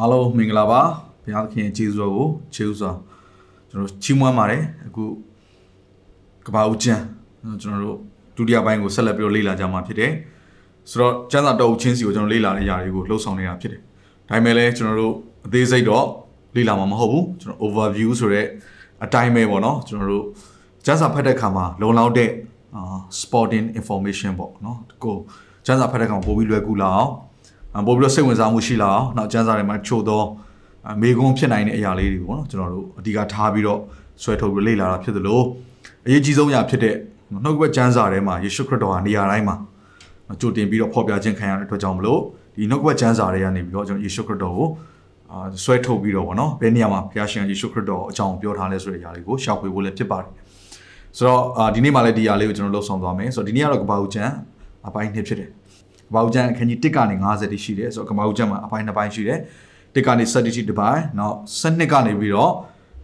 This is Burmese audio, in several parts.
အားလုံးမင်္ဂလာပါဘုရားသခင်ကျေးဇူးတော်ကိုချေးဥစွာကျွန်တော်ချီးမွမ်းပါတယ်အခုကဘာဦးကျမ်းကျွန်တော်တို့ဒုတိယပိုင်းကိုဆက်လက်ပြီးတော့လေ့လာကြမှာဖြစ်တယ်ဆိုတော့ကျမ်းစာတော်ဦးချင်းစီကိုကျွန်တော်လေ့လာတဲ့ຢာတွေကိုလှုပ်ဆောင်နေတာဖြစ်တယ်ဒါပေမဲ့လည်းကျွန်တော်တို့အသေးစိတ်တော့လေ့လာမှာမဟုတ်ဘူးကျွန်တော် overview ဆိုတဲ့အတိုင်းပဲပေါ့နော်ကျွန်တော်တို့ကျမ်းစာဖတ်တဲ့အခါမှာလုံလောက်တဲ့ sporting information ပေါ့နော်ကိုကျမ်းစာဖတ်တဲ့အခါမှာပို့ပြီးလွယ်ကူလာအောင်ပို့ပြီးတော့စိတ်ဝင်စားမှုရှိလာအောင်နောက်ကျန်းစာတွေမှာချို့သောမေကွန်းဖြစ်နိုင်တဲ့အရာလေးတွေပေါ့နော်ကျွန်တော်တို့အဓိကထားပြီးတော့ဆွဲထုတ်ပြီးလေ့လာတာဖြစ်သလိုအရေးကြီးဆုံးညာဖြစ်တဲ့နှုတ်ကပတ်ကျမ်းစာထဲမှာယေရှုခရစ်တော်ဟာနေရာတိုင်းမှာကြိုတင်ပြီးတော့ဖော်ပြခြင်းခံရတဲ့အတွက်ကြောင့်မလို့ဒီနှုတ်ကပတ်ကျမ်းစာတွေကနေပြီးတော့ကျွန်တော်ယေရှုခရစ်တော်ကိုအာဆွဲထုတ်ပြီးတော့ဗောနော်ဘယ်နေရာမှာဘုရားရှင်ယေရှုခရစ်တော်အကြောင်းပြောထားလဲဆိုတဲ့အရာလေးကိုရှာဖွေဖို့လည်းဖြစ်ပါတယ်ဆိုတော့ဒီနေ့မှလည်းဒီအရာလေးကိုကျွန်တော်လှုပ်ဆောင်သွားမယ်ဆိုတော့ဒီနေ့ကတော့ကပ္ပူချံအပိုင်းနှစ်ဖြစ်တယ်ကမ္ဘာဦးကျန်းအခန်းကြီး1ကနေ90တိရှိတယ်ဆိုတော့ကမ္ဘာဦးကျန်းမှာအပိုင်းနှစ်ပိုင်းရှိတယ်1ကနေ70တိတစ်ပိုင်းနောက်12ကနေပြီးတော့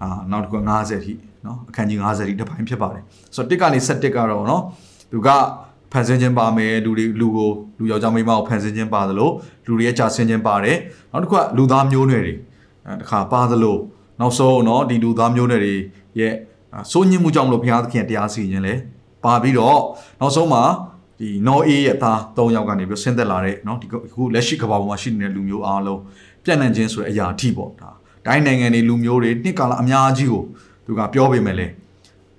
အာနောက်တစ်ခု90တိနော်အခန်းကြီး90တိတစ်ပိုင်းဖြစ်ပါတယ်ဆိုတော့1ကနေ71ကတော့နော်သူကဖန်ဆင်းခြင်းပါမယ်လူတွေလူကိုလူယောက်ျားမိန်းမကိုဖန်ဆင်းခြင်းပါသလိုလူတွေရဲ့ကြာဆင်းခြင်းပါတယ်နောက်တစ်ခုကလူသားမျိုးနွယ်တွေတခါပါသလိုနောက်ဆုံးเนาะဒီလူသားမျိုးနွယ်တွေရဲ့စိုးညစ်မှုကြောင့်မလို့ဘုရားသခင်တရားစီရင်လဲပါပြီးတော့နောက်ဆုံးမှာဒီ North A ရဲ့သား၃ယောက်ကနေပြီးဆင်းသက်လာတဲ့เนาะဒီအခုလက်ရှိကမ္ဘာပေါ်မှာရှိနေတဲ့လူမျိုးအားလုံးပြန့်နှံ့ခြင်းဆိုတဲ့အရာအထိပေါ့ဒါတိုင်းနိုင်ငံတွေလူမျိုးတွေနှစ်ကာလအများကြီးကိုသူကပြောပေမဲ့လည်း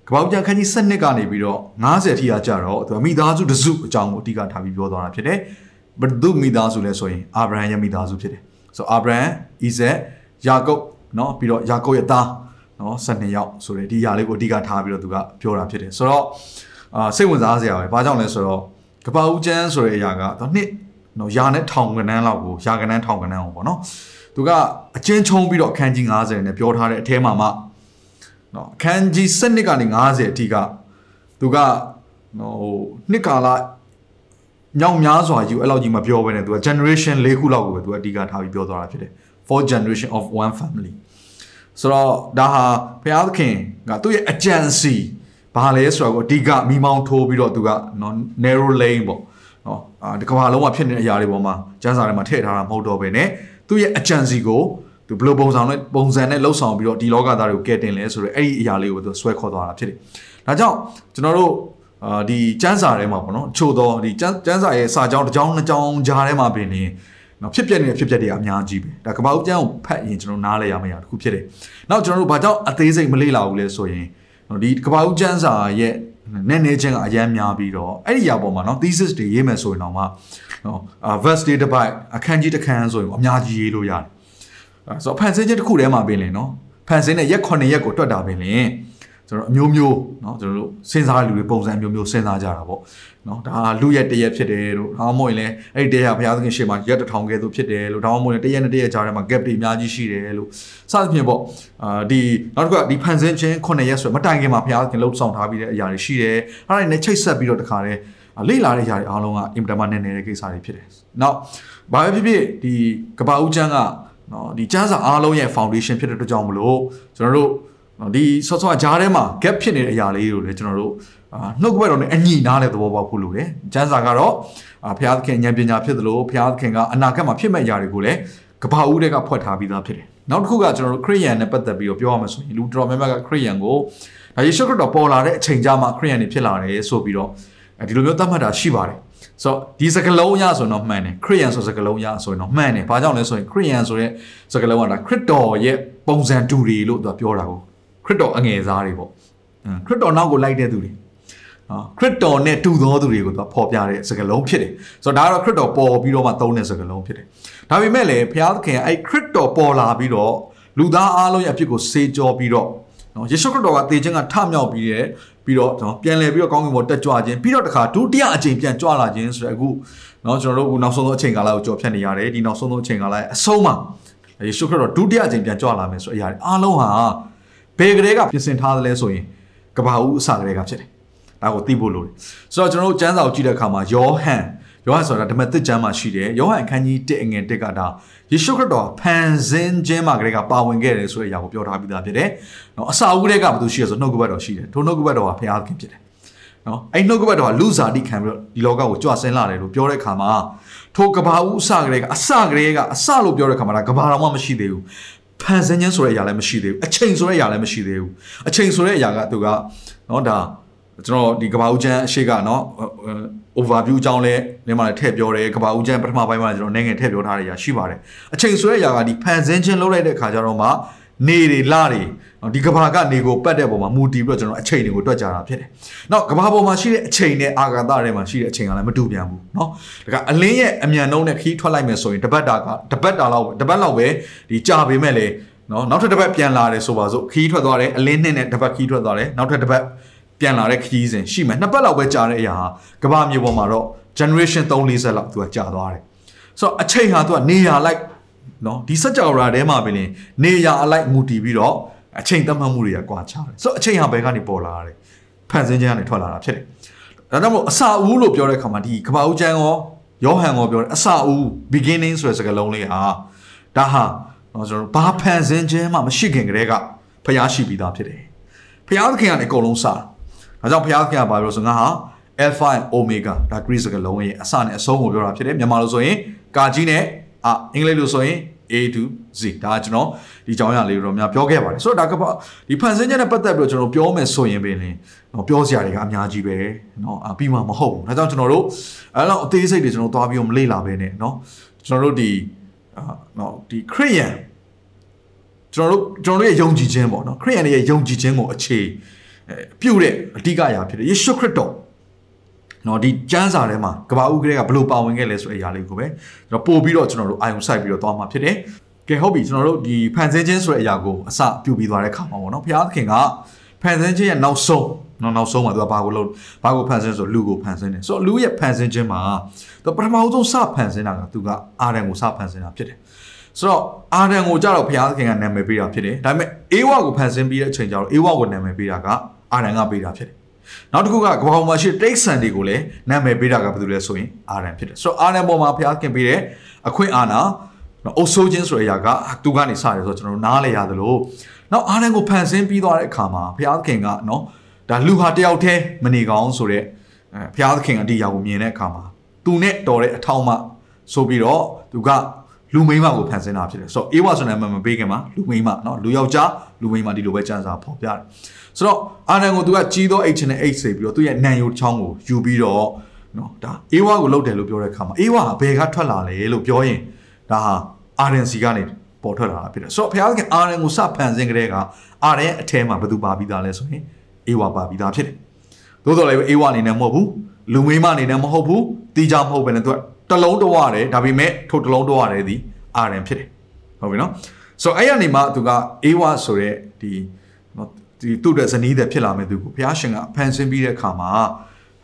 ကမ္ဘာပြန်ခန်းကြီးစနစ်ကနေပြီးတော့90ထိရကြတော့သူကမိသားစုတစုအကြောင်းကိုအဓိကထားပြီးပြောသွားတာဖြစ်တယ်။ဘယ်သူမိသားစုလဲဆိုရင်အာဗြဟံရဲ့မိသားစုဖြစ်တယ်။ဆိုတော့အာဗြဟံ၊ဣဇက်၊ယာကုပ်เนาะပြီးတော့ယာကုပ်ရဲ့သားเนาะ12ယောက်ဆိုတဲ့ဒီຢာလေးကိုအဓိကထားပြီးတော့သူကပြောတာဖြစ်တယ်။ဆိုတော့အာစိတ်ဝင်စားစရာပဲ။ဘာကြောင့်လဲဆိုတော့ကပ္ပဦးချမ်းဆိုတဲ့အရာကတော့နှစ်နော်ယာနဲ့ထောင်ကနန်းလောက်ကိုယာကနန်းထောင်ကနန်းအောင်ပေါ့နော်သူကအချင်းချုံပြီးတော့အခန်းကြီး90နဲ့ပြောထားတဲ့အထဲမှာမှနော်အခန်းကြီး7နှစ်ကနေ90အထိက သူကနော်ဟိုနှစ်ကာလညောင်များစွာယူအဲ့လောက်ကြီးမပြောဘဲနဲ့သူက generation ၄ခုလောက်ကိုပဲသူကအဓိကထားပြီးပြောသွားတာဖြစ်တယ် four generation of one family ဆိုတော့ဒါဟာဘုရားသခင်ကသူ့ရဲ့အကြံစီဘာလဲဆိုတော့အဓိကမိမောင်းထိုးပြီးတော့သူကနော် narrow lane ပေါ့နော်အာဒီကမ္ဘာလုံးကဖြစ်နေတဲ့အရာတွေပေါ်မှာကျန်းစာထဲမှာထည့်ထားတာမဟုတ်တော့ဘဲနဲ့သူ့ရဲ့အကြံစီကိုသူဘယ်လိုပုံစံနဲ့ပုံစံနဲ့လှုပ်ဆောင်ပြီးတော့ဒီလောကသားတွေကိုကယ်တင်လဲဆိုတော့အဲ့ဒီအရာလေးကိုသူဆွဲခေါ်သွားတာဖြစ်တယ်။ဒါကြောင့်ကျွန်တော်တို့အာဒီကျန်းစာထဲမှာပေါ့နော်အချို့တော့ဒီကျန်းစာရဲ့စာကြောင်းတစ်ကြောင်းနှစ်ကြောင်းကြားထဲမှာပင်နေနော်ဖြစ်ပျက်နေတဲ့ဖြစ်ပျက်တွေအများကြီးပဲဒါကပောက်ကျန်းကိုဖတ်ရင်ကျွန်တော်နားလည်ရမယ့်အရာတစ်ခုဖြစ်တယ်။နောက်ကျွန်တော်တို့ဘာကြောင့်အသေးစိတ်မလေ့လာဘူးလဲဆိုရင်ဒီကဘာဦးကျန်းစာရဲ့နဲ့နေချင်းကအရန်များပြီးတော့အဲ့ဒီအရာပေါ်မှာเนาะ thesis တွေရေးမယ်ဆိုရင်တော့မှနော် verse တွေတစ်ပိုက်အခန်းကြီးတစ်ခန်းဆိုရင်အများကြီးရေးလို့ရတယ်ဆိုတော့ဖန်ဆင်းခြင်းတစ်ခုထဲမှာပင်လင်เนาะဖန်ဆင်းတဲ့ရက်9ရက်ကိုတွက်တာပင်လင်ကျွန်တော်အမျိုးမျိုးเนาะကျွန်တော်တို့စဉ်းစားလူတွေပုံစံမျိုးမျိုးစဉ်းစားကြတာပေါ့เนาะဒါလူရဲ့တရက်ဖြစ်တယ်လို့ဒါမှမဟုတ်ရင်လည်းအဲ့ဒီတရက်ဘုရားသခင်ရှေ့မှာရက်တစ်ထောင်ကဲသို့ဖြစ်တယ်လို့ဒါမှမဟုတ်ရင်တရက်နဲ့တရက်ကြားထဲမှာ gap တွေအများကြီးရှိတယ်လို့စသဖြင့်ပေါ့အာဒီနောက်တစ်ခုကဒီဖန်ဆင်းခြင်း9ရက်ဆိုမတိုင်ခင်မှာဘုရားသခင်လှုပ်ဆောင်ထားပြီးတဲ့အရာတွေရှိတယ်အားတွေနဲ့ချိတ်ဆက်ပြီးတော့တခါတည်းလေ့လာတဲ့ຢာတွေအားလုံးကအင်တာမနဲ့နေတဲ့ကိစ္စတွေဖြစ်တယ်။နောက်ဘာပဲဖြစ်ဖြစ်ဒီကပ္ပဦးချမ်းကနော်ဒီချမ်းစာအားလုံးရဲ့ foundation ဖြစ်တဲ့အတွက်ကြောင့်မလို့ကျွန်တော်တို့နော်ဒီဆော့ဆော့ဂျားထဲမှာ gap ဖြစ်နေတဲ့အရာလေးတွေကိုလည်းကျွန်တော်တို့နှုတ်ကပတ်တော်နဲ့အညီနားလဲသဘောပေါက်ဖို့လိုတယ်။ကျမ်းစာကတော့ဘုရားသခင်ဉာဏ်ပညာဖြစ်သလိုဘုရားသခင်ကအနာဂတ်မှာဖြစ်မဲ့အရာတွေကိုလည်းကဘာဦးတွေကဖွက်ထားပြီးသားဖြစ်တယ်။နောက်တစ်ခုကကျွန်တော်တို့ခရိယန်နဲ့ပတ်သက်ပြီးတော့ပြောရမှာဆိုရင်လူတော်များများကခရိယန်ကိုဒါယေရှုခရစ်တော်ပေါ်လာတဲ့အချိန်ကြမှာခရိယန်တွေဖြစ်လာတယ်ဆိုပြီးတော့ဒီလိုမျိုးသတ်မှတ်တာရှိပါတယ်။ဆိုတော့ဒီစကလုံးရဆိုတော့မှန်တယ်ခရိယန်ဆိုစကလုံးရဆိုတော့မှန်တယ်။ဘာကြောင့်လဲဆိုရင်ခရိယန်ဆိုတဲ့စကလုံးကဒါခရစ်တော်ရဲ့ပုံစံတူတွေလို့သူကပြောတာကိုခရစ်တော်အငယ်စားတွေပေါ့ခရစ်တော်နောက်ကိုလိုက်တဲ့သူတွေနော်ခရစ်တော်နဲ့တူသောသူတွေကိုသူပေါ်ပြတဲ့စကားလုံးဖြစ်တယ်ဆိုတော့ဒါကတော့ခရစ်တော်ပေါ်ပြီးတော့မှသုံးတဲ့စကားလုံးဖြစ်တယ်ဒါပေမဲ့လည်းဘုရားသခင်အဲ့ခရစ်တော်ပေါ်လာပြီးတော့လူသားအလုံးရဲ့အဖြစ်ကိုစေကြောပြီးတော့နော်ယေရှုခရစ်တော်ကတေခြင်းကထမြောက်ပြီးရဲ့ပြီးတော့နော်ပြန်လဲပြီးတော့ကောင်းကင်ဘုံတက်ကြွခြင်းပြီးတော့တခါဒုတိယအကြိမ်ပြန်ကြွလာခြင်းဆိုတော့အခုနော်ကျွန်တော်တို့အခုနောက်ဆုံးသောအချိန်ကာလကိုကြော်ဖြတ်နေရတယ်ဒီနောက်ဆုံးသောအချိန်ကာလရဲ့အဆုံးမှာယေရှုခရစ်တော်ဒုတိယအကြိမ်ပြန်ကြွလာမယ်ဆိုအရာအားလုံးဟာယ်ကလေးကပြင်ဆင်ထားသလဲဆိုရင်ကဘာဦးအစကလေးကဖြစ်တယ်ဒါကိုသိဖို့လိုတယ်ဆိုတော့ကျွန်တော်တို့ကျမ်းစာကိုကြည့်တဲ့အခါမှာယောဟန်ယောဟန်ဆိုတာဓမ္မသစ်ကျမ်းမှာရှိတယ်ယောဟန်အခန်းကြီး1အငယ်1ကဒါယေရှုခရစ်တော်ဖန်ဆင်းခြင်းမှာကလေးကပါဝင်ခဲ့တယ်ဆိုတဲ့အရာကိုပြောထားပြီးသားဖြစ်တယ်နော်အစာဦးတဲ့ကဘာလို့ရှိရဆိုနှုတ်ကပတ်တော်ရှိတယ်ထိုနှုတ်ကပတ်တော်ကဘုရားသခင်ဖြစ်တယ်နော်အဲ့နှုတ်ကပတ်တော်ကလူစားတိခံပြီးတော့ဒီလောကကိုကြွဆင်းလာတယ်လို့ပြောတဲ့အခါမှာထိုကဘာဦးအစကလေးကအစကလေးကအစလို့ပြောတဲ့အခါမှာဒါကဘာတော်မှမရှိသေးဘူးဖန်ဆင်းခြင်းဆိုတဲ့အရာလည်းမရှိသေးဘူးအချိန်ဆိုတဲ့အရာလည်းမရှိသေးဘူးအချိန်ဆိုတဲ့အရာကသူကနော်ဒါကျွန်တော်ဒီကဘာဦးချမ်းအရှိကနော် overview အကြောင်းလဲနေမှာထည့်ပြောတယ်ကဘာဦးချမ်းပထမပိုင်းမှာကျွန်တော်နိုင်ငံထည့်ပြောထားတဲ့အရာရှိပါတယ်အချိန်ဆိုတဲ့အရာကဒီဖန်ဆင်းခြင်းလုပ်လိုက်တဲ့အခါကျတော့မှနေတွေလတွေနော်ဒီကဘာကနေကိုပတ်တဲ့ပုံမှာမူတည်ပြီးတော့ကျွန်တော်အချိန်တွေကိုတွက်ကြတာဖြစ်တယ်။နောက်ကဘာပေါ်မှာရှိတဲ့အချိန်နဲ့အာကာသထဲမှာရှိတဲ့အချိန်ကလည်းမတူပြန်ဘူးနော်။ဒါကအလင်းရဲ့အမြန်နှုံးနဲ့ခီးထွက်လိုက်မယ်ဆိုရင်တပတ်တာကတပတ်တာလောက်တပတ်လောက်ပဲဒီကြာပေမဲ့လေနော်နောက်ထပ်တစ်ပတ်ပြန်လာတယ်ဆိုပါစို့ခီးထွက်သွားတယ်အလင်းနှစ်နဲ့တပတ်ခီးထွက်သွားတယ်နောက်ထပ်တစ်ပတ်ပြန်လာတဲ့ခီးစဉ်ရှိမယ်နှစ်ပတ်လောက်ပဲကြာတဲ့အရာဟာကဘာမျိုးပေါ်မှာတော့ generation 340လောက်သူကကြာသွားတယ်။ဆိုတော့အချိန်ဟာသူကနေရာလိုက်နော်ဒီစကြဝဠာထဲမှာပဲနေရာအလိုက်မူတည်ပြီးတော့အချိန်သတ်မှတ်မှုတွေကကွာခြားတယ်ဆိုတော့အချိန်ဟာဘယ်ကနေပေါ်လာတယ်ဖန်ဆင်းခြင်းကနေထွက်လာတာဖြစ်တယ်ဒါကြောင့်မို့အစာအဦးလို့ပြောတဲ့ခါမှာဒီကမ္ဘာဦးကျမ်းရောယောဟန်ရောပြောတယ်အစာအဦး beginning ဆိုတဲ့စကားလုံးလေးဟာဒါဟာကျွန်တော်ဘာဖန်ဆင်းခြင်းမှမရှိခင်ကတည်းကဖျားရှိပြီးသားဖြစ်တယ်ဖျားသခင်ကလည်းအကုန်လုံးစားဒါကြောင့်ဖျားသခင်ကဘာပြောဆိုငါဟာ alpha and omega ဒါ Greek စကားလုံးရဲ့အစနဲ့အဆုံးကိုပြောတာဖြစ်တယ်မြန်မာလိုဆိုရင်ကာကြီးနဲ့အအင်္ဂလိပ်လိုဆိုရင် a to စေဒါကျွန်တော်ဒီကြောင်းရလေးတော့များပြောခဲ့ပါတယ်ဆိုတော့ဒါကဒီဖန်ဆင်းချက်နဲ့ပတ်သက်ပြီးတော့ကျွန်တော်ပြောမယ်ဆိုရင်ပင်လင်းတော့ပြောစရာတွေကအများကြီးပဲเนาะပြီးမှမဟုတ်ဘူးဒါကြောင့်ကျွန်တော်တို့အဲ့လောက်အသေးစိတ်တွေကျွန်တော်သွားပြီးတော့မလေ့လာပဲနဲ့เนาะကျွန်တော်တို့ဒီเนาะဒီခရိယန်ကျွန်တော်တို့ကျွန်တော်တို့ရဲ့ယုံကြည်ခြင်းပေါ့เนาะခရိယန်တွေရဲ့ယုံကြည်ခြင်းကိုအခြေပြုတဲ့အဓိကအရာဖြစ်တယ်ယေရှုခရစ်တော်နော်ဒီကျမ်းစာထဲမှာကဘာဦးကလေးကဘလို့ပါဝင်ခဲ့လဲဆိုတဲ့အရာလေးကိုပဲကျွန်တော်ပို့ပြီးတော့ကျွန်တော်တို့အာယုံစိုက်ပြီးတော့သွားမှာဖြစ်တယ်ကဲဟုတ်ပြီကျွန်တော်တို့ဒီဖန်ဆင်းခြင်းဆိုတဲ့အရာကိုအစပြုပြီးသွားတဲ့ခါမှာပေါ့နော်ဘုရားသခင်ကဖန်ဆင်းခြင်းရဲ့နောက်ဆုံးနော်နောက်ဆုံးမှာသူကဘာကိုလုပ်ဘာကိုဖန်ဆင်းဆိုလူကိုဖန်ဆင်းတယ်ဆိုတော့လူရဲ့ဖန်ဆင်းခြင်းမှာသူပထမဆုံးစဖန်ဆင်းတာကသူကအာဒံကိုစဖန်ဆင်းတာဖြစ်တယ်ဆိုတော့အာဒံကိုကြတော့ဘုရားသခင်ကနာမည်ပေးတာဖြစ်တယ်ဒါပေမဲ့အေဝါကိုဖန်ဆင်းပြီးတဲ့အချိန်ကျတော့အေဝါကိုနာမည်ပေးတာကအာဒံကပေးတာဖြစ်တယ်နောက်တစ်ခုကကဘာမှာရှိတိတ်ဆန်တွေကိုလည်းနာမည်ပေးတာကဘာလို့လဲဆိုရင်အာရန်ဖြစ်တယ်ဆိုတော့အာရန်ပေါ်မှာဘုရားခင်ပေးတဲ့အခွင့်အာဏာနော်အုပ်ဆိုးခြင်းဆိုတဲ့အရာကသူကနေစတယ်ဆိုတော့ကျွန်တော်တို့နားလည်ရသလိုနောက်အာရန်ကိုဖန်ဆင်းပြီးသွားတဲ့အခါမှာဘုရားသခင်ကနော်ဒါလူဟာတယောက်တည်းမနေကောင်းဆိုတဲ့ဘုရားသခင်အတိအရာကိုမြင်တဲ့အခါမှာသူနဲ့တော်တဲ့အထောက်မှဆိုပြီးတော့သူကလူမိန်းမကိုဖန်ဆင်းတာဖြစ်တယ်ဆိုတော့အေဝါဆိုတဲ့နာမည်မပေးခင်မှာလူမိန်းမနော်လူယောက်ျားလူမိန်းမဒီလိုပဲစံစာဖော်ပြတယ်ဆိုတော့အာရန်ကိုသူကကြီးသောအိတ်ချင်တဲ့အိတ်စေပြီးတော့သူ့ရဲ့နံယိုချောင်းကိုယူပြီးတော့နော်ဒါအေဝါကိုလှုပ်တယ်လို့ပြောတဲ့အခါမှာအေဝါကဘယ်ကထွက်လာလဲလို့ပြောရင်ဒါဟာ RNC ကနေပေါ်ထွက်လာတာဖြစ်တယ်ဆိုတော့ဘုရားသခင် RN ကိုစဖန်ဆင်းကြတဲ့က RN အထဲမှာဘယ်သူပါပြီးသားလဲဆိုရင် AWA ပါပြီးသားဖြစ်တယ်သို့တော်လည်း AWA အနေနဲ့မဟုတ်ဘူးလူမေးမအနေနဲ့မဟုတ်ဘူးတီးကြမဟုတ်ဘဲနဲ့သူကတလုံးတော့ရတယ်ဒါပေမဲ့ထုတ်တလုံးတော့ရတယ်ဒီ RN ဖြစ်တယ်ဟုတ်ပြီနော်ဆိုတော့အဲ့ရနေမှာသူက AWA ဆိုတဲ့ဒီနော်ဒီသူ့တဲ့ဇနီးတဲ့ဖြစ်လာမဲ့သူကိုဘုရားရှင်ကဖန်ဆင်းပြီးတဲ့အခါမှာ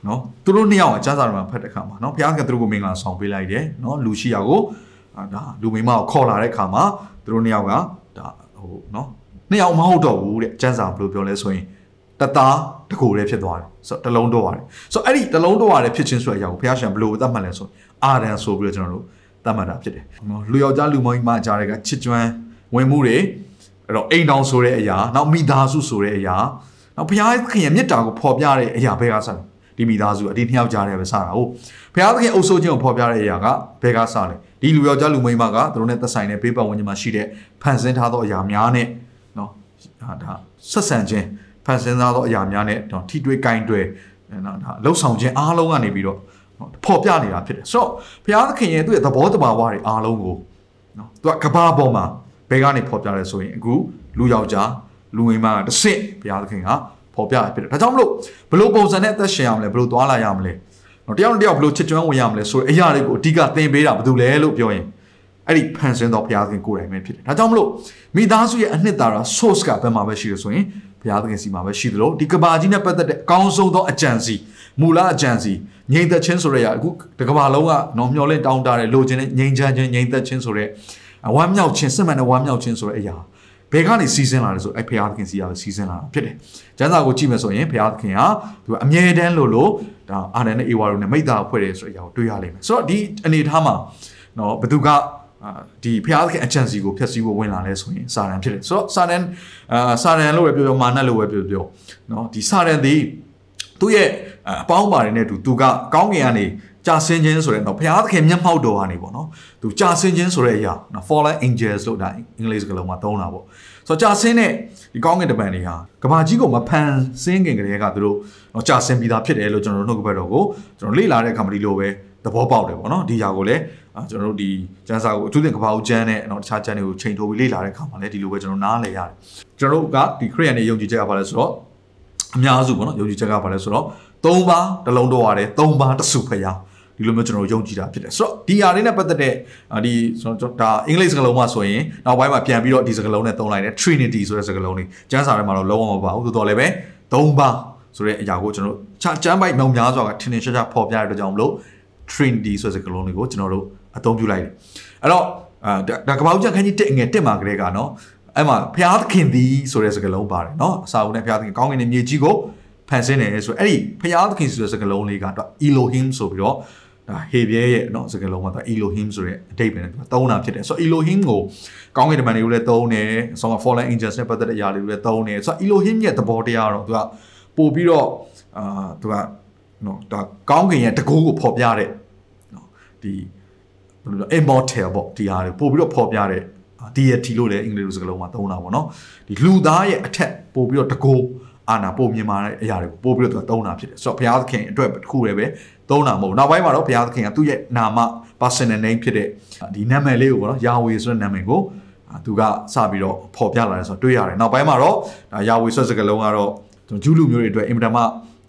နော်သူတို့နှစ်ယောက်ကကျမ်းစာတော်မှာဖတ်တဲ့အခါမှာနော်ဘုရားကသူတို့ကိုမင်္ဂလာဆောင်ပေးလိုက်တယ်နော်လူရှိရာကိုဒါလူမိမကိုခေါ်လာတဲ့ခါမှာသူတို့နှစ်ယောက်ကဒါဟိုနော်နှစ်ယောက်မဟုတ်တော့ဘူးတဲ့ကျန်းစာဘယ်လိုပြောလဲဆိုရင်တသားတကိုယ်လေးဖြစ်သွားတယ်ဆိုတော့တလုံးတော့ရတယ်ဆိုတော့အဲ့ဒီတလုံးတော့ရတယ်ဖြစ်ချင်းဆိုတဲ့အရာကိုဘုရားရှင်ဘယ်လိုသတ်မှတ်လဲဆိုရင်အာဒံဆိုပြီးတော့ကျွန်တော်တို့သတ်မှတ်တာဖြစ်တယ်လူယောက်ျားလူမကြီးမအကြတဲ့ကချစ်ကျွမ်းဝင်မှုတွေအဲ့တော့အိမ်တော်ဆိုတဲ့အရာနောက်မိသားစုဆိုတဲ့အရာနောက်ဘုရားခင်ရဲ့မြတ်တာကိုဖော်ပြတဲ့အရာဘယ်ကစလဲဒီမိသားစုအဒီနှစ်ယောက်ကြားထဲပဲစတာဟုတ်ဘုရားသခင်အုပ်ဆိုးခြင်းကိုဖော်ပြတဲ့အရာကဘယ်ကစလဲဒီလူယောက်ျားလူမိန်းမကသူတို့နဲ့သက်ဆိုင်တဲ့ဘေးပတ်ဝန်းကျင်မှာရှိတဲ့ဖန်ဆင်းထားသောအရာများနဲ့နော်ဒါဆက်ဆံခြင်းဖန်ဆင်းထားသောအရာများနဲ့နော်ထိတွေ့ကိုင်းတွေ့နော်ဒါလှုပ်ဆောင်ခြင်းအားလုံးကနေပြီးတော့ပေါ်ပြနေတာဖြစ်တယ်ဆိုတော့ဘုရားသခင်ရဲ့သူ့ရဲ့သဘောတဘာဝတွေအားလုံးကိုနော်သူကကဘာပေါ်မှာဘယ်ကနေပေါ်ပြလဲဆိုရင်အခုလူယောက်ျားလူမိန်းမကတစ်ဆင့်ဘုရားသခင်ကပေါ်ပြတာဖြစ်တယ်ဒါကြောင့်မလို့ဘလို့ပုံစံနဲ့အသက်ရှင်ရမလဲဘလို့သွားလာရမလဲနော်တယောက်နဲ့တယောက်ဘယ်လိုချစ်ကျွမ်းဝင်ရမလဲဆိုတဲ့အရာတွေကိုအဓိကသင်ပေးတာဘာလို့လဲလို့ပြောရင်အဲ့ဒီဖန်ဆင်းတော်ဘုရားသခင်ကိုယ်တိုင်ပဲဖြစ်တယ်ဒါကြောင့်မလို့မိသားစုရဲ့အနှစ်သာရ source ကဘယ်မှာပဲရှိရဆိုရင်ဘုရားသခင်စီမှာပဲရှိသလိုဒီကဘာကြီးနဲ့ပတ်သက်တဲ့အကောင်းဆုံးသောအကြံစီမူလအကြံစီငြိမ်သက်ခြင်းဆိုတဲ့အရာအခုဒီကဘာလုံးကနော်မျောလင့်တောင်းတတယ်လိုချင်တဲ့ငြိမ်ချခြင်းငြိမ်သက်ခြင်းဆိုတဲ့ဝမ်းမြောက်ခြင်းစစ်မှန်တဲ့ဝမ်းမြောက်ခြင်းဆိုတဲ့အရာဘယ်ကနေစီစဉ်လာလဲဆိုအဲဘုရားသခင်စီရစီစဉ်လာတာဖြစ်တယ်။ကျမ်းစာကိုကြည့်မယ်ဆိုရင်ဘုရားသခင်ကသူကအမြဲတမ်းလို့လို့ဒါအာနန်နဲ့အေဝါတို့နဲ့မိသားအဖွဲ့တယ်ဆိုတဲ့အရာကိုတွေ့ရလိမ့်မယ်။ဆိုတော့ဒီအနေထားမှာနော်ဘသူကဒီဘုရားသခင်အကြံစီကိုဖျက်ဆီးဖို့ဝင်လာလဲဆိုရင်စာရန်ဖြစ်တယ်။ဆိုတော့စာရန်အာစာရန်လို့ပဲပြောပြောမာနလို့ပဲပြောပြောနော်ဒီစာရန်ဒီသူ့ရဲ့အပေါင်းပါတွေနဲ့သူသူကကောင်းကင်ကနေကြာဆင်းခြင်းဆိုတဲ့နော်ဘုရားသခင်မျက်မှောက်တော်ကနေပေါ့နော်သူကြာဆင်းခြင်းဆိုတဲ့အရာနော် fallen angels လို့ဒါအင်္ဂလိပ်စကားလုံးမှာသုံးတာပေါ့ဆိုတော့ကြာဆင်းတဲ့ဒီကောင်းကင်တမန်တွေဟာကဘာကြီးကိုမဖန်ဆင်းခင်ကလေးကသူတို့နော်ကြာဆင်းပြီးသားဖြစ်တယ်လို့ကျွန်တော်တို့နှုတ်ကပတ်တော်ကိုကျွန်တော်လေ့လာတဲ့အခါမှာဒီလိုပဲသဘောပေါက်တယ်ပေါ့နော်ဒီຢာကိုလည်းကျွန်တော်တို့ဒီကျန်းစာကိုအထူးသဖြင့်ကဘာဦးကျန်းနဲ့နော်တခြားကျန်းတွေကိုချိန်ထိုးပြီးလေ့လာတဲ့အခါမှာလည်းဒီလိုပဲကျွန်တော်နားလည်ရတယ်ကျွန်တော်တို့ကဒီခရိယန်တွေယုံကြည်ချက်ကဘာလဲဆိုတော့အများစုပေါ့နော်ယုံကြည်ချက်ကဘာလဲဆိုတော့၃ပါးတစ်လုံးတော့ရတယ်၃ပါးတစ်စုဖျားဒီလိုမျိုးကျွန်တော်ယုံကြည်တာဖြစ်တယ်ဆိုတော့ဒီဟာလေးနဲ့ပတ်သက်တဲ့ဒီကျွန်တော်ဒါအင်္ဂလိပ်စကားလုံးမှာဆိုရင်နောက်ပိုင်းမှာပြန်ပြီးတော့ဒီစကားလုံးနဲ့သုံးလိုက်တယ် Trinity ဆိုတဲ့စကားလုံးလေးကျမ်းစာထဲမှာတော့လုံးဝမပါဘူးသို့တော်လည်းပဲသုံးပါဆိုတဲ့အရာကိုကျွန်တော်ချာကျမ်းပိုက်မြောင်များစွာကထင်ထင်ရှားရှားဖော်ပြရတဲ့ကြောင့်မလို့ Trinity ဆိုတဲ့စကားလုံးလေးကိုကျွန်တော်တို့အသုံးပြုလိုက်တယ်အဲ့တော့ဒါကပောက်ကြခန်းကြီးတက်ငယ်တက်မှာကလေးကနော်အဲ့မှာဖျားသခင်သည်ဆိုတဲ့စကားလုံးပါတယ်နော်အစာအုပ်နဲ့ဖျားသခင်ကောင်းကင်နဲ့မြေကြီးကိုဖန်ဆင်းတယ်ဆိုတော့အဲ့ဒီဖျားသခင်ဆိုတဲ့စကားလုံးလေးကတော့ Elohim ဆိုပြီးတော့ဒါဟေဘရဲရဲ့เนาะစကားလုံးမှာဒါ Elohim ဆိုတဲ့အဓိပ္ပာယ်နဲ့သူကသုံးတာဖြစ်တယ်ဆိုတော့ Elohim ကိုကောင်းကင်တမန်တွေကိုလည်းသုံးတယ်ဆောင်း Fallen Angels နဲ့ပတ်သက်တဲ့အရာတွေကိုလည်းသုံးတယ်ဆိုတော့ Elohim ရဲ့သဘောတရားတော့သူကပို့ပြီးတော့အာသူကเนาะဒါကောင်းကင်ရဲ့တကူကိုဖော်ပြတဲ့เนาะဒီဘယ်လိုလဲ immortal ပေါ့ဒီဟာတွေပို့ပြီးတော့ဖော်ပြတဲ့ deity လို့လည်းအင်္ဂလိပ်လိုစကားလုံးမှာသုံးတာပေါ့เนาะဒီလူသားရဲ့အထက်ပို့ပြီးတော့တကူအာနာပို့မြင်မာတဲ့အရာတွေကိုပို့ပြီးတော့သူကသုံးတာဖြစ်တယ်ဆိုတော့ဘုရားသခင်အတွက်တစ်ခုတည်းပဲသုံးတာမဟုတ်နောက်ပိုင်းမှာတော့ဘုရားသခင်ကသူ့ရဲ့နာမ personal name ဖြစ်တဲ့ဒီနာမည်လေးကိုပေါ့နော်ယာဝေဆိုတဲ့နာမည်ကိုသူကစပြီးတော့ဖော်ပြလာတယ်ဆိုတော့တွေ့ရတယ်နောက်ပိုင်းမှာတော့ယာဝေဆိုတဲ့စကားလုံးကတော့ဂျူးလူမျိုးတွေအတွက်အင်မတန်မှ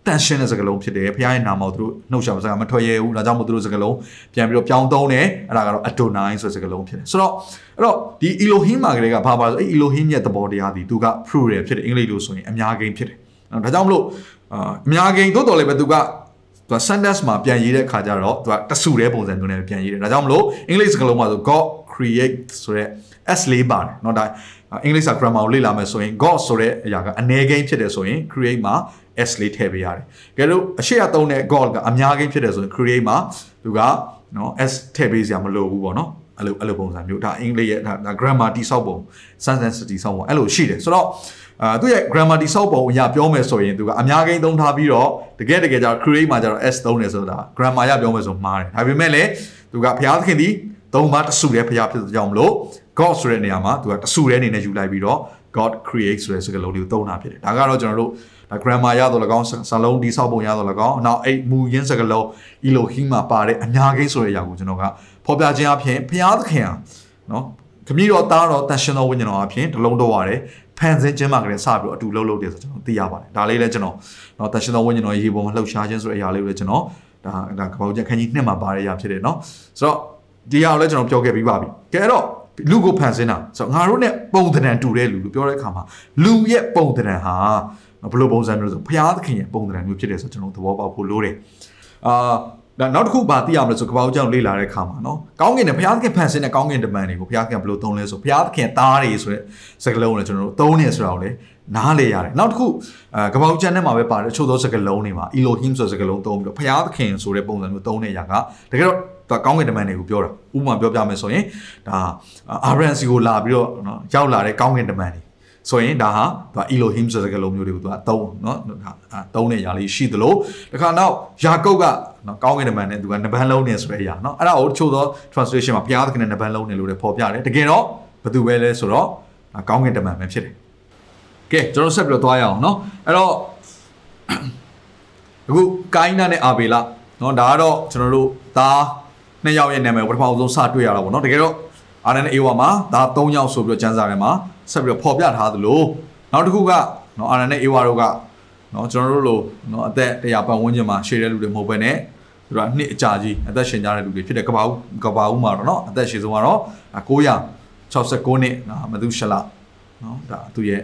တန်ရှင်းတဲ့စကားလုံးဖြစ်တယ်ဘုရားရဲ့နာမကိုသူတို့နှုတ်ရှာစကားမထွက်ရဘူးဒါကြောင့်မို့သူတို့စကားလုံးပြန်ပြီးတော့ပြောင်းသုံးတယ်အဲ့ဒါကတော့ Adonai ဆိုတဲ့စကားလုံးဖြစ်တယ်ဆိုတော့အဲ့တော့ဒီ Elohim မှာကလေးကဘာပါလဲဆိုအဲ့ Elohim ရဲ့သဘောတရားဒီသူက plural ဖြစ်တယ်အင်္ဂလိပ်လိုဆိုရင်အများကိန်းဖြစ်တယ်နော်ဒါကြောင့်မလို့အများကိန်းသို့တော်လည်းပဲသူကသူက sentence မှာပြန်ရေးတဲ့ခါကျတော့သူကတဆူတဲ့ပုံစံမျိုးနဲ့ပြန်ရေးတယ်ဒါကြောင့်မလို့အင်္ဂလိပ်စကားလုံးမှာဆို God create ဆိုတဲ့ s လေးပါတယ်เนาะဒါအင်္ဂလိပ်စာ grammar ကိုလေ့လာမယ်ဆိုရင် God ဆိုတဲ့အရာကအနည်းငယ်ဖြစ်တယ်ဆိုရင် create မှာ s လေးထည့်ပေးရတယ်ကဲလို့အရှိအသုံးတဲ့ God ကအများကြီးဖြစ်တယ်ဆိုရင် create မှာသူကเนาะ s ထည့်ပေးစရာမလိုဘူးပေါ့เนาะအဲ့လိုအဲ့လိုပုံစံမျိုးဒါအင်္ဂလိပ်ရဲ့ဒါ grammar တိဆောက်ပုံ sentence တိဆောက်ပုံအဲ့လိုရှိတယ်ဆိုတော့အာသူ့ရဲ့ grammar တိဆောက်ပုံအရာပြောမယ်ဆိုရင်သူကအများကြီးသုံးထားပြီးတော့တကယ်တကယ်ကျတော့ create မှာကျတော့ s သုံးတယ်ဆိုတာ grammar ရပြောမယ်ဆိုမှားတယ်ဒါပေမဲ့လည်းသူကဘုရားသခင်ဒီသုံးပါတစုတည်းဘုရားဖြစ်တဲ့ကြောင့်မလို့ god ဆိုတဲ့နေရာမှာသူကတစုတည်းအနေနဲ့ယူလိုက်ပြီးတော့ god create ဆိုတဲ့စကားလုံးလေးကိုသုံးတာဖြစ်တယ်ဒါကတော့ကျွန်တော်တို့ဒါ grammar ရတော့လကောင်းစာလုံးတိဆောက်ပုံရတော့လကောင်းနောက်အဲ့မူရင်းစကားလုံး Elohim မှာပါတဲ့အများကြီးဆိုတဲ့အရာကိုကျွန်တော်ကဖော်ပြခြင်းအပြင်ဘုရားသခင်ဟာနော်ခမည်းတော်သားတော်တန်ရှင်တော်ဝိညာဉ်တော်အပြင်တလုံးတော်ရတယ်ဖန်ဆင်းခြင်းမှာကလေးစပြီးတော့အတူလှုပ်လှုပ်တယ်ဆိုကျွန်တော်သိရပါတယ်ဒါလေးလည်းကျွန်တော်เนาะတရှင်တော်ဝိညာဉ်တော်ရေပေါ်မှာလှုပ်ရှားခြင်းဆိုတဲ့အရာလေးကိုလည်းကျွန်တော်ဒါဒါကပောက်ချက်ခန်းကြီးနှစ်မှာပါတဲ့အရာဖြစ်တယ်เนาะဆိုတော့ဒီအရာကိုလည်းကျွန်တော်ပြောခဲ့ပြီးပါပြီကဲအဲ့တော့လူကိုဖန်ဆင်းတာဆိုတော့ငါတို့ ਨੇ ပုံသဏ္ဍာန်တူတဲ့လူလို့ပြောတဲ့အခါမှာလူရဲ့ပုံသဏ္ဍာန်ဟာဘယ်လိုပုံစံမျိုးလဲဆိုဘုရားသခင်ရဲ့ပုံသဏ္ဍာန်မျိုးဖြစ်တယ်ဆိုတော့ကျွန်တော်သဘောပေါက်ဖို့လိုတယ်အာဒါနောက်တစ်ခုဘာသိရမလဲဆိုကဘာဦးကျောင်းလေ့လာတဲ့ခါမှာနော်ကောင်းကင်နဲ့ဘုရားသခင်ဖန်ဆင်းတဲ့ကောင်းကင်တမန်တွေကိုဘုရားသခင်ဘယ်လိုသုံးလဲဆိုဘုရားသခင်သားတွေဆိုတဲ့စကားလုံးကိုလည်းကျွန်တော်တို့သုံးနေဆိုတာကိုလည်းနားလေရတယ်နောက်တစ်ခုအဲကပောက်ချန်နဲ့မှာပဲပါတယ်အချို့သောစကားလုံးတွေမှာ Elohim ဆိုတဲ့စကားလုံးသုံးပြီးတော့ဘုရားသခင်ဆိုတဲ့ပုံစံမျိုးသုံးနေရတာကတကယ်တော့သူကောင်းကင်တမန်တွေကိုပြောတာဥပမာပြောပြမယ်ဆိုရင်ဒါ RNC ကိုလာပြီးတော့နော်ရောက်လာတဲ့ကောင်းကင်တမန်တွေဆိုရင်ဒါဟာသူ Elohim ဆိုတဲ့စကားလုံးမျိုးတွေကိုသူကသုံးနော်ဒါသုံးနေရလေးရှိသလိုတခါနောက်ယာကုပ်ကနော်ကောင်းကင်နံပါတ်နဲ့သူကနံပါတ်လုံးနေဆိုတဲ့အရာနော်အဲ့ဒါကိုတချို့သော translation မှာဘုရားသခင်နဲ့နံပါတ်လုံးနေလို့လည်းဖော်ပြတယ်တကယ်တော့ဘယ်သူပဲလဲဆိုတော့ကောင်းကင်တမန်ပဲဖြစ်တယ်ကဲကျွန်တော်ဆက်ပြီးတော့သွားရအောင်နော်အဲ့တော့အခုကိုင်းနာနဲ့အာဘေလနော်ဒါကတော့ကျွန်တော်တို့သားနှစ်ယောက်ရဲ့နာမည်ကိုပထမဆုံးစတွေ့ရတာပေါ့နော်တကယ်တော့အာနန်နဲ့အေဝါမှာဒါ၃ယောက်ဆိုပြီးတော့ကျမ်းစာထဲမှာဆက်ပြီးတော့ဖော်ပြထားသလိုနောက်တစ်ခုကနော်အာနန်နဲ့အေဝါတို့ကเนาะကျွန်တော်တို့လိုเนาะအသက်တရာပတ်ဝန်းကျင်မှာရှည်တဲ့လူတွေမဟုတ်ဘဲနဲ့သူတို့ကနှစ်အကြာကြီးအသက်ရှင်ကြတဲ့လူတွေဖြစ်တဲ့ကဘာကဘာဦးမှာတော့เนาะအသက်ရှည်ဆုံးကတော့969နှစ်နော်မသူရှလเนาะဒါသူရဲ့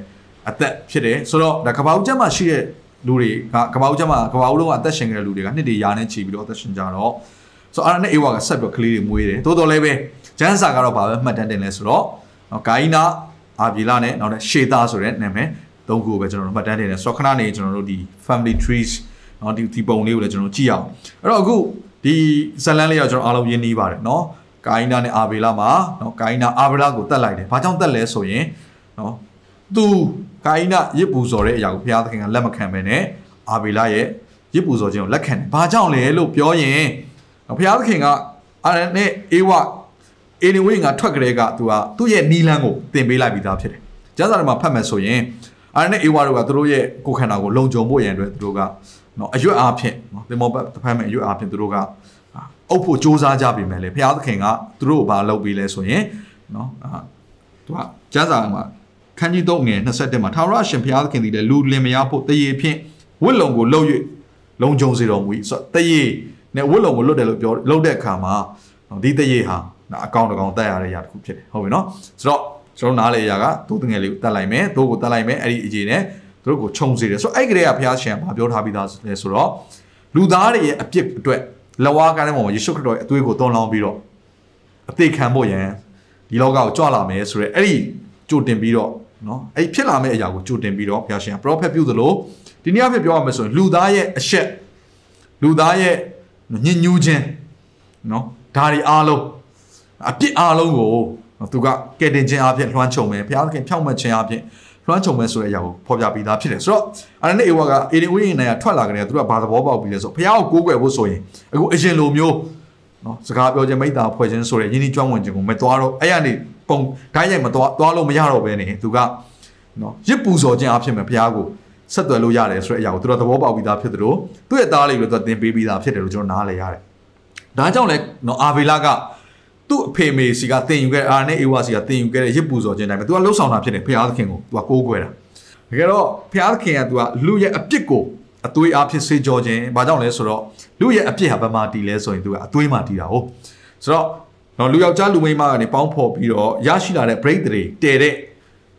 အသက်ဖြစ်တယ်ဆိုတော့ဒါကဘာဦးကျမ်းမှာရှိတဲ့လူတွေကကဘာဦးကျမ်းမှာကဘာဦးလုံးကအသက်ရှင်ကြတဲ့လူတွေကနှစ်တွေရာနဲ့ချီပြီးတော့အသက်ရှင်ကြတော့ဆိုတော့အဲ့ဒါနဲ့အေဝါကဆက်ပြီးကလေးတွေမွေးတယ်တိုးတော်လည်းပဲဂျန်ဆာကတော့ဘာပဲမှတ်တမ်းတင်လဲဆိုတော့ဂိုင်းနာအာဘီလာနဲ့နောက်တဲ့ရှေတာဆိုတဲ့နာမည်သုံးခုကိုပဲကျွန်တော်တို့မှတ်တမ်းတင်တယ်ဆိုတော့ခဏနေကျွန်တော်တို့ဒီ family trees နော်ဒီဒီပုံလေးကိုလည်းကျွန်တော်ကြည့်အောင်အဲ့တော့အခုဒီဇလန်းလေးတော့ကျွန်တော်အားလုံးရင်းနှီးပါတယ်နော်ကိုင်းနာနဲ့အာဗေလာမှာနော်ကိုင်းနာအာဗေလာကိုတတ်လိုက်တယ်ဘာကြောင့်တတ်လဲဆိုရင်နော်သူကိုင်းနာရစ်ပူစော်တဲ့အရာကိုဘုရားသခင်ကလက်မခံဘဲနဲ့အာဗေလာရဲ့ရစ်ပူစော်ခြင်းကိုလက်ခံတယ်ဘာကြောင့်လဲလို့ပြောရင်ဘုရားသခင်ကအာရန်နဲ့အေဝအေနီဝေးကထွက်ကြတဲ့ကသူကသူ့ရဲ့နီလန်းကိုတင်ပေးလိုက်ပြီးသားဖြစ်တယ်ကျမ်းစာထဲမှာဖတ်မယ်ဆိုရင်အာရနဲ့အေဝါတို့ကသူတို့ရဲ့ကိုယ်ခန္ဓာကိုလုံခြုံဖို့ရန်အတွက်သူတို့ကနော်အရွတ်အားဖြင့်နော်သင်္ဘောပတ်တစ်ဖက်မှာအရွတ်အားဖြင့်သူတို့ကအုပ်ဖို့စ조사ကြပြီမယ်လေဘုရားသခင်ကသူတို့ကိုဘာလုပ်ပြီးလဲဆိုရင်နော်အာသူကကျမ်းစာမှာခန်းကြီး၃ငယ်21မှာထာဝရရှင်ဘုရားသခင်သည်လည်းလူလင်မယားဖို့တရေဖြင့်ဝတ်လုံကိုလှုပ်၍လုံခြုံစေတော်မူ၏ဆိုတော့တရေနဲ့ဝတ်လုံကိုလွတ်တယ်လို့ပြောလှုပ်တဲ့အခါမှာဒီတရေဟာအကောင်တကောင်တတ်ရတဲ့ຢာတစ်ခုဖြစ်တယ်ဟုတ်ပြီနော်ဆိုတော့ကျွန်တော်နားလေအရာကသိုးတငယ်လေးကိုတတ်လိုက်မယ်သိုးကိုတတ်လိုက်မယ်အဲ့ဒီအခြေနဲ့သူတို့ကိုခြုံစေတယ်ဆိုတော့အဲ့ဒီကလေးကဘုရားရှင်ကပြောထားပြီးသားလဲဆိုတော့လူသားတွေရဲ့အပြစ်အတွက်လဝါကားထဲမှာယေရှုခရစ်တော်ရဲ့အသွေးကိုသွန်လောင်းပြီးတော့အသေးခံဖို့ရန်ဒီလောကကိုကြွလာမယ်ဆိုရဲအဲ့ဒီကြိုတင်ပြီးတော့နော်အဲ့ဖြစ်လာမယ့်အရာကိုကြိုတင်ပြီးတော့ဘုရားရှင်က prophet ပြုသလိုဒီနေ့အဖြစ်ပြောရမယ်ဆိုရင်လူသားရဲ့အရှက်လူသားရဲ့ညှဉ်းညူးခြင်းနော်ဒါတွေအားလုံးအပြစ်အားလုံးကိုသူကကယ်တင်ခြင်းအပြင်လွှမ်းခြုံမယ်ဘုရားသခင်ဖြောင့်မတ်ခြင်းအပြင်လွှမ်းခြုံမယ်ဆိုတဲ့အရာကိုဖော်ပြပေးသားဖြစ်တယ်ဆိုတော့အာနန်နဲ့အေဝါကအေဒင်ဥယျာဉ်ထဲကထွက်လာကြတယ်သူကဘာသဘောပေါက်ပြီးလဲဆိုဘုရားကိုကိုးကွယ်ဖို့ဆိုရင်အခုအရင်လိုမျိုးနော်စကားပြောခြင်းမိတ္တာဖွဲ့ခြင်းဆိုတဲ့ယဉ်ကျေးကျွမ်းဝင်ခြင်းကိုမသွားတော့အဲ့ရနေပုံခိုင်းရိုက်မသွားသွားလို့မရတော့ဘဲနေသူကနော်ရစ်ပူစော်ခြင်းအဖြစ်မဲ့ဘုရားကိုဆက်သွယ်လို့ရတယ်ဆိုတဲ့အရာကိုသူတို့သဘောပေါက်ပြီးသားဖြစ်တယ်လို့သူ့ရဲ့သားလေးကိုသူကသင်ပေးပြီးသားဖြစ်တယ်လို့ကျွန်တော်နားလည်ရတယ်။ဒါကြောင့်လဲနော်အာဗေလကသူ့အဖေမေစီကတင်ယူခဲ့အာနဲ့အေဝါစီကတင်ယူခဲ့တဲ့ရစ်ပူဇော်ခြင်းတိုင်းပဲသူကလှုပ်ဆောင်တာဖြစ်တယ်ဖျားသခင်ကိုသူကကိုးကွယ်တာတကယ်တော့ဖျားသခင်ကသူကလူရဲ့အပြစ်ကိုအသွေးအားဖြင့်ဆေးကြောခြင်းဘာကြောင့်လဲဆိုတော့လူရဲ့အပြစ်ဟာဘယ်မှာတည်လဲဆိုရင်သူကအသွေးမှာတည်တာဟုတ်ဆိုတော့နော်လူယောက်ျားလူမိန်းမကနေပေါင်းဖော်ပြီးတော့ရရှိလာတဲ့ break တွေတည်တဲ့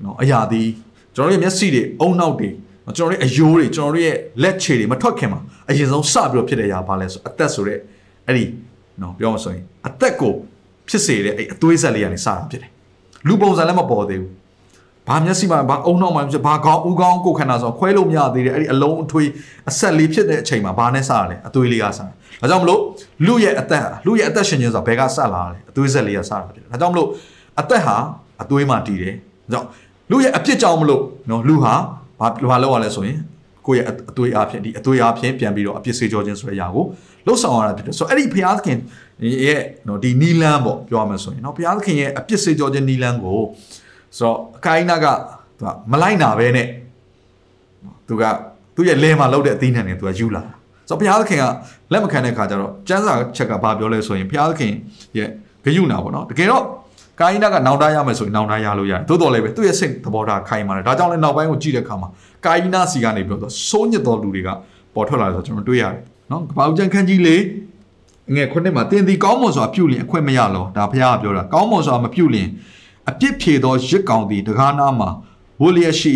နော်အရာသည်ကျွန်တော်တို့ရဲ့မျက်စိတွေအုံနောက်တွေကျွန်တော်တို့ရဲ့အယိုးတွေကျွန်တော်တို့ရဲ့လက်ခြေတွေမထွက်ခင်မှာအရင်ဆုံးစပြီးတော့ဖြစ်တဲ့အရာဘာလဲဆိုအသက်ဆိုတဲ့အဲ့ဒီနော်ပြောမှဆိုရင်အသက်ကိုဖြစ်စေတဲ့အဲ့အသွေးဆက်လေးကနေစတာဖြစ်တယ်လူပုံစံလည်းမပေါ်သေးဘူးဘာမျက်စိမှဘာအုံနှောက်မှဖြစ်ဘာကောင်းဥကောင်းကိုခန္ဓာဆိုခွဲလို့မရသေးတဲ့အဲ့ဒီအလုံးအထွေးအဆက်လေးဖြစ်တဲ့အချိန်မှာဘာနဲ့စရလဲအသွေးလေးကစတယ်ဒါကြောင့်မလို့လူရဲ့အသက်လူရဲ့အသက်ရှင်ခြင်းဆိုတာဘယ်ကစလာလဲအသွေးဆက်လေးကစတာဖြစ်တယ်ဒါကြောင့်မလို့အသက်ဟာအသွေးမှတည်တယ်ဒါကြောင့်လူရဲ့အဖြစ်ကြောင့်မလို့နော်လူဟာဘာဘာလောက်ရလဲဆိုရင်ကိုယ့်ရဲ့အသွေးအားဖြင့်ဒီအသွေးအားဖြင့်ပြန်ပြီးတော့အပြစ်စေကြောခြင်းဆိုတဲ့အရာကိုလှုပ်ဆောင်ရတာဖြစ်တယ်ဆိုတော့အဲ့ဒီဘုရားသခင်ရဲ့နော်ဒီနီလန်းပေါ့ပြောရမယ်ဆိုရင်နော်ဘုရားသခင်ရဲ့အပြစ်စေကြောခြင်းနီလန်းကိုဆိုတော့အကိုင်းနာကသူကမလိုက်နာပဲနဲ့သူကသူ့ရဲ့လဲမှာလှုပ်တဲ့အသီးနှံတွေသူကယူလာဆိုတော့ဘုရားသခင်ကလက်မခံတဲ့ခါကျတော့စံစာချက်ကဘာပြောလဲဆိုရင်ဘုရားသခင်ရဲ့ဂယုဏပေါ့နော်တကယ်တော့ကိုင်းနာကနောင်တရမယ်ဆိုရင်နောင်တရလို့ရတယ်သို့တော်လည်းပဲသူ့ရဲ့စိတ်သဘောထားခိုင်မာတယ်ဒါကြောင့်လည်းနောက်ပိုင်းကိုကြည့်တဲ့အခါမှာကိုင်းနာစီကနေပြောတော့စိုးညစ်တော်လူတွေကပေါ်ထွက်လာတယ်ဆိုတော့ကျွန်တော်တွေ့ရတယ်နော်ကပောက်ကြံခန်းကြီးလေးငယ်ခုနှစ်မှာတင်ဒီကောင်းမွန်စွာပြုလျင်အခွင့်မရလောဒါဘုရားကပြောတာကောင်းမွန်စွာမပြုလျင်အပြစ်ဖြေသောရစ်ကောင်သည်တကားနာမှာဝိလျက်ရှိ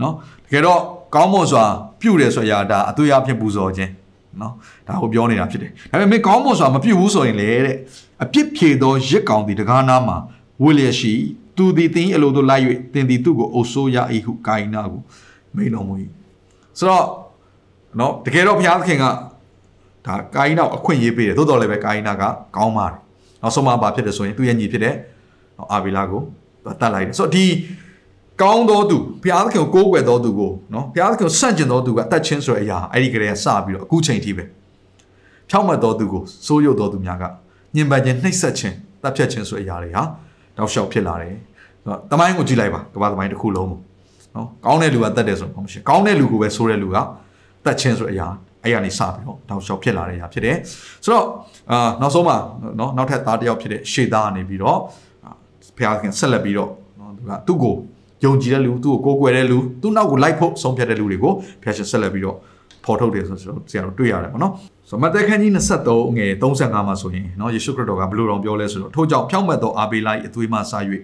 နော်တကယ်တော့ကောင်းမွန်စွာပြုတယ်ဆိုရာဒါအသွေးအဖြစ်ပူဇော်ခြင်းနော်ဒါကိုပြောနေတာဖြစ်တယ်ဒါပေမဲ့မင်းကောင်းမွန်စွာမပြုဘူးဆိုရင်လေတဲ့အပြစ်ဖြေသောရစ်ကောင်သည်တကားနာမှာဝိလျက်ရှိသူသည်သင်အလိုသို့လိုက်၍သင်သည်သူ့ကိုအုပ်ဆိုးရ၏ဟုကာယနာကိုမိန်တော်မူ၏ဆိုတော့နော်တကယ်တော့ဘုရားသခင်ကဒါကာယီနာကိုအခွင့်ရေးပေးတယ်သို့တော်လည်းပဲကာယီနာကကောင်းပါတယ်နောက်ဆုံးမှဘာဖြစ်တယ်ဆိုရင်သူ့ရဲ့ညီဖြစ်တဲ့အာဗီလာကိုတတ်လိုက်တယ်ဆိုတော့ဒီကောင်းသောသူဘုရားသခင်ကိုကိုးကွယ်သောသူကိုနော်ဘုရားသခင်ကိုဆန့်ကျင်သောသူကအသက်ချင်းဆိုတဲ့အရာအဲ့ဒီကလေးကစပြီးတော့အခုချိန်ထိပဲဖြောင့်မတ်သောသူကိုစိုးရုပ်သောသူများကညင်ပန်းခြင်းနှိပ်စက်ခြင်းတပ်ဖြတ်ခြင်းဆိုတဲ့အရာတွေဟာတောက်လျှောက်ဖြစ်လာတယ်ဆိုတော့တမိုင်းကိုကြည့်လိုက်ပါကမ္ဘာတမိုင်းတစ်ခုလုံးပေါ့နော်ကောင်းတဲ့လူကတတ်တယ်ဆိုတော့မရှိကောင်းတဲ့လူကိုပဲဆိုးတဲ့လူကတတ်ခြင်းဆိုတဲ့အရာအဲ့ရနေစပြီးတော့တောက်လျှောက်ဖြစ်လာတဲ့အရာဖြစ်တယ်ဆိုတော့အာနောက်ဆုံးမှာเนาะနောက်ထပ်သားတစ်ယောက်ဖြစ်တဲ့ရှေသားကနေပြီးတော့ဖခင်ဆက်လက်ပြီးတော့เนาะသူကသူ့ကိုယုံကြည်တဲ့လူသူ့ကိုကိုးကွယ်တဲ့လူသူ့နောက်ကိုလိုက်ဖို့ဆုံးဖြတ်တဲ့လူတွေကိုဖခင်ဆက်လက်ပြီးတော့ပေါ်ထုတ်တယ်ဆိုတော့ဆရာတို့တွေ့ရတယ်ပေါ့နော်ဆိုမဿဲခန်းကြီး23ငွေ35မှာဆိုရင်เนาะယေရှုခရစ်တော်ကဘယ်လိုတော်ပြောလဲဆိုတော့ထို့ကြောင့်ဖြောင့်မတ်သောအာဘေလိုက်အသွေးမှစ၍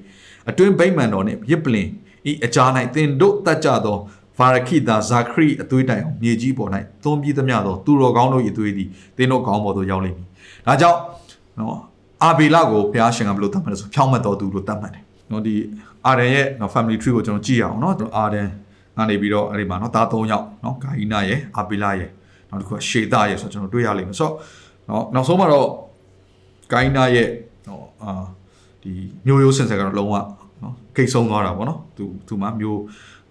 အတွင်းဗိမ္မာန်တော်နှင့်ရစ်ပလင်ဤအကြား၌သင်တို့တတ်ကြသောဗာရခိတာဇာခရိအသွေးတိုင်အောင်မြေကြီးပေါ်၌သွန်ပြီးသမျှသောသူတော်ကောင်းတို့၏အသွေးသည်သင်တို့ကောင်းပေါ်သို့ရောက်လိမ့်မည်။ဒါကြောင့်နော်အာဘေလကိုဘုရားရှင်ကဘယ်လိုသတ်မှတ်လဲဆိုဖြောင်းမှတ်တော်သူလို့သတ်မှတ်တယ်။နော်ဒီအာဒန်ရဲ့ family tree ကိုကျွန်တော်ကြည့်ရအောင်နော်အာဒန်ကနေပြီးတော့အဲ့ဒီမှာနော်သား၃ယောက်နော်ဂါဟိနာရဲ့အာဘေလရဲ့နောက်တစ်ခုကရှေသရဲ့ဆိုတော့ကျွန်တော်တွေ့ရလိမ့်မယ်ဆိုတော့နော်နောက်ဆုံးမှာတော့ဂါဟိနာရဲ့နော်အာဒီမျိုးရိုးစင်ဆက်ကတော့လုံးဝနော်ခိတ်ဆုံးသွားတာပေါ့နော်သူသူမှမျိုး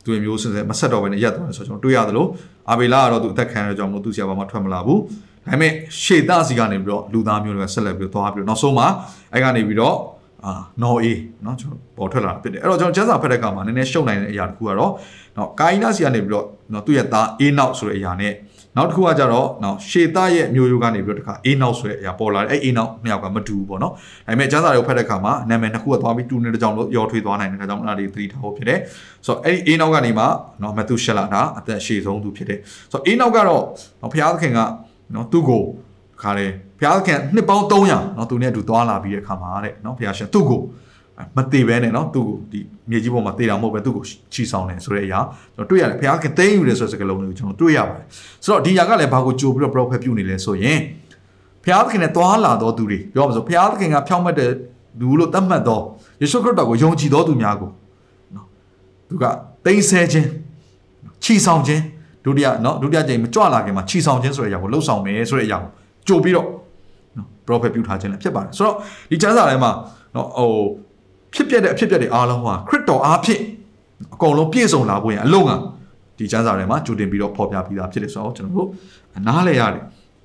သူရဲ့မျိုးစင်စင်မဆက်တော့ဘဲနဲ့ရက်သွားတယ်ဆိုတော့ကျွန်တော်တွေ့ရသလိုအာဘေလာကတော့သူအသက်ခံရတော့ကြောင့်မလို့သူ့ဆရာဘာမှထွက်မလာဘူးဒါပေမဲ့ရှေတာစီကနေပြီးတော့လူသားမျိုးတွေကဆက်လက်ပြီးတော့သွားပြီးတော့နောက်ဆုံးမှာအဲ့ကနေပြီးတော့အာ no a เนาะကျွန်တော်ပေါ်ထွက်လာတာဖြစ်တယ်အဲ့တော့ကျွန်တော်ကျန်းစာဖက်တဲ့ကောင်မှာနည်းနည်းရှုံနိုင်တဲ့အရာတစ်ခုကတော့เนาะကာအီနာစီကနေပြီးတော့เนาะသူ့ရဲ့သား a now ဆိုတဲ့အရာနဲ့နောက်တစ်ခုကကြတော့နော်ရှေတာရဲ့မျိုးရိုးကနေပြီးတော့တခါအေးနောက်ဆိုတဲ့အရာပေါ်လာတယ်အဲ့အေးနောက်နှစ်ယောက်ကမတူဘူးပေါ့နော်ဒါပေမဲ့ကျန်းစာတွေကိုဖတ်တဲ့အခါမှာနာမည်နှစ်ခုကသွားပြီးတူနေတဲ့ကြောင့်လို့ရောထွေးသွားနိုင်တဲ့ကြောင့်အဲ့ဒါတွေသတိထားဖို့ဖြစ်တယ်ဆိုတော့အဲ့ဒီအေးနောက်ကနေမှနော်မသူရှက်လာတာအသက်ရှည်ဆုံးသူဖြစ်တယ်ဆိုတော့အေးနောက်ကတော့နော်ဘုရားသခင်ကနော်သူ့ကိုခါတယ်ဘုရားသခင်နှစ်ပေါင်း300နော်သူနဲ့အတူသွားလာပြီးတဲ့အခါမှာတဲ့နော်ဘုရားရှင်သူ့ကိုမသေးပဲနဲ့เนาะသူ့ကိုဒီမြေကြီးပေါ်မှာသေတာမဟုတ်ပဲသူ့ကိုချီဆောင်တယ်ဆိုတဲ့အရာကျွန်တော်တွေ့ရတယ်ဖျားကသိမ်းယူတယ်ဆိုတဲ့စကားလုံးတွေကိုကျွန်တော်တွေ့ရပါတယ်ဆိုတော့ဒီຢာကလည်းဘာကိုကြိုပြီးတော့ prophet ပြုနေလဲဆိုရင်ဖျားသခင်နဲ့တွားလာတော်သူတွေပြောမှာဆိုဖျားသခင်ကဖြောင့်မတ်တဲ့လူလို့သတ်မှတ်တော်ယေရှုခရစ်တော်ကိုယုံကြည်တော်သူများကိုเนาะသူကသိမ်းဆဲခြင်းချီဆောင်ခြင်းဒုတိယเนาะဒုတိယကြိမ်မကြွလာခင်မှာချီဆောင်ခြင်းဆိုတဲ့အရာကိုလှုပ်ဆောင်မယ်ဆိုတဲ့အရာကိုကြိုပြီးတော့ prophet ပြုထားခြင်းလည်းဖြစ်ပါတယ်ဆိုတော့ဒီကျမ်းစာထဲမှာเนาะဟိုဖြစ်ပျက်တဲ့အဖြစ်ပျက်တွေအားလုံးဟာခရစ်တော်အားဖြင့်အကုန်လုံးပြည့်စုံလာဖို့ရန်အလုံးကဒီကျမ်းစာထဲမှာကြိုတင်ပြီးတော့ဖော်ပြပြီးသားဖြစ်တယ်ဆိုတော့ကျွန်တော်တို့နားလည်ရတယ်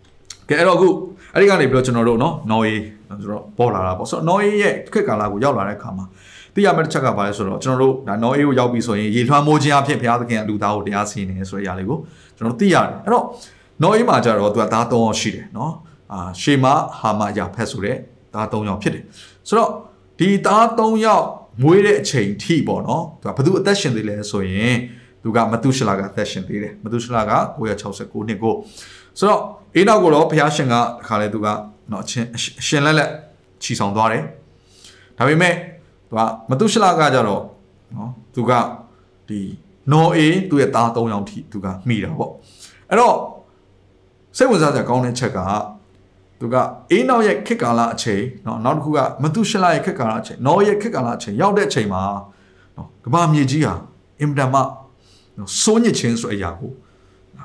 ။ကဲအဲ့တော့အခုအဲ့ဒီကနေပြီးတော့ကျွန်တော်တို့နော်နော်အေးဆိုတော့ပေါ်လာတာပေါ့ဆိုတော့နော်အေးရဲ့ခက်ကာလာကိုရောက်လာတဲ့အခါမှာသိရမယ့်တစ်ချက်ကဘာလဲဆိုတော့ကျွန်တော်တို့ဒါနော်အေးကိုရောက်ပြီဆိုရင်ရေလွှမ်းမိုးခြင်းအဖြစ်ဘုရားသခင်အလူသားကိုတရားစီရင်နေဆိုတဲ့အရာလေးကိုကျွန်တော်သိရတယ်။အဲ့တော့နော်အေးမှာကြတော့သူကသား၃ယောက်ရှိတယ်နော်။အာရှေမဟာမယာဖက်ဆိုတဲ့သား၃ယောက်ဖြစ်တယ်။ဆိုတော့ဒီသား၃ယောက်မွေးတဲ့အချိန်ထိပေါ့နော်သူကဘသူအသက်ရှင်သေးလဲဆိုရင်သူကမတုရှလာကအသက်ရှင်သေးတယ်မတုရှလာက969နှစ်ကိုဆိုတော့အေးနောက်ကိုတော့ဘုရားရှင်ကတခါလဲသူကနော်အရှင်အရှင်လက်လက်ခြီဆောင်သွားတယ်ဒါပေမဲ့သူကမတုရှလာကကြတော့နော်သူကဒီနော်အေးသူ့ရဲ့သား၃ယောက်ထိသူကမိတာပေါ့အဲ့တော့စိတ်ဝင်စားစရာကောင်းတဲ့ချက်ကသူကအေးနောက်ရဲ့ခက်ကာလအချိန်เนาะနောက်တစ်ခုကမသူရှလာရဲ့ခက်ကာလအချိန်နော်ရဲ့ခက်ကာလအချိန်ရောက်တဲ့အချိန်မှာเนาะကမ္ဘာမြေကြီးဟာအင်မတန်မှနော်စိုးညစ်ခြင်းဆိုအရာကို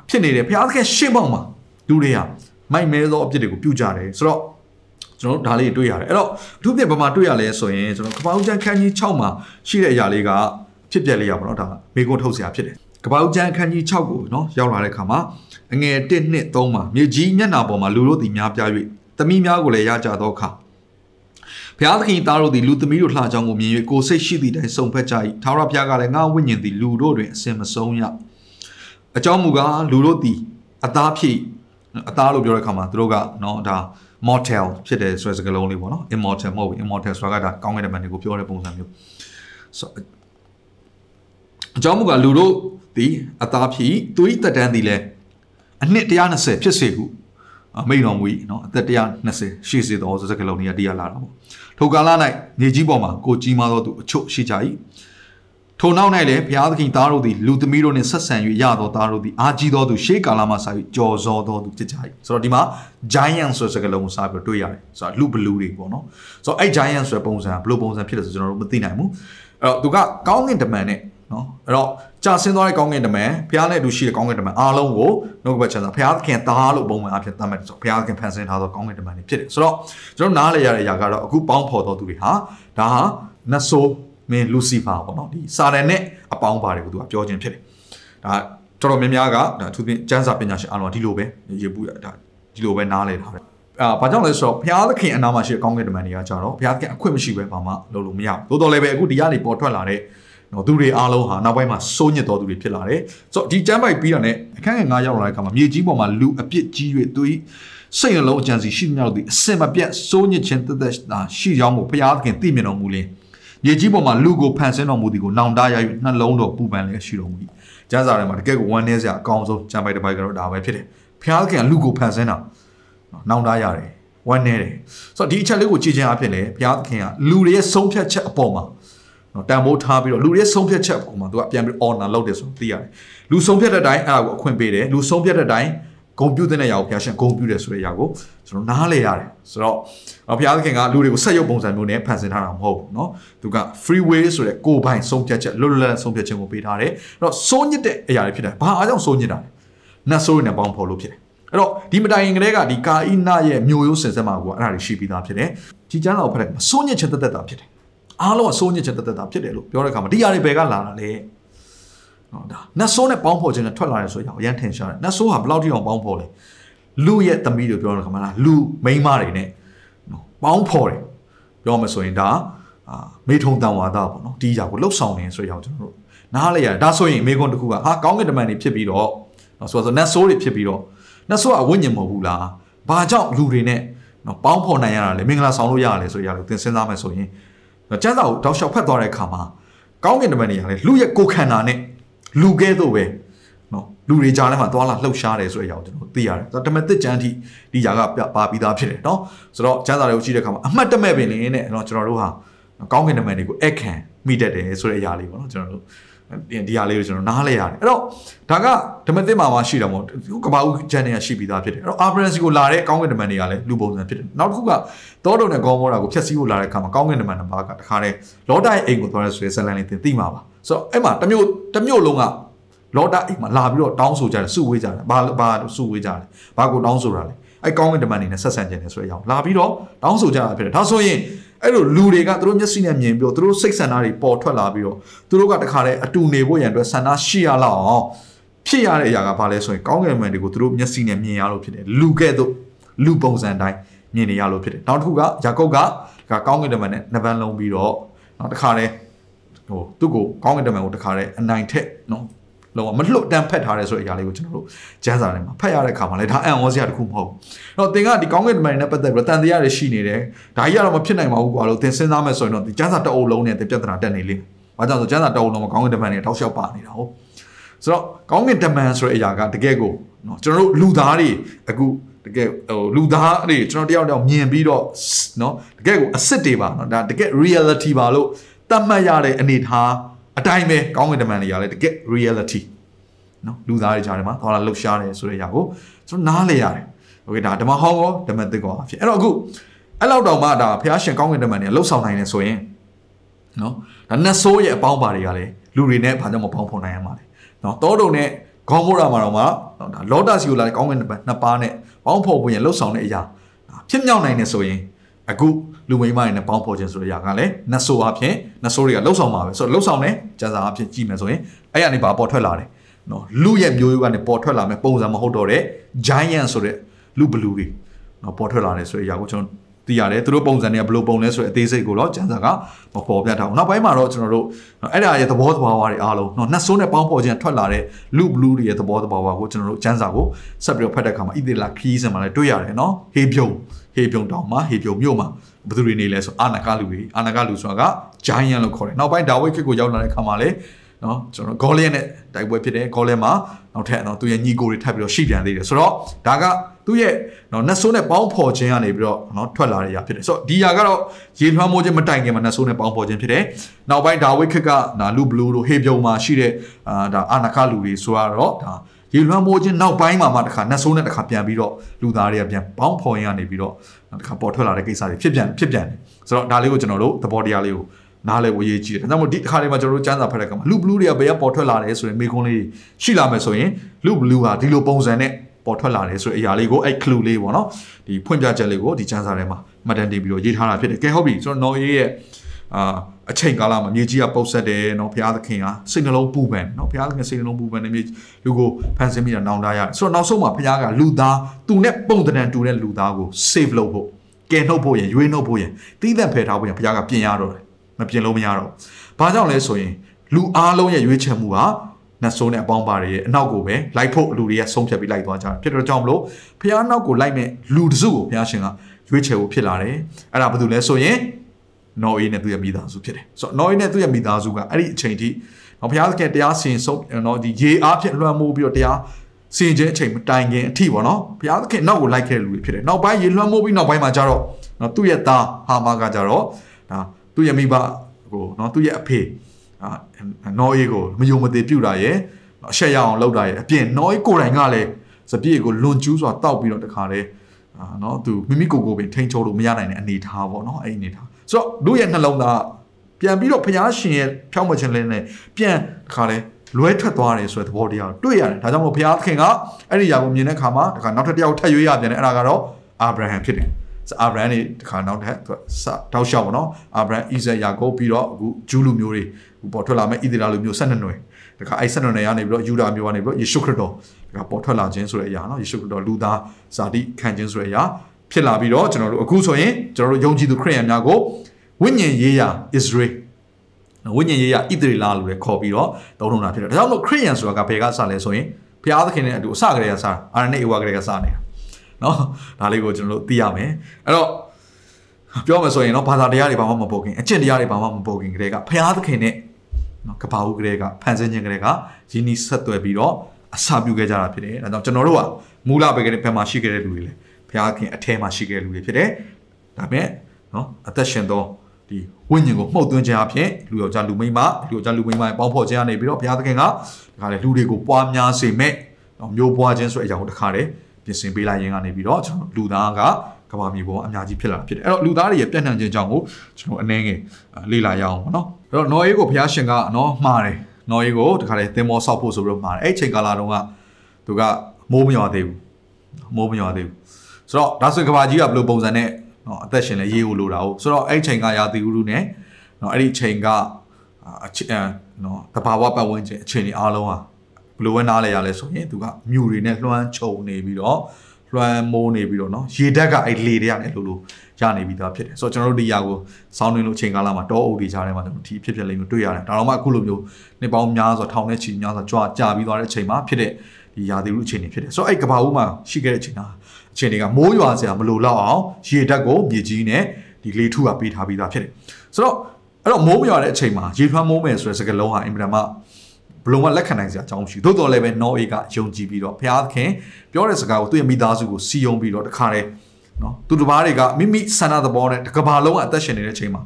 ဖြစ်နေတယ်ဘုရားသခင်ရှေ့ပေါက်မှာလူတွေဟာမိုက်မဲသောအဖြစ်တွေကိုပြုကြတယ်ဆိုတော့ကျွန်တော်တို့ဒါလေးတွေ့ရတယ်အဲ့တော့အထူးဖြင့်ဘာမှတွေ့ရလဲဆိုရင်ကျွန်တော်ကပ္ပဦးကျမ်းခန်းကြီး6မှာရှိတဲ့အရာလေးကဖြစ်ပျက်လေးရပါတော့ဒါမေကုန်းထုတ်စရာဖြစ်တယ်ကပ္ပဦးကျမ်းခန်းကြီး6ကိုနော်ရောက်လာတဲ့အခါမှာအငယ်1နှစ်3မှာမြေကြီးမျက်နှာပေါ်မှာလူတို့သည်များပြား၍သမီးများကိုလည်းရကြသောအခါဘုရားသခင်သားတို့သည်လူသမီးတို့လှကြောင်းကိုမြင်၍ကိုစိတ်ရှိသည့်တိုင်စုံဖက်ကြ၏ထာဝရဘုရားကလည်းငါဝိညာဉ်သည်လူတို့တွင်အစင်မဆုံးရအကြောင်းမူကားလူတို့သည်အသားဖြစ်အသားလို့ပြောတဲ့အခါမှာသူတို့ကနော်ဒါ mortal ဖြစ်တယ်ဆိုတဲ့စကားလုံးလေးပေါ့နော် immortal မဟုတ်ဘူး immortal ဆိုတာကဒါကောင်းကင်တမန်တွေကိုပြောတဲ့ပုံစံမျိုးဆိုအကြောင်းမူကားလူတို့သည်အသားဖြစ်သူ၏တက်တန်းသည်လည်းအနှစ်120ဖြစ်စေဟုမိန်တော်မူ၏နော်အသက်120ရှေ့စေတော်ဆိုစကားလုံးကြီးကတရားလာတာပေါ့ထိုကာလ၌နေကြီးပေါ်မှာကိုကြီးမားသောသူအချို့ရှိကြ၏ထိုနောက်၌လည်းဘုရားသခင်သားတို့သည်လူသမီးတို့နှင့်ဆက်ဆံ၍ရသောသားတို့သည်အာကြီးသောသူရှေးကာလမှစ၍ကြော်စောသောသူဖြစ်ကြ၏ဆိုတော့ဒီမှာ giant ဆိုတဲ့စကားလုံးကိုစပြီးတွေ့ရတယ်ဆိုတော့လူဘလူးတွေပေါ့နော်ဆိုတော့အဲ့ giant ဆိုတဲ့ပုံစံကဘယ်လိုပုံစံဖြစ်လဲဆိုတော့ကျွန်တော်တို့မသိနိုင်ဘူးအဲ့တော့သူကကောင်းကင်တမန်နဲ့နော်အဲ့တော့ကြာဆင်းသွားတဲ့ကောင်းကင်တမန်ဘုရားနဲ့အတူရှိတဲ့ကောင်းကင်တမန်အားလုံးကိုနှုတ်ကပတ်ချမ်းသာဘုရားသခင်သားလို့ပုံမှန်အဖြစ်သတ်မှတ်တယ်ဆိုဘုရားသခင်ဖန်ဆင်းထားသောကောင်းကင်တမန်တွေဖြစ်တယ်ဆိုတော့ကျွန်တော်နားလည်ရတဲ့အရာကတော့အခုပေါင်းဖော်တော်သူတွေဟာဒါဟာနတ်ဆိုးမင်းလူစီဖာပေါ့နော်ဒီစာတန်နဲ့အပေါင်းပါတွေကိုသူကပြောခြင်းဖြစ်တယ်ဒါတော်တော်များများကဒါသူပြင်ကျမ်းစာပညာရှင်အားလုံးကဒီလိုပဲရေပူဒါဒီလိုပဲနားလည်ထားတယ်အာဘာကြောင့်လဲဆိုတော့ဘုရားသခင်အနာမှာရှိတဲ့ကောင်းကင်တမန်တွေကကြတော့ဘုရားသခင်အခွင့်မရှိဘဲဘာမှလုပ်လို့မရဘူးသို့တော်လည်းပဲအခုဒီကနေပေါ်ထွက်လာတဲ့နော်သူတွေအားလုံးဟာနောက်ပိုင်းမှာစိုးညစ်တော်သူတွေဖြစ်လာတယ်ဆိုတော့ဒီကျမ်းပိုက်ပြီးတာနဲ့အခန်းငယ်9ရောက်လာတဲ့အခါမှာမြေကြီးပေါ်မှာလူအပြစ်ကြီး၍သူ၏စိတ်နှလုံးအကြံစီရှိသမျှတို့သည်အစင်မပြတ်စိုးညစ်ခြင်းတသက်သာရှိကြောင်းကိုဘုရားသခင်သိမြင်တော်မူလင်းမြေကြီးပေါ်မှာလူကိုဖန်ဆင်းတော်မူသည်ကိုနောင်တရ၍နှလုံးတော်ပူပန်လျက်ရှိတော်မူ၏ကျမ်းစာထဲမှာတကယ်ကိုဝမ်းနည်းစရာအကောင်းဆုံးကျမ်းပိုက်တစ်ပိုက်ကတော့ဒါပဲဖြစ်တယ်ဘုရားသခင်ကလူကိုဖန်ဆင်းတာနောင်တရတယ်ဝမ်းနည်းတယ်ဆိုတော့ဒီအချက်လေးကိုကြည့်ခြင်းအဖြစ်လေဘုရားသခင်ကလူတွေရဲ့ဆုံးဖြတ်ချက်အပေါ်မှာနော်တန်ဖိုးထားပြီးတော့လူတွေဆုံးဖြတ်ချက်ကိုမှသူကပြန်ပြီး honor လုပ်တယ်ဆိုသိရတယ်လူဆုံးဖြတ်တဲ့အတိုင်းအဲ့ဒါကိုအခွင့်ပေးတယ်လူဆုံးဖြတ်တဲ့အတိုင်းဂုံပြုတဲ့နေရာကိုဘုရားရှင်ဂုံပြုတယ်ဆိုတဲ့နေရာကိုကျွန်တော်နားလဲရတယ်ဆိုတော့ဘုရားသခင်ကလူတွေကိုဆက်ရုပ်ပုံစံမျိုးနဲ့ဖန်ဆင်းထားတာမဟုတ်ဘူးเนาะသူက free way ဆိုတဲ့ကိုယ်ပိုင်ဆုံးဖြတ်ချက်လွတ်လပ်ဆုံးဖြတ်ခြင်းကိုပေးထားတယ်အဲ့တော့စိုးညစ်တဲ့အရာတွေဖြစ်တယ်ဘာအားကြောင့်စိုးညစ်တာလဲနတ်ဆိုးတွေနဲ့ပေါင်းဖော်လို့ဖြစ်တယ်အဲ့တော့ဒီမတိုင်ခင်ကလေးကဒီကာအိနရဲ့မျိုးရိုးစင်စက်မှာကအဲ့ဒါတွေရှိပြီးသားဖြစ်တယ်ကြီးကျန်းတော်ဖက်တယ်မစိုးညစ်ခြင်းတသက်တာဖြစ်တယ်အားလုံးကစိုးညစ်ချက်တသက်တာဖြစ်တယ်လို့ပြောတဲ့အခါမှာဒီအရာတွေဘယ်ကလာတာလဲနော်ဒါနတ်ဆိုးနဲ့ပေါင်းဖော်ခြင်းနဲ့ထွက်လာရဆိုရအောင်အရန်ထင်ရှားတယ်နတ်ဆိုးဟာဘယ်လောက်ထိအောင်ပေါင်းဖော်လဲလူရဲ့သမီးတွေပြောတဲ့ခါမှာလားလူမိန်းမတွေနဲ့နော်ပေါင်းဖော်တယ်ပြောမှဆိုရင်ဒါအာမေထုံတန်ဝါဒပေါ့နော်ဒီအရာကိုလှုပ်ဆောင်နေဆိုရအောင်ကျွန်တော်တို့နားလဲရတယ်ဒါဆိုရင်မေကွန်တစ်ခုကဟာကောင်းကင်တမန်တွေဖြစ်ပြီးတော့နော်ဆိုတော့နတ်ဆိုးတွေဖြစ်ပြီးတော့နတ်ဆိုးကဝိညာဉ်မဟုတ်ဘူးလားဘာကြောင့်လူတွေနဲ့နော်ပေါင်းဖော်နိုင်ရတာလဲမင်္ဂလာဆောင်လို့ရရလဲဆိုရအောင်သင်စဉ်းစားမယ်ဆိုရင်။ကျန်းစာကိုတောက်လျှောက်ဖတ်သွားတဲ့အခါမှာကောင်းကင်တမန်တွေကလည်းလူရဲ့ကိုယ်ခန္ဓာနဲ့လူကဲသို့ပဲနော်လူတွေကြားထဲမှာသွာလာလှုပ်ရှားတယ်ဆိုတဲ့အကြောင်းကျွန်တော်သိရတယ်။ဒါတမန်တစ်ကျမ်းထိဒီຢာကပါပြီးသားဖြစ်တယ်နော်။ဆိုတော့ကျန်းစာတွေကိုကြည့်တဲ့အခါမှာအမှတ်တမဲ့ပင်လင်းနဲ့နော်ကျွန်တော်တို့ဟာကောင်းကင်တမန်တွေကိုအက်ခံမိတတ်တယ်ဆိုတဲ့အရာလေးပေါ့နော်ကျွန်တော်တို့ဒီဟာလေးကိုကျွန်တော်နားလဲရတယ်အဲ့တော့ဒါကဓမ္မသစ်မှာမှရှိတာမဟုတ်ကဘာဦးဂျန်တွေကရှိပြီးသားဖြစ်တယ်အဲ့တော့ average ကိုလာတဲ့ကောင်းကင်ဓမ္မတွေကလည်းလူပုံစံဖြစ်တယ်နောက်တစ်ခုကသောတုံနဲ့ကောမောတာကိုဖြက်စီးဖို့လာတဲ့အခါမှာကောင်းကင်ဓမ္မနှစ်ပါးကတခါတည်းလောတိုင်အိမ်ကိုသွားတဲ့ဆွဲဆက်လန်းလေးသင်သိမှာပါဆိုတော့အဲ့မှာတစ်မျိုးတစ်မျိုးလုံးကလောတိုင်အိမ်မှာလာပြီးတော့တောင်းဆိုကြတယ်စုဝေးကြတယ်ဘာဘာစုဝေးကြတယ်ဘာကိုတောင်းဆိုတာလဲအဲ့ကောင်းကင်ဓမ္မတွေနဲ့ဆက်ဆံကြတယ်ဆိုရအောင်လာပြီးတော့တောင်းဆိုကြတာဖြစ်တယ်ဒါဆိုရင်အဲ့လိုလူတွေကသူတို့မျက်စိနဲ့မြင်ပြီးတော့သူတို့စိတ်ဆန္ဒတွေပေါ်ထွက်လာပြီးတော့သူတို့ကတခါတည်းအတူနေဖို့ရန်အတွက်ဆန္ဒရှိရလောက်အောင်ဖြစ်ရတဲ့အရာကဘာလဲဆိုရင်ကောင်းကင်ဘန်တွေကိုသူတို့မျက်စိနဲ့မြင်ရလို့ဖြစ်တယ်လူကဲ့သို့လူပုံစံတိုင်းမြင်နေရလို့ဖြစ်တယ်နောက်တစ်ခုကယာကုပ်ကဒါကောင်းကင်တမန်နဲ့နှစ်ပန်းလုံးပြီးတော့နော်တခါတည်းဟိုသူ့ကိုကောင်းကင်တမန်ကိုတခါတည်းအနိုင်ထက်နော်လောမလွတ်တမ်းဖက်ထားတယ်ဆိုတဲ့အရာလေးကိုကျွန်တော်တို့ကျမ်းစာထဲမှာဖတ်ရတဲ့အခါမှာလည်းဒါအံ့ဩစရာတစ်ခုမဟုတ်ဘူး။အဲ့တော့သင်ကဒီကောင်းကင်တမန်တွေနဲ့ပတ်သက်ပြီးတော့တန်တရားတွေရှိနေတယ်။ဒါကြီးကတော့မဖြစ်နိုင်ပါဘူးကွာလို့သင်စဉ်းစားမယ်ဆိုရင်တော့ဒီကျမ်းစာတအုပ်လုံးနဲ့သင်ပြဿနာတက်နေလိမ့်မယ်။ဘာကြောင့်ဆိုကျမ်းစာတအုပ်လုံးမှာကောင်းကင်တမန်တွေထောက်လျှောက်ပါနေတာဟုတ်။ဆိုတော့ကောင်းကင်တမန်ဆိုတဲ့အရာကတကယ်ကိုနော်ကျွန်တော်တို့လူသားတွေအခုတကယ်ဟိုလူသားတွေကျွန်တော်တယောက်တယောက်မြင်ပြီးတော့နော်တကယ်ကိုအစ်စ်တွေပါနော်ဒါတကယ် reality ပါလို့သတ်မှတ်ရတဲ့အနေထားအတိုင်းပဲကောင်းကင်တမန်တွေကလည်းတကယ် reality နော်လူသားတွေကြားထဲမှာသွားလာလှုပ်ရှားတယ်ဆိုတဲ့အရာကိုကျွန်တော်နားလည်ရတယ်โอเคဒါဓမ္မဟောကောဓမ္မသစ်ကောအဖြစ်အဲ့တော့အခုအဲ့လောက်တောင်မှဒါဘုရားရှင်ကောင်းကင်တမန်တွေကလှုပ်ဆောင်နိုင်တယ်ဆိုရင်နော်ဒါနတ်ဆိုးရဲ့အပေါင်းပါတွေကလည်းလူတွေနဲ့ဘာကြောင့်မပေါင်းဖော်နိုင်ရမှာလဲနော်တောတုံနဲ့ခေါင်းမိုးရာမှာတော့မှနော်ဒါလောတာစီကိုလာတဲ့ကောင်းကင်နှစ်ပါးနဲ့ပေါင်းဖော်ပွင့်ရလှုပ်ဆောင်တဲ့အရာဖြစ်မြောက်နိုင်တယ်ဆိုရင်အခုလူမိန်းမတွေနဲ့ပေါင်းဖော်ခြင်းဆိုတဲ့အရာကလည်းနတ်ဆိုအဖြစ်နတ်ဆိုတွေကလှုပ်ဆောင်ပါပဲဆိုတော့လှုပ်ဆောင်တယ်ကျန်စာအဖြစ်ကြည့်မယ်ဆိုရင်အဲ့ရနေပါပေါ်ထွက်လာတယ်နော်လူရဲ့မျိုးရိုးကနေပေါ်ထွက်လာမယ်ပုံစံမဟုတ်တော့တဲ့ giant ဆိုတဲ့လူဘလူးတွေနော်ပေါ်ထွက်လာတယ်ဆိုတဲ့အရာကိုကျွန်တော်သိရတယ်သူတို့ပုံစံတွေကဘယ်လိုပုံလဲဆိုတဲ့အသေးစိတ်ကိုတော့ကျန်စာကမပေါ်ပြထားဘူးနောက်ပိုင်းမှာတော့ကျွန်တော်တို့အဲ့ဒါရဲ့သဘောသဘာဝတွေအားလုံးနော်နှစ်ဆိုးနဲ့ပေါင်းပေါ်ခြင်းထွက်လာတဲ့ loop blue တွေရဲ့သဘောသဘာဝကိုကျွန်တော်တို့ကျန်စာကိုဆက်ပြီးတော့ဖတ်တဲ့အခါမှာဣသေလခီးစံမှာလည်းတွေ့ရတယ်နော်ဟေးပြုံဟေးပြုံတောင်မှာဟေးပြုံမြို့မှာဘသူတွေနေလဲဆိုအာနာကလူတွေအာနာကလူဆိုတာက giant လို့ခေါ်တယ်နောက်ပိုင်းဒါဝိဒ်ခေတ်ကိုရောက်လာတဲ့အခါမှာလည်းနော်ကျွန်တော်ဂေါလျက်နဲ့တိုက်ပွဲဖြစ်တယ်ဂေါလျက်မှာနောက်ထပ်နော်သူရဲ့ညီကိုတွေထပ်ပြီးတော့ရှိပြန်သေးတယ်ဆိုတော့ဒါကသူ့ရဲ့နော်နတ်ဆိုးနဲ့ပေါင်းဖော်ခြင်းကနေပြီးတော့နော်ထွက်လာရရဖြစ်တယ်ဆိုတော့ဒီຢာကတော့ရေလွှမ်းမိုးခြင်းမတိုင်ခင်မှာနတ်ဆိုးနဲ့ပေါင်းဖော်ခြင်းဖြစ်တယ်နောက်ပိုင်းဒါဝိခက်ကဒါလူဘလူးတို့ဟေဗျုံမှာရှိတဲ့အာဒါအာနာခလူတွေဆိုတော့ဒါရေလွှမ်းမိုးခြင်းနောက်ပိုင်းမှာမှတခါနတ်ဆိုးနဲ့တခါပြန်ပြီးတော့လူသားတွေကပြန်ပေါင်းဖော်ရင်းကနေပြီးတော့တခါပေါ်ထွက်လာတဲ့ကိစ္စတွေဖြစ်ပြန်ဖြစ်ပြန်တယ်ဆိုတော့ဒါလေးကိုကျွန်တော်တို့သဘောတရားလေးကိုနားလဲဝရေးကြည့်တယ်ဒါကြောင့်မို့ဒီအခါတွေမှာကျွန်တော်တို့စမ်းစာဖတ်တဲ့အခါမှာ loop blue တွေကဘယ်ကပေါ်ထွက်လာတယ်ဆိုရင်မိကုံးလေးရှိလာမယ်ဆိုရင် loop blue ဟာဒီလိုပုံစံနဲ့ပေါ်ထွက်လာတယ်ဆိုတဲ့အရာလေးကိုအဲ့ clue လေးပေါ့နော်ဒီဖွင့်ပြချက်လေးကိုဒီစမ်းစာထဲမှာမှတ်တမ်းတင်ပြီးတော့ရေးထားတာဖြစ်တယ်ကဲဟုတ်ပြီကျွန်တော်နော်ရေးရဲ့အာအချိန်ကာလမှာမြေကြီးကပုတ်ဆက်တယ်เนาะဘုရားသခင်ကစိတ်နှလုံးပူပန်เนาะဘုရားသခင်စိတ်နှလုံးပူပန်နေမြေလူကိုဖန်ဆင်းမိတာနောင်တရဆိုတော့နောက်ဆုံးမှာဘုရားကလူသားသူနဲ့ပုံတံတန်တူတဲ့လူသားကို save လုပ်ဖို့ကယ်နှုတ်ဖို့ရန်ရွေးနှုတ်ဖို့ရန်တီးသန့်ဖယ်ထားဖို့ရန်ဘုရားကပြင်ရတော့တယ်မပြင်လို့မရတော့ဘာကြောင့်လဲဆိုရင်လူအားလုံးရဲ့ရွေးချယ်မှုဟာနတ်ဆိုးနဲ့အပေါင်းပါတွေရဲ့အနောက်ကိုပဲလိုက်ဖို့လူတွေကဆုံးဖြတ်ပြီးလိုက်သွားကြဖြစ်တော့ကြောင့်မလို့ဖျားနောက်ကိုလိုက်မဲ့လူတစုကိုဖျားရှင်ကရွေးချယ်ဖို့ဖြစ်လာတယ်အဲ့ဒါဘာလို့လဲဆိုရင်နော်အေးနဲ့သူ့ရဲ့မိသားစုဖြစ်တယ်ဆိုတော့နော်အေးနဲ့သူ့ရဲ့မိသားစုကအဲ့ဒီအချိန်ထိနော်ဘုရားသခင်တရားစင်ဆုံးနော်ဒီရေအားဖြင့်လွှမ်းမိုးပြီးတော့တရားစင်ခြင်းအချိန်မတိုင်ခင်အထိပေါ့နော်ဘုရားသခင်နောက်ကိုလိုက်ခဲ့တဲ့လူတွေဖြစ်တယ်နောက်ပိုင်းရေလွှမ်းမိုးပြီးနောက်ပိုင်းမှာကျတော့နော်သူ့ရဲ့သားဟာမကကျတော့သူ့ရဲ့မိဘကိုနော်သူ့ရဲ့အဖေနော်အေးကိုမယုံမသေးပြူတာရယ်အရှက်ရအောင်လုပ်တာရယ်အပြင်နော်အေးကိုယ်တိုင်ကလည်းစပြည့်ကိုလွန်ကျူးစွာတောက်ပြီးတော့တခါလေနော်သူမိမိကိုယ်ကိုပင်ထိန်ချုပ်လို့မရနိုင်တဲ့အနေထားပေါ့နော်အဲ့အနေထားဆိုတော့လူရဲ့နှလုံးသားပြန်ပြီးတော့ဖျားရှင်ရဲ့ဖြောင်းမခြင်းလင်းနဲ့ပြန်တခါလေလွဲထွက်သွားတယ်ဆိုတဲ့သဘောတရားကိုတွေ့ရတယ်ဒါကြောင့်မို့ဘုရားသခင်ကအဲ့ဒီຢာကိုမြင်တဲ့အခါမှာဒါကနောက်ထပ်တစ်ယောက်ထပ်ရွေးရပြန်တယ်အဲ့ဒါကတော့အာဗြဟံဖြစ်တယ်အာဗရန်တွေတခါနောက်ထပ်သူကတောက်လျှောက်ပေါ့နော်အာဗရန်အီဇက်ယာကုပ်ပြီးတော့အခုဂျူးလူမျိုးတွေပေါ်ထွက်လာမဲ့ဣသရေလလူမျိုး၁၂နွယ်တခါအဲ့၁၂နွယ်ကနေပြီးတော့ယူဒာမျိုးကနေပြီးတော့ယေရှုခရစ်တော်တခါပေါ်ထွက်လာခြင်းဆိုတဲ့အရာနော်ယေရှုခရစ်တော်လူသားဇာတိခံခြင်းဆိုတဲ့အရာ ဖြစ်လာပြီးတော့ကျွန်တော်တို့အခုဆိုရင်ကျွန်တော်တို့ယုံကြည်သူခရစ်ယာန်များကိုဝိညာဉ်ရေးရာအစ္စရေးဝိညာဉ်ရေးရာဣသရေလလို့လည်းခေါ်ပြီးတော့သုံးထုံတာဖြစ်တယ်။ဒါကြောင့်မို့ခရစ်ယာန်ဆိုတာကဘယ်ကစလဲဆိုရင်ဘုရားသခင်နဲ့အတူအစကတည်းကစတာအာရဏိဧဝကတည်းကစနေတာเนาะဒါလေးကိုကျွန်တော်တို့သိရမယ်အဲ့တော့ပြောမယ်ဆိုရင်တော့ဘာသာတရားတွေဘာမှမပေါ်ခင်အကျင့်တရားတွေဘာမှမပေါ်ခင်ကတည်းကဖျားသခင်နဲ့နော်ကဘာဦးကတည်းကဖန်ဆင်းခြင်းကတည်းကယင်းဤဆက်သွယ်ပြီးတော့အစာပြုခဲ့ကြတာဖြစ်တယ်ဒါကြောင့်ကျွန်တော်တို့ကမူလပဲကတည်းကဘယ်မှာရှိခဲ့တဲ့လူတွေလဲဖျားခင်အထဲမှာရှိခဲ့တဲ့လူတွေဖြစ်တယ်ဒါပေမဲ့နော်အသက်ရှင်သောဒီဝိညာဉ်ကိုမှုတ်သွင်းခြင်းအပြင်လူယောက်ျားလူမိန်းမလူယောက်ျားလူမိန်းမပေါင်းဖော်ခြင်းအနေပြီးတော့ဘုရားသခင်ကဒါကလေလူတွေကိုပွားများစေမဲ့နော်မျိုးပွားခြင်းဆိုတဲ့အကြောင်းကိုတခါတည်းပြင်ဆင်ပေးလိုက်ရင်းကနေပြီးတော့ကျွန်တော်လူသားကကဘာမြေပေါ်အများကြီးဖြစ်လာတာဖြစ်တယ်အဲ့တော့လူသားတွေရဲ့ပြန့်နှံ့ခြင်းကြောင့်ကိုကျွန်တော်အနှဲငယ်လေ့လာရအောင်ပေါ့နော်အဲ့တော့နော်အေးကိုဘုရားရှင်ကနော်မှားတယ်နော်အေးကိုတခါလေသင်္ဘောဆောက်ဖို့ဆိုပြီးတော့မှားတယ်အဲ့ချိန်ကာလတုန်းကသူကမိုးမရွာသေးဘူးမိုးမရွာသေးဘူးဆိုတော့ဒါဆိုကဘာကြီးကဘယ်လိုပုံစံနဲ့နော်အသက်ရှင်လဲရေကိုလိုတာဟုတ်ဆိုတော့အဲ့ချိန်ကရာသီဥတုနဲ့နော်အဲ့ဒီချိန်ကနော်တဘာဝပတ်ဝန်းကျင်အခြေအနေအားလုံးဟာဘယ်လိုပဲနားလဲရလဲဆိုရင်သူကမြူတွေနဲ့လွှမ်းခြုံနေပြီးတော့လွှမ်းမိုးနေပြီးတော့เนาะရေဓာတ်ကအဲ့လေတွေကလည်းလို့လို့ရနေပြီးသားဖြစ်တယ်ဆိုတော့ကျွန်တော်တို့ဒီရာကိုစောင်းတွင်လို့အချိန်ကာလမှာတောအုပ်တွေကြားထဲမှာကျွန်တော်ဒီဖြစ်ဖြစ်လေးမျိုးတွေ့ရတယ်ဒါတော့မှအခုလိုမျိုးနှစ်ပေါင်းများစွာထောင်နဲ့ချီများစွာကြွာကြာပြီးသွားတဲ့အချိန်မှာဖြစ်တဲ့ဒီရာသီဥတုအခြေအနေဖြစ်တယ်ဆိုတော့အဲ့ကဘာဦးမှာရှိခဲ့တဲ့အချိန်ဟာအခြေအနေကမိုးရွာစရာမလိုတော့အောင်ရေဓာတ်ကိုမြေကြီးနဲ့ဒီလေထုကပေးထားပြီးသားဖြစ်တယ်ဆိုတော့အဲ့တော့မိုးမရွာတဲ့အချိန်မှာရေထွန်းမိုးမယ်ဆိုတဲ့စကားလုံးဟာအင်မတန်မှဘလုံးဝလက်ခံနိုင်စရာအကြောင်းမရှိဘူးသို့တော်လည်းပဲ Norway ကယုံကြည်ပြီးတော့ဘုရားသခင်ပြောတဲ့စကားကိုသူ့ရဲ့မိသားစုကိုစီယုံပြီးတော့တခါတည်းနော်သူတစ်ပါးတွေကမိမိဆန္ဒသဘောနဲ့တစ်ကဘာလုံးအသက်ရှင်နေတဲ့အချိန်မှာ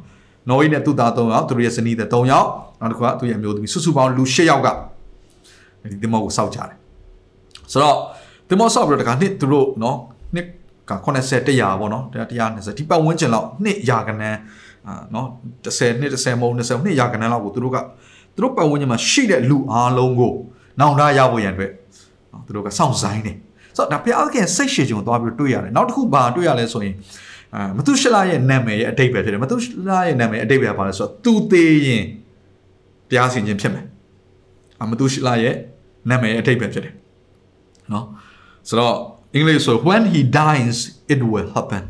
Norway နဲ့သူ့သား၃ယောက်သူတို့ရဲ့ဇနီးတဲ့၃ယောက်နောက်တစ်ခါသူ့ရဲ့မျိုးသမီးစုစုပေါင်းလူ၈ယောက်ကဒီတင်မောကိုစောက်ကြတယ်ဆိုတော့တင်မောစောက်ပြီးတော့တခါနှစ်သူတို့နော်နှစ်က80 100ပေါ့နော်120ဒီပတ်ဝန်းကျင်လောက်နှစ်ရာကနန်းအာနော်10နှစ်10မုံ20နှစ်ရာကနန်းလောက်ကိုသူတို့ကသူတို့ပတ်ဝန်းကျင်မှာရှိတဲ့လူအားလုံးကိုနောင်တရဖို့ရန်အတွက်နော်သူတို့ကစောင့်ဆိုင်နေဆိုတော့ဒါဘုရားသခင်စိတ်ရှည်ခြင်းကိုသွားပြီးတွေ့ရတယ်နောက်တစ်ခုဘာတွေ့ရလဲဆိုရင်အာမသူရှလာရဲ့နာမည်ရဲ့အတိတ်ပဲဖြစ်တယ်မသူရှလာရဲ့နာမည်အတိတ်ပဲပါလဲဆိုတော့သူသေးရင်တရားစီရင်ခြင်းဖြစ်မယ်အာမသူရှလာရဲ့နာမည်အတိတ်ပဲဖြစ်တယ်နော်ဆိုတော့အင်္ဂလိပ်ဆို when he dies it will happen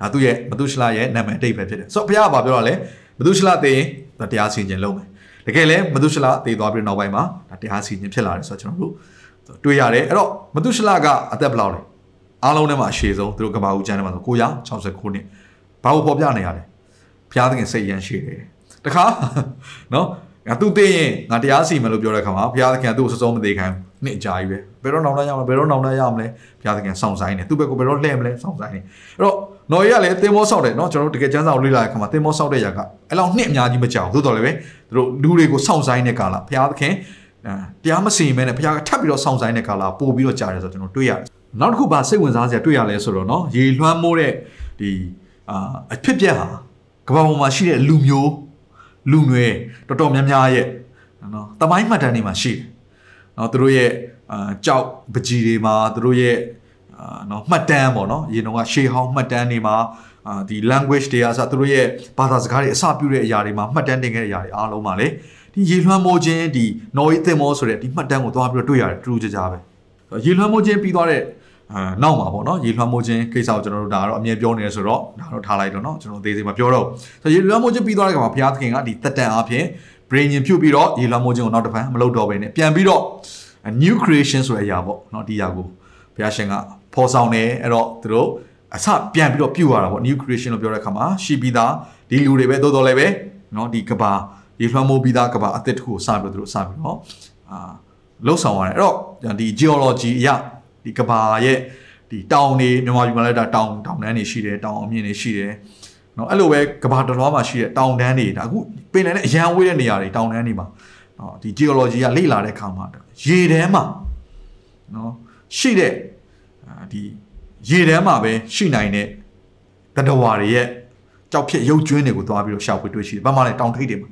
ဒါသူ့ရဲ့မသူရှလာရဲ့နာမည်အတိတ်ပဲဖြစ်တယ်ဆိုတော့ဘုရားကပြောတာလဲမသူရှလာသေးရင်တရားစီရင်ခြင်းလုပ်မယ်တကယ်လဲမသူရှလာတည်သွားပြီးနောက်ပိုင်းမှာဒါတရားစီရင်ဖြစ်လာတယ်ဆိုတော့ကျွန်တော်တို့တွေ့ရတယ်အဲ့တော့မသူရှလာကအသက်ဘယ်လောက်လဲအားလုံးထဲမှာအရှိဆုံးသူတို့ကဘာဦးကျမ်းထဲမှာဆို969နှစ်ဘာကိုဖော်ပြနေရလဲဘုရားသခင်စိတ်ရန်ရှိတယ်တခါနော်ငါသူသိရင်ငါတရားစီမယ်လို့ပြောတဲ့ခါမှာဘုရားသခင်ကသူ့ကိုစောစောမသေးခိုင်းနှစ်အကြာကြီးပဲဘယ်တော့နောင်တရမလဲဘယ်တော့နောင်တရမလဲဘုရားသခင်စောင့်ဆိုင်နေသူ့ဘက်ကိုဘယ်တော့လှည့်မလဲစောင့်ဆိုင်နေအဲ့တော့နော်ရီကလည်းတင်မောဆောက်တယ်နော်ကျွန်တော်တို့တကယ်ကျန်းစာကိုလေ့လာတဲ့အခါမှာတင်မောဆောက်တဲ့ຢာကအဲ့လောက်နှစ်အများကြီးမကြောက်သို့တော်လည်းပဲသူတို့လူတွေကိုစောင့်ဆိုင်တဲ့ကာလဘုရားသခင်တရားမစင်မဲနဲ့ဘုရားကထပ်ပြီးတော့စောင့်ဆိုင်တဲ့ကာလပို့ပြီးတော့ကြားတယ်ဆိုတော့ကျွန်တော်တွေ့ရတယ်နောက်တစ်ခုပါစိတ်ဝင်စားစရာတွေ့ရလဲဆိုတော့နော်ရေလွှမ်းမိုးတဲ့ဒီအာအဖြစ်ပြက်ဟာကမ္ဘာပေါ်မှာရှိတဲ့လူမျိုးလူနွယ်တော်တော်များများရဲ့နော်တမိုင်းမှတ်တမ်းတွေမှာရှိတယ်နော်သူတို့ရဲ့အာကြောက်ပကြီးတွေမှာသူတို့ရဲ့အာနော်မှတ်တမ်းပေါ့နော်အရင်တော့ကရှေးဟောင်းမှတ်တမ်းတွေမှာအာဒီ language တွေအစသူတို့ရဲ့ဘာသာစကားတွေအစပြုတဲ့အရာတွေမှာမှတ်တမ်းတင်ခဲ့တဲ့အရာတွေအားလုံးပါလေဒီရေလွှမ်းမိုးခြင်းဒီ noise သင်မောဆိုတဲ့ဒီမှတ်တမ်းကိုသွားပြီးတော့တွေ့ရတယ်တူတူကြကြပဲရေလွှမ်းမိုးခြင်းပြီးသွားတဲ့အာနောက်မှာပေါ့နော်ရေလွှမ်းမိုးခြင်းကိစ္စကိုကျွန်တော်တို့ဒါတော့အမြဲပြောနေရဆိုတော့ဒါတော့ထားလိုက်တော့နော်ကျွန်တော်အသေးစိတ်မပြောတော့ဆိုရေလွှမ်းမိုးခြင်းပြီးသွားတဲ့ခါမှာဘုရားသခင်ကဒီတက်တန်အပြင် brain ဖြုတ်ပြီးတော့ရေလွှမ်းမိုးခြင်းကိုနောက်တစ်ဖန်မလုပ်တော့ဘဲနဲ့ပြန်ပြီးတော့ new creation ဆိုတဲ့အရာပေါ့နော်ဒီအရာကိုဘုရားရှင်ကဖော်ဆောင်တယ်အဲ့တော့သူတို့အစပြန်ပြီးတော့ပြုတ်ရတာပေါ့ new creation လို့ပြောတဲ့အခါမှာရှိပြီးသားဒီလူတွေပဲတော်တော်လည်းပဲเนาะဒီကဘာဒီလွှမ်းမိုးပြီးသားကဘာအသစ်တစ်ခုကိုစပြီးတော့သူတို့စပြီးတော့အာလှုပ်ဆောင်ရတယ်အဲ့တော့ဒီ geology အရဒီကဘာရဲ့ဒီတောင်တွေမြန်မာပြည်မှာလည်းဒါတောင်တောင်တန်းတွေရှိတယ်တောင်အမြင့်တွေရှိတယ်เนาะအဲ့လိုပဲကဘာတော်တော်မှာရှိတဲ့တောင်တန်းတွေဒါအခုပင်လယ်နဲ့အရန်ဝေးတဲ့နေရာတွေတောင်တန်းတွေမှာเนาะဒီ geology ကလေ့လာတဲ့အခါမှာရေထဲမှာเนาะရှိတဲ့ဒီရေထဲမှာပဲရှိနိုင်တဲ့တတဝါတွေရဲ့ကြောက်ဖြစ်ရုပ်ကျွင်းတွေကိုသွားပြီးတော့ရှာဖွေတွေ့ရှိတယ်။ဘာမှလည်းတောင်ထိပ်တွေမှာ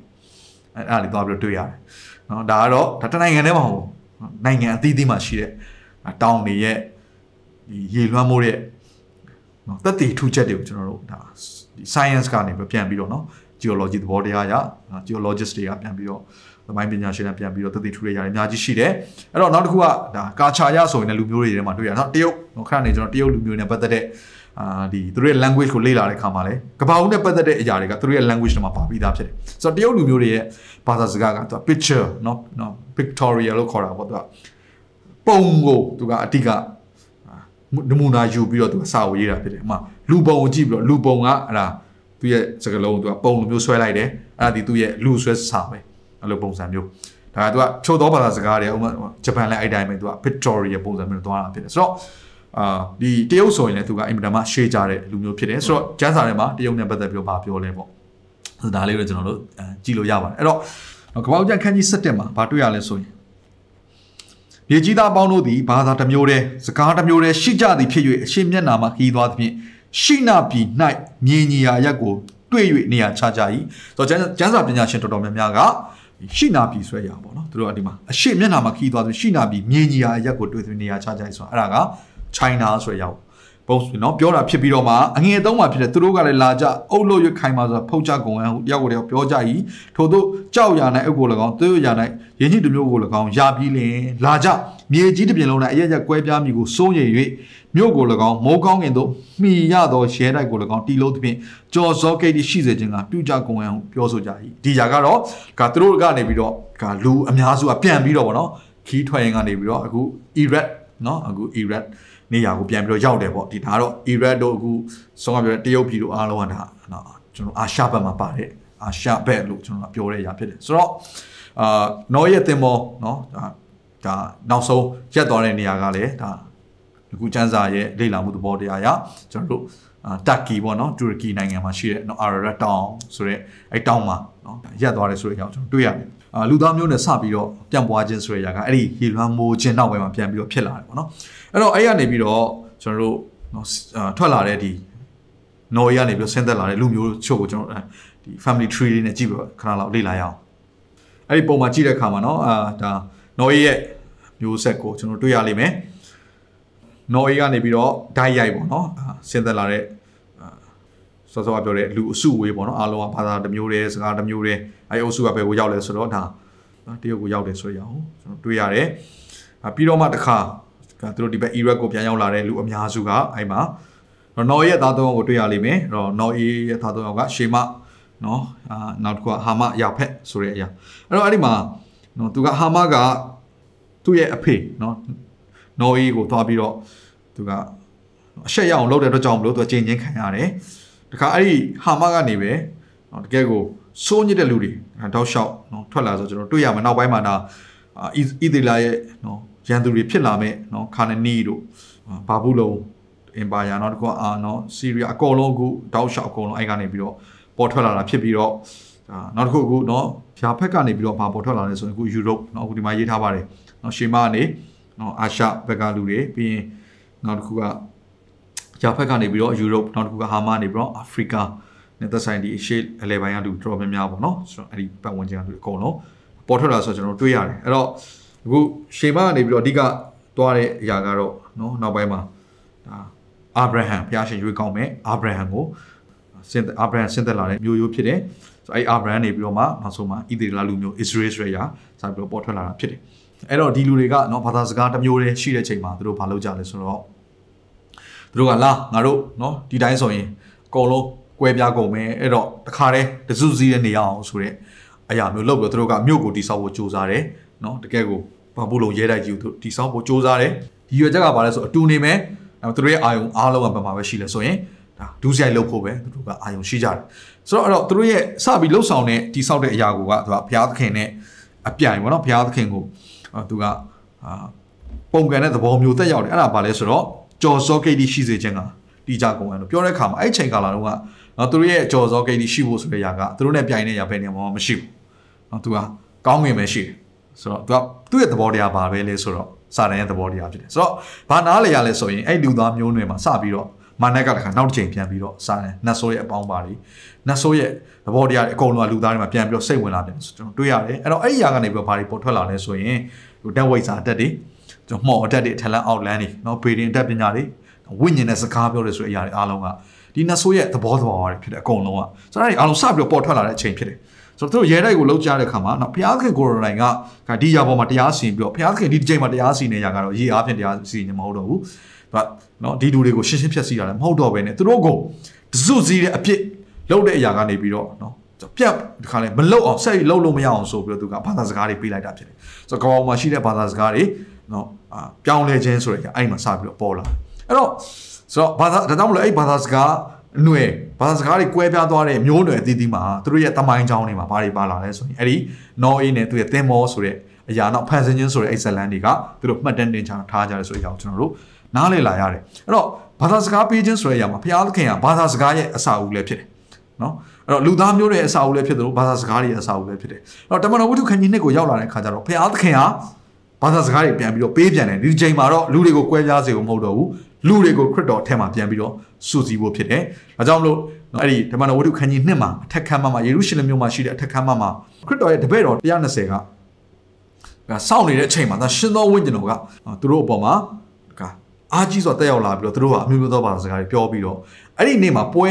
အဲ့ဒါတွေသွားပြီးတော့တွေ့ရတယ်။နော်ဒါကတော့ဒါတနိုင်ငံထဲမှာမဟုတ်ဘူး။နိုင်ငံအသီးသီးမှာရှိတဲ့တောင်တွေရဲ့ဒီရေလွှမ်းမိုးတဲ့နော်သက်တည်ထူချက်တွေကိုကျွန်တော်တို့ဒါ science ကနေပြန်ပြီးတော့နော် geology သဘောတရားအရ geologist တွေကပြန်ပြီးတော့သမိုင်းပညာရှင်တွေပြန်ပြီးတော့တည်တည်ထူရရအများကြီးရှိတယ်အဲ့တော့နောက်တစ်ခုကဒါကာချာရဆိုရင်လည်းလူမျိုးတွေထဲမှာတွေ့ရနော်တရုတ်ခဏနေကျွန်တော်တရုတ်လူမျိုးတွေနဲ့ပတ်သက်တဲ့အာဒီသူတို့ရဲ့ language ကိုလေ့လာတဲ့အခါမှာလည်းကဘာဦးနဲ့ပတ်သက်တဲ့အရာတွေကသူတို့ရဲ့ language တွေမှာပါပြီးသားဖြစ်တယ်ဆိုတော့တရုတ်လူမျိုးတွေရဲ့ဘာသာစကားကသူက picture เนาะเนาะ pictorial လို့ခေါ်တာပေါ့သူကပုံကိုသူကအတိကနမူနာယူပြီးတော့သူကစာအုပ်ရေးတာဖြစ်တယ်အမလူပုံကိုကြည့်ပြီးတော့လူပုံကအဲ့ဒါသူရဲ့စကားလုံးကိုသူကပုံလိုမျိုးဆွဲလိုက်တယ်အဲ့ဒါဒီသူရဲ့လူဆွဲစာပဲအဲ့လိုပုံစံမျိုးဒါကသူကချို့သောဘာသာစကားတွေဥမာဂျပန်လည်းအဲ့တိုင်းပဲသူက Victoria ပုံစံမျိုးသွားတာဖြစ်တယ်ဆိုတော့အာဒီတရုတ်ဆိုရင်လည်းသူကအင်မတန်မှရှေ့ကြတဲ့လူမျိုးဖြစ်တယ်ဆိုတော့ကျန်းစာထဲမှာတရုတ်နဲ့ပတ်သက်ပြီးတော့ဘာပြောလဲပေါ့ဒါလေးတော့ကျွန်တော်တို့ကြည့်လို့ရပါတယ်အဲ့တော့ကမ္ဘာ့ကြံခန်းကြီး7မှာဘာတွေ့ရလဲဆိုရင်မြေကြီးသားပေါင်းတို့သည်ဘာသာတစ်မျိုးတည်းစကားတစ်မျိုးတည်းရှိကြသည်ဖြစ်၍အရှင်မျက်နာမှာခီးသွားသည်ဖြင့်ရှိနာပြည်၌မြေညီယာရက်ကိုတွေ့၍နေရာချကြ၏ဆိုတော့ကျန်းစာပညာရှင်တော်တော်များများကရှိနာပြီဆွဲရပါတော့သူတို့ကဒီမှာအရှိမျက်နှာမှာခီးသွားတယ်ရှိနာပြီမြင်းကြီးရာအရက်ကိုတွေ့သွင်းနေရာချကြိုက်ဆိုတာအဲ့ဒါက China ဆွဲရအောင်ပုံစံနော်ပြောတာဖြစ်ပြီးတော့မှအငယ်သုံးမှာဖြစ်တဲ့သူတို့ကလည်းလာကြအုပ်လို့ရခိုင်မှာဆိုဖုတ်ချကုန်အောင်ရောက်ကိုတယောက်ပြောကြဤထို့သို့ကြောက်ရနိုင်အုပ်ကို၎င်းသူတို့ရနိုင်ရင်းချင်းတို့မျိုးကို၎င်းရပြီးလင်လာကြမြေကြီးတစ်ပြင်လုံး၌အရရက်ကွဲပြားမိကိုစိုးရိမ်၍မြို့ကို၎င်းမိုးကောင်းကင်သို့မှီရသောရဲတိုက်ကို၎င်းတီလို့သဖြင့်ကြော်စောကိတ်ရှိစေခြင်းကပြုကြကုန်အောင်ပြောဆိုကြ၏ဒီຢာကတော့ကသူတို့ကနေပြီးတော့ကလူအများစုကပြန်ပြီးတော့ဗောနော်ခီးထွက်ရင်ကနေပြီးတော့အခု Iraq เนาะအခု Iraq နေရာကိုပြန်ပြီးတော့ရောက်တယ်ဗောဒီဒါတော့ Iraq တို့အခုဆောင်းကပြောတဲ့တရုတ်ပြည်တို့အားလုံးကဒါเนาะကျွန်တော်အာရှဘက်မှာပါတယ်အာရှဘက်လို့ကျွန်တော်ပြောတဲ့အရာဖြစ်တယ်ဆိုတော့အာနော်ရဲ့တင်မောเนาะဒါဒါနောက်ဆုံးရက်သွားတဲ့နေရာကလည်းဒါဒီကူချန်စာရဲ့လေ့လာမှုသဘောတရားအရကျွန်တော်တို့တာကီပေါ့နော်တူရကီနိုင်ငံမှာရှိတဲ့နော်အာရတောင်ဆိုတဲ့အဲတောင်မှာနော်ရက်သွားတယ်ဆိုတဲ့အကြောင်းကျွန်တော်တွေ့ရတယ်အာလူသားမျိုးနဲ့စပြီးတော့ပြန်ပွားခြင်းဆိုတဲ့အရာကအဲ့ဒီရေလွှမ်းမိုးခြင်းနောက်ပိုင်းမှာပြန်ပြီးတော့ဖြစ်လာတယ်ပေါ့နော်အဲ့တော့အဲ့ရနေပြီးတော့ကျွန်တော်တို့နော်ထွက်လာတဲ့ဒီနော်ရကနေပြီးတော့ဆင်းသက်လာတဲ့လူမျိုးချုပ်ကိုကျွန်တော်ဒီ family tree လေးနဲ့ကြည့်ပြီးခဏလောက်လေ့လာရအောင်အဲ့ဒီပုံမှာကြည့်တဲ့အခါမှာနော်အာဒါနော်ရဲ့မျိုးဆက်ကိုကျွန်တော်တွေ့ရလိမ့်မယ်နော်အေးကနေပြီးတော့ဓာတ်ရိုက်ပေါ့နော်ဆင်းသက်လာတဲ့စောစောကပြောတဲ့လူအစုဝေးပေါ့နော်အားလုံးကဘာသာတစ်မျိုးတည်းစကားတစ်မျိုးတည်းအဲအစုကဘယ်ကိုရောက်လဲဆိုတော့ဒါတရုတ်ကိုရောက်တယ်ဆိုရအောင်ကျွန်တော်တွေ့ရတယ်ပြီးတော့မှတစ်ခါသူတို့ဒီဘက် Iraq ကိုပြန်ရောက်လာတဲ့လူအများစုကအဲ့မှာတော့နော်ရဲ့သားသုံးယောက်ကိုတွေ့ရလိမ့်မယ်အဲ့တော့နော်အေးရဲ့သားသုံးယောက်ကရှေမနော်အာနောက်တစ်ခုကဟာမရောက်ဖက်ဆိုတဲ့အရာအဲ့တော့အဲ့ဒီမှာနော်သူကဟာမကသူ့ရဲ့အဖေနော်နော်အေးကိုသွားပြီးတော့သူကအရှက်ရအောင်လုပ်တဲ့အတွက်ကြောင့်မလို့သူကချိန်ချင်းခံရတယ်တခါအဲ့ဒီဟာမကနေပဲနော်တကယ်ကိုစိုးညစ်တဲ့လူတွေတောက်လျှောက်နော်ထွက်လာဆိုကျွန်တော်တွေ့ရမှာနောက်ပိုင်းမှာဒါအီသီလာရဲ့နော်ရန်သူတွေဖြစ်လာမဲ့နော်ခါနနီတို့ဘာဘူးလုံးအင်ပါယာနော်တကွာအာနော်ဆီးရီးယားအကုန်လုံးအခုတောက်လျှောက်အကုန်လုံးအဲ့ကနေပြီးတော့ပေါ်ထွက်လာတာဖြစ်ပြီးတော့ဒါနောက်တစ်ခုအခုနော်ဖြာဖက်ကနေပြီးတော့ဘာပေါ်ထွက်လာလဲဆိုရင်အခုယူရိုပနော်အခုဒီမှာရေးထားပါတယ်နော်ရှေမာကနေနော်အာရှဘက်ကလူတွေပြီးရင်နောက်တစ်ခုကဂျာဖက်ကနေပြီးတော့ယူရိုပနောက်တစ်ခုကဟာမနေပြီးတော့အာဖရိကနဲ့သက်ဆိုင်ဒီအရှေ့အလယ်ပိုင်းကလူတော်တော်များများပေါ့နော်ဆိုတော့အဲ့ဒီပတ်ဝန်းကျင်ကလူအကုန်လုံးပေါ်ထွက်လာဆိုတော့ကျွန်တော်တွေးရတယ်အဲ့တော့အခုရှေမကနေပြီးတော့အဓိကသွားတဲ့အရာကတော့နော်နောက်ပိုင်းမှာဒါအာဗြဟံဘုရားရှင်ရွေးကောင်းမဲ့အာဗြဟံကိုစင်အာဗြဟံဆင်းသက်လာတဲ့မျိုးရိုးဖြစ်တယ်ဆိုတော့အဲ့အာဗြဟံနေပြီးတော့မှနောက်ဆုံးမှာဣသေလလူမျိုးအစ္စရေးဆိုရာစပြီးတော့ပေါ်ထွက်လာတာဖြစ်တယ်အဲ့တော့ဒီလူတွေကเนาะဘာသာစကားတစ်မျိုးတည်းရှိတဲ့ချိန်မှာသူတို့ဘာလုပ်ကြလဲဆိုတော့သူတို့ကလာငါတို့เนาะဒီတိုင်းဆိုရင်အကုန်လုံးကွဲပြားကုန်မယ်အဲ့တော့တခါတည်းတစုစည်းတဲ့နေရအောင်ဆိုတော့အရာမျိုးလုပ်ပြီးသူတို့ကမြို့ကိုတိဆောက်ဖို့စူးစမ်းတယ်เนาะတကယ်ကိုဘာဘူးလုံးရဲတိုက်ကြီးကိုတိဆောက်ဖို့စူးစမ်းတယ်ဒီရွယ်ချက်ကဘာလဲဆိုအတူနေမယ်အဲသူတို့ရဲ့အာယုံအားလုံးကဘာမှပဲရှိလဲဆိုရင်ဒါဒူးဆိုင်လုပ်ဖို့ပဲသူတို့ကအာယုံရှိကြတယ်ဆိုတော့အဲ့တော့သူတို့ရဲ့စပြီးလှုပ်ဆောင်တဲ့တိဆောက်တဲ့အရာကိုကသူကဘုရားသခင်နဲ့အပြိုင်ပေါ့နော်ဘုရားသခင်ကိုသူကပုံကန်တဲ့သဘောမျိုးတက်ရောက်တယ်အဲ့ဒါဘာလဲဆိုတော့ကြော်စောကိတ်တိရှိစေခြင်းကတီကြကုန်တယ်လို့ပြောတဲ့အခါမှာအဲ့ချိန်ကာလတုန်းကနော်သူတို့ရဲ့ကြော်စောကိတ်တိရှိဖို့ဆိုတဲ့ຢာကသူတို့နဲ့ပြိုင်တဲ့ຢာပဲနေမှာမရှိဘူးနော်သူကကောင်းငင်ပဲရှိတယ်ဆိုတော့သူကသူ့ရဲ့သဘောတရားဘာပဲလဲဆိုတော့စာတန်ရဲ့သဘောတရားဖြစ်တယ်ဆိုတော့ဘာနားလေရလဲဆိုရင်အဲ့လူသားမျိုးနွယ်မှာစပြီးတော့မာနက်ကတခါနောက်တစ်ချိန်ပြန်ပြီးတော့စားတယ်နတ်ဆိုးရဲ့အပေါင်းပါတွေနတ်ဆိုးရဲ့သဘောတရားတွေအကုန်လုံးကလူသားတွေမှာပြန်ပြီးတော့စိတ်ဝင်လာပြန်ဆိုကျွန်တော်တွေ့ရတယ်အဲ့တော့အဲ့ဒီຢာကနေပြီးတော့ဘာတွေပေါ်ထွက်လာလဲဆိုရင်ဟိုတက်ဝိတ်စာအတက်တွေကျွန်တော်မှော်အတက်တွေထလန်အောက်လန်းတွေနော်ဘေဒင်အတက်ပညာတွေဝိညာဉ်နဲ့စကားပြောတယ်ဆိုတဲ့အရာတွေအားလုံးကဒီနတ်ဆိုးရဲ့သဘောသဘာဝတွေဖြစ်တယ်အကုန်လုံးကဆိုတော့အဲ့ဒီအားလုံးစပြီးတော့ပေါ်ထွက်လာတဲ့အချိန်ဖြစ်တယ်ဆိုတော့သူရဲတိုက်ကိုလှုပ်ကြတဲ့ခါမှာနော်ဘုရားသခင်ကိုရိုနိုင်ကဒီຢာပေါ်မှာတရားစီရင်ပြီးတော့ဘုရားသခင်ဒီတစ်ချိန်မှာတရားစီရင်နေရတာကတော့ရေအားဖြင့်တရားစီရင်မှာမဟုတ်တော့ဘူးသူကနော်ဒီလူတွေကိုရှင်းရှင်းဖြတ်စီရတယ်မဟုတ်တော့ဘဲနဲ့သူတို့ကိုတစုစည်းတဲ့အဖြစ်လုပ်တဲ့အရာကနေပြီးတော့နော်ပြတ်ဒီခါလဲမလုတ်အောင်ဆက်ပြီးလုတ်လို့မရအောင်ဆိုပြီးတော့သူကဘာသာစကားတွေပေးလိုက်တာဖြစ်တယ်ဆိုတော့ကောင်အောင်မှာရှိတဲ့ဘာသာစကားတွေနော်အာပြောင်းလဲခြင်းဆိုတဲ့အရာအဲ့မှာစပြီးတော့ပေါ်လာအဲ့တော့ဆိုတော့ဘာသာဒါကြောင့်မလို့အဲ့ဘာသာစကားအနွယ်ဘာသာစကားတွေကွဲပြားသွားတဲ့မျိုးနွယ်အသီးသီးမှာသူတို့ရဲ့တမိုင်းချောင်းတွေမှာဘာတွေပါလာလဲဆိုရင်အဲ့ဒီ North A နဲ့သူရဲ့ Tin Mall ဆိုတဲ့အရာနောက် Passenger ဆိုတဲ့အဲ့ဇလန်တွေကသူတို့မှတ်တမ်းတင်ချထားကြတယ်ဆိုတဲ့အကြောင်းကျွန်တော်တို့နားလည်လာရတယ်အဲ့တော့ဘာသာစကားပေးခြင်းဆိုတဲ့အရာမှာဘုရားသခင်ကဘာသာစကားရဲ့အစာအုပ်လည်းဖြစ်တယ်နော်အဲ့တော့လူသားမျိုးတွေအစာအုပ်လည်းဖြစ်တယ်လို့ဘာသာစကားတွေအစာအုပ်လည်းဖြစ်တယ်အဲ့တော့တမန်တော်ဝိတုခန်းကြီးနှစ်ကိုရောက်လာတဲ့အခါကျတော့ဘုရားသခင်ကဘာသာစကားတွေပြန်ပြီးတော့ပေးပြန်တယ်ဒီချိန်မှာတော့လူတွေကိုကွဲပြားစေဖို့မဟုတ်တော့ဘူးလူတွေကိုခရစ်တော်ထဲမှာပြန်ပြီးတော့စုစည်းဖို့ဖြစ်တယ်။ဒါကြောင့်မလို့အဲ့ဒီဓမ္မနဝတ္ထုခန်းကြီးနှစ်မှာအထက်ခန်းမှာယေရုရှလင်မြို့မှာရှိတဲ့အထက်ခန်းမှာခရစ်တော်ရဲ့တပည့်တော်120ကစောင့်နေတဲ့အချိန်မှာသာရှင်သောဝိညာဉ်တော်ကသူတို့အပေါ်မှာအားကြီးစွာတက်ရောက်လာပြီးတော့သူတို့ကအမျိုးမျိုးသောဘာသာစကားတွေပြောပြီးတော့အဲ့ဒီနေ့မှာပွဲ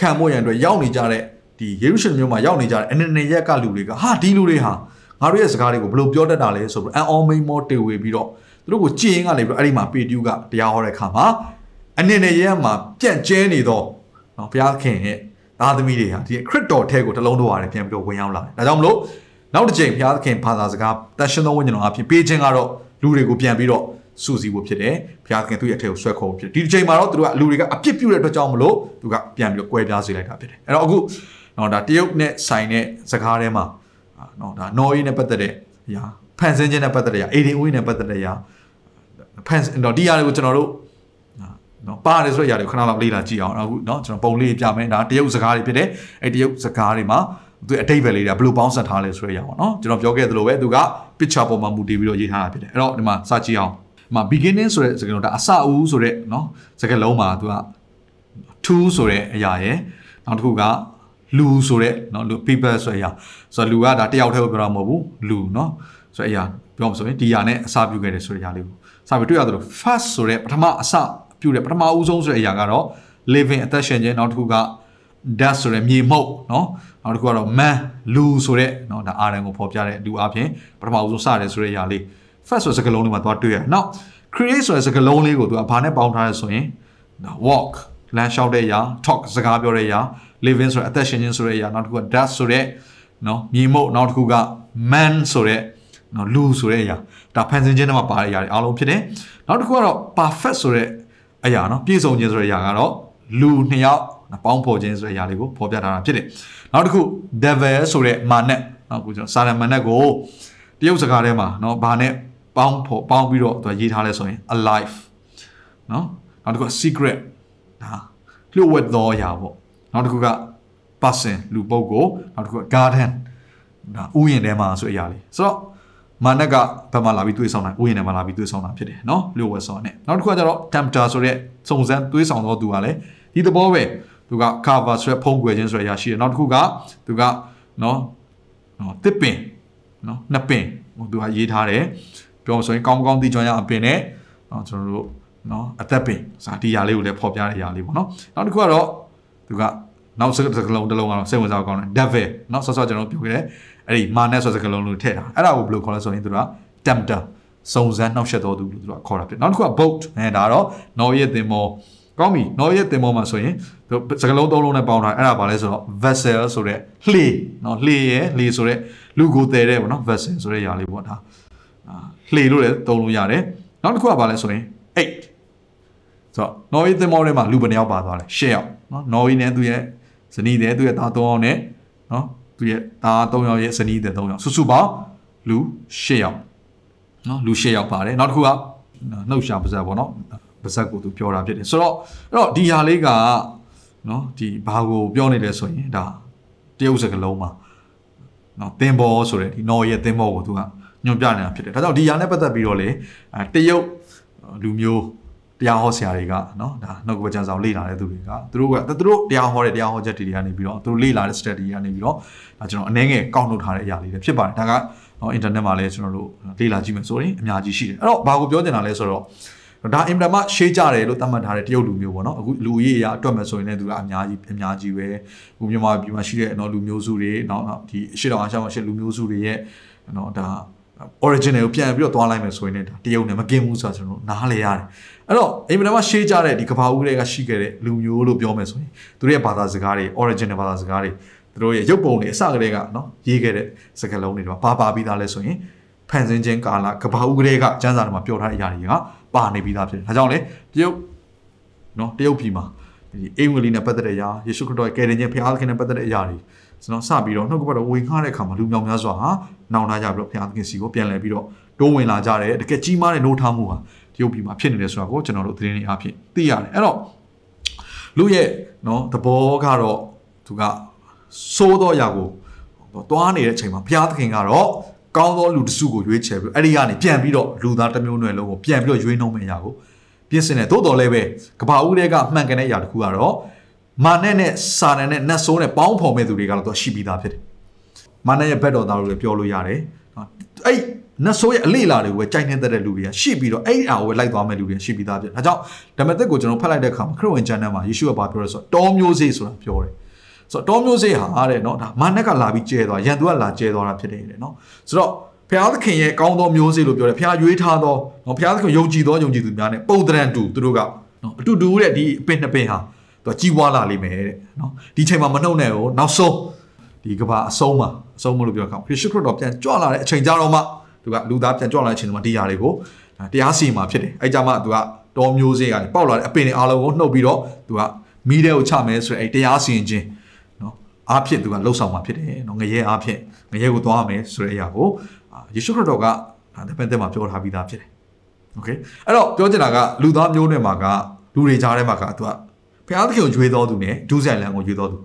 ခံဖို့ရန်အတွက်ရောက်နေကြတဲ့ဒီယေရုရှလင်မြို့မှာရောက်နေကြတဲ့အနေနဲ့ရက်ကလူတွေကဟာဒီလူတွေဟာငါတို့ရဲ့စကားတွေကိုဘယ်လိုပြောတတ်တာလဲဆိုပြီးအန်အောမိန်မောတေဝေပြီးတော့သူတို့ကိုကြည်ရင်ကလည်းပြီးတော့အဲ့ဒီမှာပေတျူးကတရားဟောတဲ့အခါမှာအနေနဲ့ရက်မှာပြန့်ကျဲနေသောနော်ဘုရားခင်ရဲ့သားသမီးတွေဟာဒီခရစ်တော်ထဲကိုတလုံးတော်ရတယ်ပြန်ပြီးတော့ဝင်ရောက်လာတယ်။ဒါကြောင့်မလို့နောက်တစ်ချိန်ဘုရားခင်ဘာသာစကားတန်ရှင်သောဝိညာဉ်တော်အဖြစ်ပေးခြင်းကတော့လူတွေကိုပြန်ပြီးတော့စူစီဖို့ဖြစ်တယ်ဘုရားသခင်သူ့ရဲ့အထက်ကိုဆွဲခေါ်ဖို့ဖြစ်တယ်ဒီချိန်မှာတော့သူတို့ကလူတွေကအပြစ်ပြုတဲ့အတွက်ကြောင့်မလို့သူကပြန်ပြီးတော့ကွဲပြားစေလိုက်တာဖြစ်တယ်အဲ့တော့အခုနော်ဒါတရုတ်နဲ့ဆိုင်တဲ့စကားထဲမှာနော်ဒါနော်အေးနဲ့ပတ်သက်တဲ့အရာဖန်ဆင်းခြင်းနဲ့ပတ်သက်တဲ့အရာအေဒင်ဦးနဲ့ပတ်သက်တဲ့အရာဖန်တော့ဒီအရာတွေကိုကျွန်တော်တို့နော်ပါတယ်ဆိုတဲ့အရာတွေကိုခဏလောက်လေ့လာကြည့်အောင်အခုနော်ကျွန်တော်ပုံလေးပြမယ်ဒါတရုတ်စကားတွေဖြစ်တယ်အဲတရုတ်စကားတွေမှာသူအတိတ်ပဲလေးဒါဘယ်လိုပေါင်းစပ်ထားလဲဆိုတဲ့အရာပေါ့နော်ကျွန်တော်ပြောခဲ့သလိုပဲသူက picture ပေါ်မှာမူတည်ပြီးတော့ရေးထားတာဖြစ်တယ်အဲ့တော့ဒီမှာစကြည့်အောင်မှာ beginning ဆိုတဲ့စကားလုံးဒါအစအဦးဆိုတဲ့เนาะစကားလုံးမှာသူက to ဆိုတဲ့အရာရယ်နောက်တစ်ခုကလူဆိုတဲ့เนาะလူ people ဆိုတဲ့အရာဆိုတော့လူကဒါတယောက်တည်းကိုပြောတာမဟုတ်ဘူးလူเนาะဆိုတဲ့အရာပြောမှဆိုရင်ဒီရာနဲ့အစပြုခဲ့တယ်ဆိုတဲ့အရာလေးကိုစပြီးတွေ့ရသလို first ဆိုတဲ့ပထမအစပြုတဲ့ပထမဦးဆုံးဆိုတဲ့အရာကတော့ living အသက်ရှင်ခြင်းနောက်တစ်ခုက dust ဆိုတဲ့မြေမှုန့်เนาะနောက်တစ်ခုကတော့ man လူဆိုတဲ့เนาะဒါအာရန်ကိုဖော်ပြတဲ့လူအပြင်ပထမဦးဆုံးစတယ်ဆိုတဲ့အရာလေး first ဆိုစကားလုံးလေးမှာသွားတွေ့ရတယ်နောက် create ဆိုတဲ့စကားလုံးလေးကိုသူကဘာနဲ့ပေါင်းထားလဲဆိုရင် walk လမ်းလျှောက်တဲ့အရာ talk စကားပြောတဲ့အရာ living ဆိုတဲ့အသက်ရှင်ခြင်းဆိုတဲ့အရာနောက်တစ်ခုက dust ဆိုတဲ့နော်မြေမုတ်နောက်တစ်ခုက man ဆိုတဲ့နော်လူဆိုတဲ့အရာဒါဖန်ဆင်းခြင်းထဲမှာပါတဲ့အရာတွေအားလုံးဖြစ်တယ်နောက်တစ်ခုကတော့ perfect ဆိုတဲ့အရာနော်ပြည့်စုံခြင်းဆိုတဲ့အရာကတော့လူနှစ်ယောက်ပေါင်းဖော်ခြင်းဆိုတဲ့အရာလေးကိုဖော်ပြထားတာဖြစ်တယ်နောက်တစ်ခု devil ဆိုတဲ့မာနက်နော်ကိုကျွန်တော်စာရမန်နက်ကိုတရုတ်စကားထဲမှာနော်ဘာနဲ့ပေါင်းဖို့ပေါင်းပြီးတော့သူရေးထားလဲဆိုရင် alive เนาะနောက်တစ်ခုက secret ဒါလျှို့ဝှက်သောအရာပေါ့နောက်တစ်ခုက person လူပုဂ္ဂိုလ်နောက်တစ်ခုက garden ဒါဥယျာဉ်ထဲမှာဆိုအရာလေးဆိုတော့မာနကဘက်မှာလာပြီးတွေးဆောင်တာဥယျာဉ်ထဲမှာလာပြီးတွေးဆောင်တာဖြစ်တယ်เนาะလျှို့ဝှက်ဆောင်နဲ့နောက်တစ်ခုကကျတော့ tempter ဆိုတဲ့စုံစမ်းတွေးဆောင်သောသူကလည်းဒီသဘောပဲသူက cover ဆိုရဖုံးကွယ်ခြင်းဆိုရရရှိတယ်နောက်တစ်ခုကသူကเนาะနော်တစ်ပင်เนาะနှစ်ပင်ဟိုသူကရေးထားတယ်ပြောဆိုရင်ကောင်းကောင်းသိကျွမ်းရအပင်နဲ့နော်ကျွန်တော်တို့နော်အသက်ပင်ဇာတိရာလေးကိုလည်းဖော်ပြတဲ့ရာလေးပေါ့နော်နောက်တစ်ခုကတော့သူကနောက်စကလုံးတစ်လုံးကတော့စိတ်ဝင်စားကောင်းတယ် devil နော်ဆော့ဆော့ကျွန်တော်ပြောခဲ့တယ်အဲ့ဒီမာနဆိုတဲ့စကလုံးလို့ထည့်တာအဲ့ဒါကိုဘယ်လိုခေါ်လဲဆိုရင်သူက tempter စုံစမ်းနှောက်ယှက်တော်သူလို့သူကခေါ်တာဖြစ်နောက်တစ်ခုက boat အဲဒါတော့ Norway ရဲ့သင်္ဘောကောင်းပြီ Norway ရဲ့သင်္ဘောမှာဆိုရင်သူစကလုံးသုံးလုံးနဲ့ပေါင်းထားအဲ့ဒါဘာလဲဆိုတော့ vessel ဆိုတဲ့လှေနော်လှေရဲ့လှေဆိုတဲ့လူကိုတည်တဲ့ပေါ့နော် vessel ဆိုတဲ့ຢာလေးပေါ့ဒါလှေလို့လည်းသုံးလို့ရတယ်နောက်တစ်ခုကဘာလဲဆိုရင်အိတ်ဆိုတော့ Norway သင်္ဘောထဲမှာလူဘယ်နှယောက်ပါသွားလဲ၈ယောက်နော် Norway နဲ့သူရဲ့ဇနီးတဲ့သူရဲ့သား၃ယောက်နဲ့နော်သူရဲ့သား၃ယောက်ရဲ့ဇနီးတဲ့၃ယောက်စုစုပေါင်းလူ၈ယောက်နော်လူ၈ယောက်ပါတယ်နောက်တစ်ခုကနှုတ်ရှာပါဇက်ပေါ့နော်ပါဇက်ကိုသူပြောတာဖြစ်တယ်ဆိုတော့အဲ့တော့ဒီဟာလေးကနော်ဒီဘာကိုပြောနေလဲဆိုရင်ဒါတရုတ်စကားလုံးမှာနော်သင်္ဘောဆိုတဲ့ဒီနော်ရဲ့သင်္ဘောကိုသူကညွှန်ပြနေတာဖြစ်တယ်ဒါကြောင့်ဒီရာနဲ့ပတ်သက်ပြီးတော့လေတရုတ်လူမျိုးတရားဟောဆရာတွေကနော်ဒါနှုတ်ကပကြံဆောင်လေ့လာတဲ့သူတွေကသူတို့ကသူတို့တရားဟောတဲ့တရားဟောချက်တွေကနေပြီးတော့သူတို့လေ့လာတဲ့ study ကနေပြီးတော့ဒါကျွန်တော်အနည်းငယ်ကောက်နှုတ်ထားတဲ့အရာလေးတွေဖြစ်ပါတယ်ဒါကတော့ internet မှာလည်းကျွန်တော်တို့လေ့လာကြည့်မယ်ဆိုရင်အများကြီးရှိတယ်အဲ့တော့ဘာကိုပြောချင်တာလဲဆိုတော့ဒါအင်တာမရှေးကြတယ်လို့သတ်မှတ်ထားတဲ့တရုတ်လူမျိုးပေါ့နော်အခုလူကြီးရအတွက်မယ်ဆိုရင်လည်းသူကအများကြီးအများကြီးပဲအခုမြန်မာပြည်မှာရှိတဲ့နော်လူမျိုးစုတွေနောက်ဒီရှေ့တော်အားရှေ့မှာရှိလူမျိုးစုတွေရဲ့နော်ဒါ original ကိုပြန်ပြီးတော့သွားလိုက်မယ်ဆိုရင်လည်းတရုတ်နဲ့မကင်ဘူးဆိုတာကျွန်တော်နားလေရတယ်အဲ့တော့အိမ်မတမရှေးကြတဲ့ဒီကဘာဦးတွေကရှိခဲ့တဲ့လူမျိုးလို့ပြောမယ်ဆိုရင်သူတို့ရဲ့ဘာသာစကားတွေ original ဘာသာစကားတွေသူတို့ရဲ့ရုပ်ပုံတွေအစကတည်းကနော်ရေးခဲ့တဲ့စကားလုံးတွေတော့ဘာပါပြီးသားလဲဆိုရင်ဖန်ဆင်းခြင်းကာလကဘာဦးကလေးကကျမ်းစာထဲမှာပြောထားတဲ့အရာတွေကပါနေပြီးသားဖြစ်တယ်။ဒါကြောင့်လေတရုတ်နော်တရုတ်ပြည်မှာဒီအင်္ဂလိပ်နဲ့ပတ်သက်တဲ့အရာယေရှုခရစ်တော်ရဲ့ကယ်တင်ခြင်းဖျားသခင်နဲ့ပတ်သက်တဲ့အရာတွေကျွန်တော်စပြီးတော့နှုတ်ကပတ်တော်ဝင်ခါတဲ့အခါမှာလူမြောင်များစွာဟာနောင်တကြပြီးတော့ဘုရားသခင်စီကိုပြန်လည်ပြီးတော့တိုးဝင်လာကြတယ်တကယ်ကြီးမားတဲ့နှိုးထားမှုဟာတရုတ်ပြည်မှာဖြစ်နေတယ်ဆိုတာကိုကျွန်တော်တို့သတင်းတွေအဖြစ်သိရတယ်အဲ့တော့လူရဲ့နော်သဘောကတော့သူကစိုးသောအရာကိုတွားနေတဲ့အချိန်မှာဘုရားသခင်ကတော့ကောင်းသောလူတစုကိုရွေးချယ်ပြီးအဲ့ဒီကနေပြန်ပြီးတော့လူသားတစ်မျိုးနွယ်လုံးကိုပြန်ပြီးတော့ရွေးနှုံးမယ့်အရာကိုပြင်ဆင်တယ်သို့တော်လည်းပဲကဘာဦးတဲကမှန်ကန်တဲ့အရာတစ်ခုကတော့မာနဲ့နဲ့စာနန်နဲ့နတ်ဆိုးနဲ့ပေါင်းဖော်မဲ့သူတွေကတော့သူရှိပြီးသားဖြစ်တယ်။မာနဲ့ရဲ့ဘက်တော်သားတွေလည်းပြောလို့ရတယ်။နော်အဲ့နတ်ဆိုးရဲ့အလေလာတွေကိုပဲကြိုက်နှက်တဲ့လူတွေကရှိပြီးတော့အဲ့အာကိုပဲလိုက်သွားမဲ့လူတွေရှိပြီးသားဖြစ်တယ်။ဒါကြောင့်ဓမ္မသစ်ကိုကျွန်တော်ဖတ်လိုက်တဲ့အခါမှာခရစ်ဝင်ကျမ်းထဲမှာယေရှုကဘာပြောလဲဆိုတော့တောမျိုးစေ့ဆိုတာပြောတယ်။ဆိုတော့တောမျိုးစေ့ဟာတဲ့နော်ဒါမာနဲ့ကလာပြီးကျဲသွားရန်သူကလာကျဲသွားတာဖြစ်တယ်တဲ့နော်။ဆိုတော့ဖျားသခင်ရဲ့ကောင်းသောမျိုးစေ့လို့ပြောတယ်ဖျားရွေးထားသောနော်ဖျားသခင်ယုံကြည်သောယုံကြည်သူများနဲ့ပုံသဏ္ဍာန်တူသူတို့ကနော်အတူတူတဲ့ဒီအပင်နှစ်ပင်ဟာသူကကြီးပွားလာလိမ့်မယ်တဲ့နော်ဒီချိန်မှာမနှုတ်နဲ့ရောနောက်ဆုံးဒီကဘာအဆုံးမှာအဆုံးမလို့ပြောကောင်ခရစ်ရှုခရစ်တော်ပြန်ကြွလာတဲ့အချိန်ကြတော့မှသူကလူသားပြန်ကြွလာတဲ့အချိန်မှာဒီຢာတွေကိုတရားစီရင်မှာဖြစ်တယ်အဲ့ကြမှာသူကတော်မျိုးစေးကနေပေါက်လာတဲ့အပင်တွေအားလုံးကိုနှုတ်ပြီးတော့သူကမီးတဲ့ကိုချမယ်ဆိုရင်အဲ့တရားစီရင်ခြင်းနော်အားဖြင့်သူကလှုပ်ဆောင်မှာဖြစ်တယ်နော်ငရဲအားဖြင့်ငရဲကိုသွားမယ်ဆိုတဲ့အရာကိုယေရှုခရစ်တော်ကတပည့်သက်မှာပြောထားပြီးသားဖြစ်တယ်โอเคအဲ့တော့ပြောချင်တာကလူသားမျိုးနွယ်မှာကလူတွေကြားထဲမှာကသူကဖျားသခင်ကိုကြွေးတော်သူနဲ့ဒုစရိုက်လံကိုကြွေးတော်သူ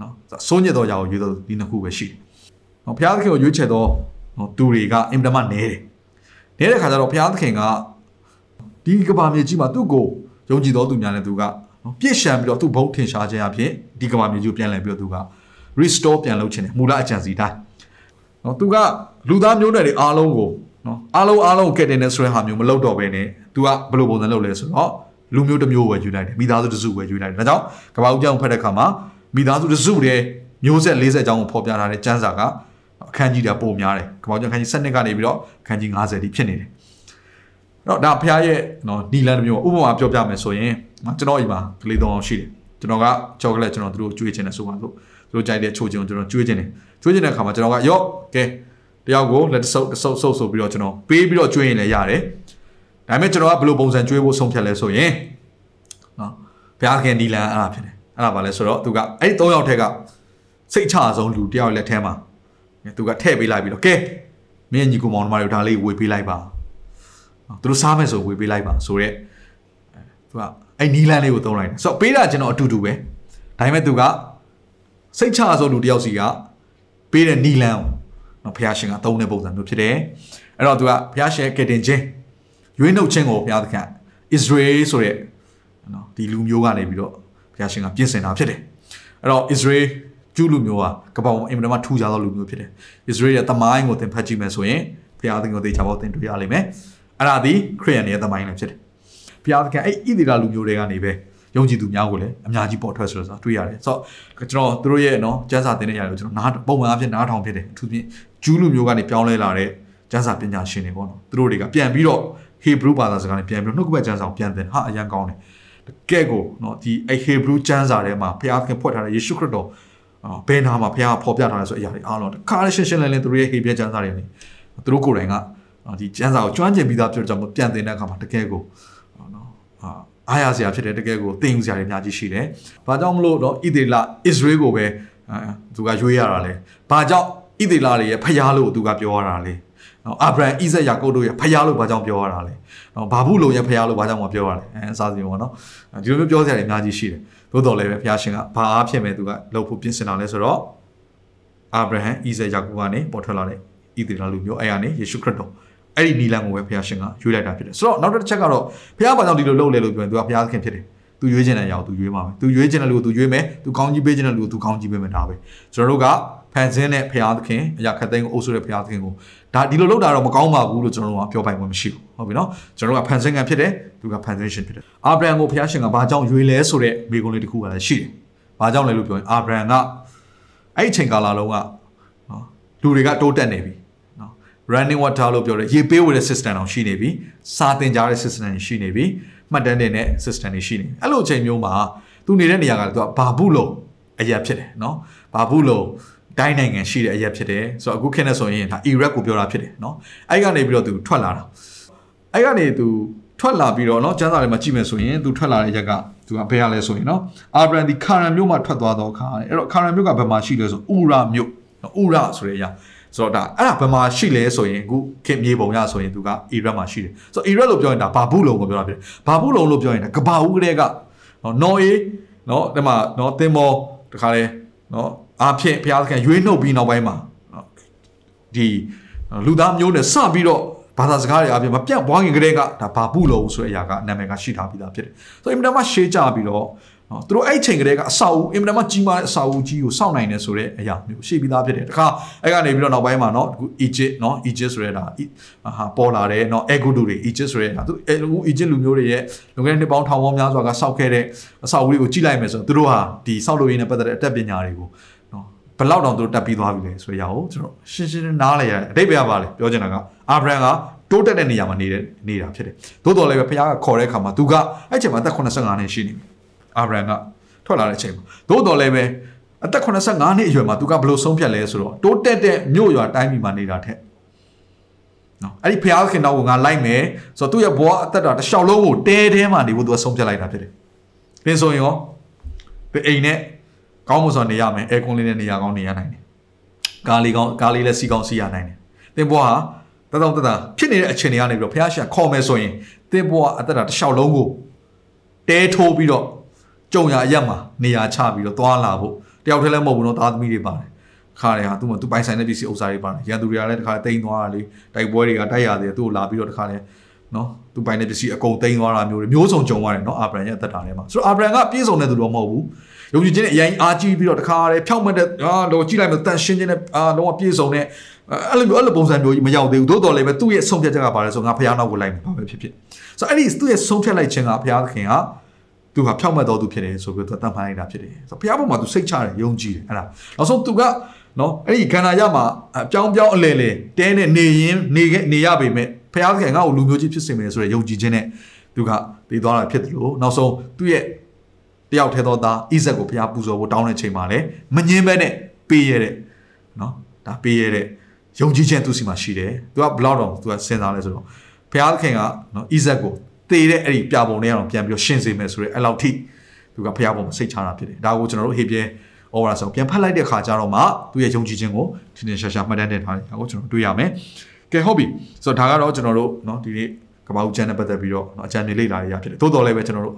နော်ဆိုးညစ်တော်ရာကိုကြွေးတော်သူဒီနှစ်ခုပဲရှိတယ်နော်ဖျားသခင်ကိုရွေးချယ်တော်သူတွေကအင်တမနဲတယ်နဲတဲ့ခါကျတော့ဖျားသခင်ကဒီကဘာမြေကြီးမှာသူ့ကိုယုံကြည်တော်သူများနဲ့သူကပြည့်ရှံပြီးတော့သူ့ဘုံထင်ရှားခြင်းအပြင်ဒီကဘာမြေကြီးကိုပြန်လှည့်ပြီးတော့သူက restore ပြန်လုပ်ခြင်းတယ်မူလအကြံစီတိုင်းနော်သူကလူသားမျိုးနွယ်တွေအားလုံးကိုနော်အားလုံးအားလုံးကဲ့တင်နေဆိုတဲ့ဟာမျိုးမလုပ်တော့ဘဲနဲ့ तू ကဘယ်လိုပုံစံလုပ်လဲဆိုတော့လူမျိုးတစ်မျိုးပဲယူလိုက်တယ်မိသားစုတစ်စုပဲယူလိုက်တယ်ဒါကြောင့်ကမ္ဘာဦးကျောင်းဖတ်တဲ့အခါမှာမိသားစုတစ်စုတည်းမျိုးဆက်40အကြောင်းကိုဖော်ပြထားတဲ့ကျမ်းစာကအခန်းကြီးတာပုံများတယ်ကမ္ဘာဦးကျောင်းအခန်းကြီး7ကနေပြီးတော့အခန်းကြီး90ထိဖြစ်နေတယ်တော့ဒါဖခင်ရဲ့နော်နီလန်တစ်မျိုးဥပမာပြောပြမယ်ဆိုရင်ကျွန်တော်အိမ်မှာကလေးသုံးအောင်ရှိတယ်ကျွန်တော်ကချောကလက်ကျွန်တော်တို့ကျွေးချင်တယ်ဆိုပါစို့တို့ကြိုက်တဲ့ချိုချင်ကျွန်တော်ကျွေးချင်တယ်ကျွေးချင်တဲ့အခါမှာကျွန်တော်ကရော့ကဲတယောက်ကိုလက်တဆုပ်တဆုပ်ဆုပ်ဆိုပြီးတော့ကျွန်တော်ပေးပြီးတော့ကျွေးရင်လည်းရတယ်ဒါပေမဲ့ကျွန်တော်ကဘယ်လိုပုံစံကျွေးဖို့ဆုံးဖြတ်လဲဆိုရင်နော်ဘုရားခင်ဒီလန်အဲ့ဒါဖြစ်တယ်အဲ့ဒါပါလဲဆိုတော့သူကအဲ့ဒီ၃ယောက်ထက်ကစိတ်ချဆုံးလူတယောက်လက်ထဲမှာသူကထည့်ပေးလိုက်ပြီးတော့ကဲမင်းညီကောင်မောင်တို့ဒါလေးဝေပေးလိုက်ပါသူတို့စားမယ်ဆိုဝေပေးလိုက်ပါဆိုတော့သူကအဲ့နီလန်းလေးကိုသုံးလိုက်တယ်ဆိုတော့ပေးတာကျွန်တော်အတူတူပဲဒါပေမဲ့သူကစိတ်ချဆုံးလူတယောက်စီကပေးတဲ့နီလန်းကိုနော်ဘုရားရှင်ကသုံးတဲ့ပုံစံမျိုးဖြစ်တယ်အဲ့တော့သူကဘုရားရှင်ကဲတင်ချင်းရွေးနှုတ်ခြင်းကိုဘုရားသခင်အစ္စရေလဆိုတဲ့နော်ဒီလူမျိုးကနေပြီးတော့ဘုရားရှင်ကပြင်ဆင်တာဖြစ်တယ်အဲ့တော့အစ္စရေလကျူးလူမျိုးဟာကပ္ပဝံအင်မတန်မှထူကြသောလူမျိုးဖြစ်တယ်အစ္စရေလရဲ့တမိုင်းကိုသင်ဖတ်ကြည့်မယ်ဆိုရင်ဘုရားသခင်ကိုသိချဖို့သင်တွေ့ရလိမ့်မယ်အဲ့ဒါဒီခရစ်ယာန်ရဲ့တမိုင်းလည်းဖြစ်တယ်ဘုရားသခင်အဲ့ဣသရေလလူမျိုးတွေကနေပဲယုံကြည်သူများကိုလည်းအများကြီးပေါ်ထွက်ဆိုတော့တွေ့ရတယ်ဆိုတော့ကျွန်တော်တို့ရဲ့နော်ကျမ်းစာသင်တဲ့နေရာကိုကျွန်တော်နားပုံမှန်အဖြစ်နားထောင်ဖြစ်တယ်အထူးဖြင့်ဂျူးလူမျိုးကနေပြောင်းလဲလာတဲ့ကျမ်းစာပညာရှင်တွေပေါ့နော်သူတို့တွေကပြန်ပြီးတော့ဟေဘရူးဘာသာစကားနဲ့ပြန်ပြီးနှုတ်ကပတ်ကျမ်းစာကိုပြန်သင်ဟာအရန်ကောင်းတယ်တကယ်ကိုနော်ဒီအဟေဘရူးကျမ်းစာထဲမှာဘုရားခင်ဖွက်ထားတဲ့ယေရှုခရစ်တော်ဘယ်နာမှာဘုရားဖော်ပြထားလဲဆိုအရာတွေအားလုံးတခါလေးရှင်းရှင်းလင်းလင်းသူတို့ရဲ့ဟေဘရကျမ်းစာတွေနဲ့သူတို့ကိုယ်တိုင်ကဒီကျမ်းစာကိုကျွမ်းကျင်ပြီးသားဖြစ်တဲ့ကြောင့်ပြန်သင်တဲ့အခါမှာတကယ်ကိုနော်အားရစရာဖြစ်တယ်တကယ်ကိုသင်ယူစရာတွေအများကြီးရှိတယ်။ဘာကြောင့်မလို့တော့ဣသေလအစ္စရေလကိုပဲသူကရွေးရတာလဲ။ဘာကြောင့်ဣသေလတွေရဲ့ဖျားလို့သူကပြောရတာလဲ။နော်အာဗြဟံဣဇက်ယာကုပ်တို့ရဲ့ဖျားလို့ဘာကြောင့်ပြောရတာလဲနော်ဘာဘူးလုံရဲ့ဖျားလို့ဘာကြောင့်မပြောရလဲအဲအစားစီပေါ့နော်ဒီလိုမျိုးပြောစရာတွေအများကြီးရှိတယ်သို့တော်လည်းပဲဖျားရှင်ကဘာအားဖြင့်ပဲသူကလှုပ်ဖို့ပြင်ဆင်လာလဲဆိုတော့အာဗြဟံဣဇက်ယာကုပ်ကနေပေါ်ထွက်လာတဲ့ဣသရေလလူမျိုးအဲကနေယေရှုခရစ်တော်အဲ့ဒီနီလန်ကိုပဲဖျားရှင်ကရွေးလိုက်တာဖြစ်တယ်ဆိုတော့နောက်တစ်ချက်ကတော့ဖျားဘာကြောင့်ဒီလိုလှုပ်လဲလို့ပြောရင်သူကဖျားခင်ဖြစ်တယ်သူရွေးချင်တဲ့အရာကိုသူရွေးပါမယ်သူရွေးချင်တဲ့လူကိုသူရွေးမယ်သူကောင်းကြီးပေးချင်တဲ့လူကိုသူကောင်းကြီးပေးမယ်ဒါပဲကျွန်တော်တို့ကခံစင်းတဲ့ဖရာသခင်အရာခတ်သိမ်းကိုအုပ်စုတဲ့ဖရာသခင်ကိုဒါဒီလိုလုပ်တာတော့မကောင်းပါဘူးလို့ကျွန်တော်တို့ကပြောပိုင်မှာမရှိဘူးဟုတ်ပြီနော်ကျွန်တော်တို့ကဖန်ဆင်းခံဖြစ်တယ်သူကဖန်ဆင်းရှင်ဖြစ်တယ်အာဗြဟံကိုဖရာရှင်ကဘာကြောင့်ရွေလဲဆိုတဲ့မိကုံလေးတစ်ခုကလည်းရှိတယ်ဘာကြောင့်လဲလို့ပြောရင်အာဗြဟံကအဲ့ဒီချိန်ကာလလုံးကနော်လူတွေကတိုးတက်နေပြီ running water လို့ပြောတယ်ရေပေးဝယ်တဲ့ system တောင်ရှိနေပြီစာတင်ကြားတဲ့ system တွေရှိနေပြီမှတ်တမ်းတင်တဲ့ system တွေရှိနေအဲ့လိုအချိန်မျိုးမှာသူနေတဲ့နေရာကလည်းသူကဘာဘူးလုံးအရာဖြစ်တယ်နော်ဘာဘူးလုံးဒိုင်းနိုင်ငံရှိတဲ့အရက်ဖြစ်တယ်ဆိုတော့အခုခင်နဲ့ဆိုရင်ဒါအီရတ်ကိုပြောတာဖြစ်တယ်เนาะအဲ့ကနေပြီးတော့သူထွက်လာတာအဲ့ကနေသူထွက်လာပြီးတော့เนาะကျန်းစာထဲမှာကြည့်မယ်ဆိုရင်သူထွက်လာတဲ့ရက်ကသူကဘယ်ရလဲဆိုရင်เนาะအာဘရန်ဒီခါရန်မြို့မှာထွက်သွားတော့ခါအဲ့တော့ခါရန်မြို့ကဘယ်မှာရှိလဲဆိုဥရာမြို့ဥရာဆိုတဲ့အရာဆိုတော့ဒါအဲ့ဒါဘယ်မှာရှိလဲဆိုရင်အခုခင်မြေပုံရဆိုရင်သူကအီရတ်မှာရှိတယ်ဆိုတော့အီရတ်လို့ပြောရင်ဒါဘာဘူးလုံကိုပြောတာဖြစ်တယ်ဘာဘူးလုံလို့ပြောရင်ဒါကဘာဦးကလေးကနော်နော်အေးနော်ဒီမှာနော်တင်မောတခါလဲနော်အားဖြင့်ဘုရားသခင်ရွေးနှုတ်ပြီးနောက်ပိုင်းမှာဒီလူသားမျိုးနဲ့စပြီးတော့ဘာသာစကားတွေအပြင်မပြတ်ပွားခင်ကတည်းကဒါဘာဘူးလုံးဆိုတဲ့အရာကနာမည်ကရှိထားပြီးသားဖြစ်တယ်။ဆိုတော့အင်တာမရှေးကြပြီးတော့နော်သူတို့အဲ့ချိန်ကတည်းကအစာအုပ်အင်တာမကြီးမားတဲ့အစာအုပ်ကြီးကိုစောင့်နိုင်နေဆိုတဲ့အရာမျိုးရှိပြီးသားဖြစ်တယ်။တခါအဲ့ကနေပြီးတော့နောက်ပိုင်းမှာနော်အခု Egypt နော် Egypt ဆိုတဲ့ဒါဟာပေါ်လာတဲ့နော် Egypt တွေ Egypt ဆိုတဲ့ဒါသူအခု Egypt လူမျိုးတွေရဲ့လွန်ခဲ့တဲ့နှစ်ပေါင်းထောင်ပေါင်းများစွာကစောက်ခဲ့တဲ့အစာအုပ်တွေကိုကြီးလိုက်မယ်ဆိုတော့သူတို့ဟာဒီစောက်လို့ရင်းနဲ့ပတ်သက်တဲ့အတတ်ပညာတွေကိုဘလောက်တောင်သူတို့တက်ပြီးသွားပြီလဲဆိုရအောင်ကျွန်တော်ရှင်းရှင်းနားလည်ရတယ်အတိတ်ပဲပါလေပြောချင်တာကအာဗြဟံကတိုးတက်တဲ့နေရာမှာနေတဲ့နေတာဖြစ်တယ်သို့တော်လည်းပဲဘုရားကခေါ်တဲ့အခါမှာသူကအဲ့ချိန်မှာအသက်85နှစ်ရှိနေပြီအာဗြဟံကထွက်လာတဲ့အချိန်မှာသို့တော်လည်းပဲအသက်85နှစ်အရွယ်မှာသူကဘလို့ဆုံးဖြတ်လဲဆိုတော့တိုးတက်တဲ့မြို့ရွာတိုင်းပြည်မှာနေတာထက်နော်အဲ့ဒီဘုရားခင်တော်ကိုငါလိုက်မယ်ဆိုတော့သူ့ရဲ့ဘဝအသက်တာတစ်လျှောက်လုံးကိုတဲထဲမှာနေဖို့သူကဆုံးဖြတ်လိုက်တာဖြစ်တယ်။ပြင်ဆိုရင်ရောအိမ်နဲ့ကောင်းမှုဆိုနေရမယ်အဲကွန်လေးနဲ့နေရာကောင်းနေရနိုင်တယ်ကားလေးကောင်းကားလေးလည်းစီကောင်းစီရနိုင်တယ်သင်ဘွားဟာတသောတသာဖြစ်နေတဲ့အခြေအနေကနေပြီးတော့ဖះရှာခေါ်မယ်ဆိုရင်သင်ဘွားအသက်တာတစ်လျှောက်လုံးကိုတဲထိုးပြီးတော့ကြုံရအရက်မှာနေရာချပြီးတော့သွားလာဖို့တယောက်တည်းလည်းမဟုတ်ဘူးနော်သားသမီးတွေပါတယ်ခါရဟာသူ့မှာသူပိုင်ဆိုင်တဲ့ပစ္စည်းဥစ္စာတွေပါတယ်ရန်သူတွေကလည်းတခါတိမ့်သွားတာလေတိုက်ပွဲတွေကတိုက်ရတယ်သူ့ကိုလာပြီးတော့တခါလည်းနော်သူပိုင်တဲ့ပစ္စည်းအကုန်တိမ့်သွားတာမျိုးတွေမျိုးစုံကြုံရတယ်နော်အာဗြဟံရဲ့အသက်တာထဲမှာဆိုတော့အာဗြဟံကပြည့်စုံတဲ့သူတော့မဟုတ်ဘူးယုံကြည်ခြင်းနဲ့အရင်အားကြီးပြီးတော့တခါရဲဖြောက်မှတ်တဲ့ဟာလောကြည့်လိုက်မှတန်ရှင်းခြင်းနဲ့အာလောကပြည့်စုံတဲ့အဲ့လိုမျိုးအဲ့လိုပုံစံမျိုးကြီးမရောက်သေးဘူးသို့တော်လည်းပဲသူ့ရဲ့ဆုံးဖြတ်ချက်ကပါတယ်ဆိုငါဖျားနောက်ကိုလိုက်မှာပဲဖြစ်ဖြစ်ဆိုတော့အဲ့ဒီသူ့ရဲ့ဆုံးဖြတ်လိုက်ခြင်းကဘုရားသခင်ကသူဟာဖြောက်မှတ်တော်သူဖြစ်တယ်ဆိုပြီးတော့တန်ဖိုင်းလိုက်တာဖြစ်တယ်ဆိုတော့ဘုရားဘုံမှာသူစိတ်ချတယ်ယုံကြည်တယ်အဲ့ဒါနောက်ဆုံးသူကနော်အဲ့ဒီကန္နာရမှာပြောင်းပြောင်းအလဲလဲတဲနဲ့နေရင်နေခဲ့နေရပေမဲ့ဘုရားသခင်ကကိုလူမျိုးကြီးဖြစ်စေမယ်ဆိုရယ်ယုံကြည်ခြင်းနဲ့သူကတည်သွားတာဖြစ်တယ်လို့နောက်ဆုံးသူ့ရဲ့တယောက်ထဲသောသားအိဇက်ကိုဘုရားပူဇော်ဖို့တောင်းတဲ့ချိန်မှာလည်းမငင်းပဲနဲ့ပေးရတဲ့နော်ဒါပေးရတဲ့ယုံကြည်ခြင်းသူစီမှာရှိတယ်သူကဘလောက်တော့သူကစဉ်းစားလဲဆိုတော့ဘုရားသခင်ကနော်အိဇက်ကိုသေတဲ့အဲ့ဒီပြပုံတွေကတော့ပြန်ပြီးရှင်းစေမယ်ဆိုရဲအဲ့လောက်ထိသူကဘုရားပုံမှာစိတ်ချတာဖြစ်တယ်ဒါကိုကျွန်တော်တို့ဟေပြေဩဝါဒဆောင်ပြန်ဖတ်လိုက်တဲ့ခါကျတော့မှသူရဲ့ယုံကြည်ခြင်းကိုထင်ထင်ရှားရှားမှတ်တမ်းတင်ထားတယ်ဒါကိုကျွန်တော်တွေ့ရမယ်ကဲဟုတ်ပြီဆိုတော့ဒါကတော့ကျွန်တော်တို့နော်ဒီနေ့ကမ္ဘာဦးကျမ်းနဲ့ပတ်သက်ပြီးတော့အကျမ်းတွေလေ့လာရရဖြစ်တယ်သို့တော်လည်းပဲကျွန်တော်တို့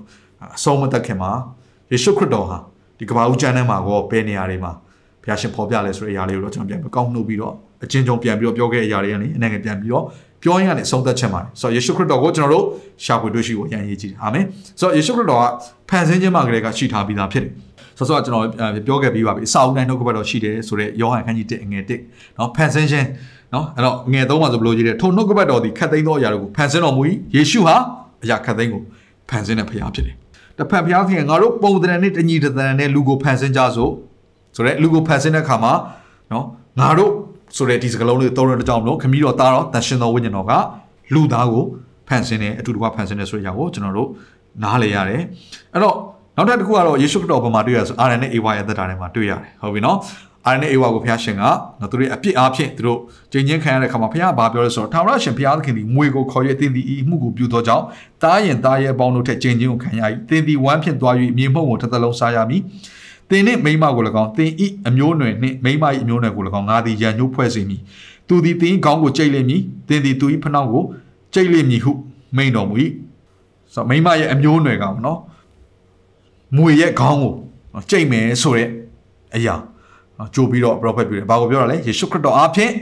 အဆုံးမသက်ခင်မှာယေရှုခရစ်တော်ဟာဒီကဘာဦးကျမ်းထဲမှာကောဘယ်နေရာတွေမှာဘုရားရှင်ဖော်ပြလဲဆိုတဲ့အရာလေးကိုတော့ကျွန်တော်ပြန်ပြီးကောက်နှုတ်ပြီးတော့အချင်းချင်းပြန်ပြီးတော့ပြောခဲ့တဲ့အရာတွေကနေအနေငယ်ပြန်ပြီးတော့ပြောရင်းကနေဆုံးသက်ချက်ပါတယ်ဆိုတော့ယေရှုခရစ်တော်ကိုကျွန်တော်တို့ရှာဖွေတွေ့ရှိဖို့အရန်ရေးကြည့်တယ်အာမင်ဆိုတော့ယေရှုခရစ်တော်ကဖန်ဆင်းခြင်းမှာကလေးကရှိထားပြီးသားဖြစ်တယ်ဆိုတော့ကျွန်တော်ပြောခဲ့ပြီးပါပြီအစာအုပ်တိုင်းနှုတ်ကပတ်တော်ရှိတယ်ဆိုတော့ယောဟန်ခန်းကြီး1အငယ်1เนาะဖန်ဆင်းခြင်းเนาะအဲ့တော့ငယ်3မှာဆိုဘယ်လိုကြီးလဲထိုနှုတ်ကပတ်တော်သည်ခတ်သိမ်းသောအရာတို့ကိုဖန်ဆင်းတော်မူ၏ယေရှုဟာအရာခတ်သိမ်းကိုဖန်ဆင်းတဲ့ဖခင်ဖြစ်တယ်တဖန်ဘုရားသခင်ငါတို့ပုံသဏ္ဍာန်နဲ့တညီတသဏ္ဍာန်နဲ့လူကိုဖန်ဆင်းကြဆိုဆိုတော့လူကိုဖန်ဆင်းတဲ့အခါမှာနော်ငါတို့ဆိုတဲ့ဒီစကားလုံးလေးသုံးရတဲ့ကြောင့်မလို့ခမီးတော်သားတော်တန်ရှင်တော်ဝိညာဉ်တော်ကလူသားကိုဖန်ဆင်းတဲ့အတူတူကဖန်ဆင်းတဲ့ဆိုရကိုကျွန်တော်တို့နားလည်ရတယ်အဲ့တော့နောက်ထပ်တစ်ခုကတော့ယေရှုခရစ်တော်ဘုံမှာတွေ့ရဆို RNA AY ရဲ့သက်တာထဲမှာတွေ့ရတယ်ဟုတ်ပြီနော်အာရနဲ့အေဝါကိုဘုရားရှင်ကနော်သူတို့အပြစ်အဖြစ်သူတို့ကျင့်ချင်းခံရတဲ့ခါမှာဘုရားဘာပြောလဲဆိုတော့ထာဝရရှင်ဘုရားသခင်သည်ငွေကိုခေါ်၍သင်သည်ဤမှုကိုပြုသောကြောင့်တားရင်တားရဲပေါင်းတို့ထက်ကျင့်ချင်းကိုခံရ၏သင်သည်ဝမ်းဖြင့်သွား၍မြေမှုန့်ကိုတစ်သလုံးစားရမည်သင်နှင့်မိမကို၎င်းသင်ဤအမျိုးနွယ်နှင့်မိမ၏အမျိုးနွယ်ကို၎င်းငါသည်ရန်ညှိုးဖွဲ့စေမည်သူသည်သင်၏ခေါင်းကိုကြိတ်လိမ့်မည်သင်သည်သူ၏ဖနှောင့်ကိုကြိတ်လိမ့်မည်ဟုမိန်တော်မူ၏ဆိုမိမရဲ့အမျိုးနွယ်ကနော်မွေရဲ့ခေါင်းကိုကြိတ်မယ်ဆိုတဲ့အရာနော်ကြိုပြီးတော့ prophet ပြုတယ်ဘာကိုပြောတာလဲယေရှုခရစ်တော်အားဖြင့်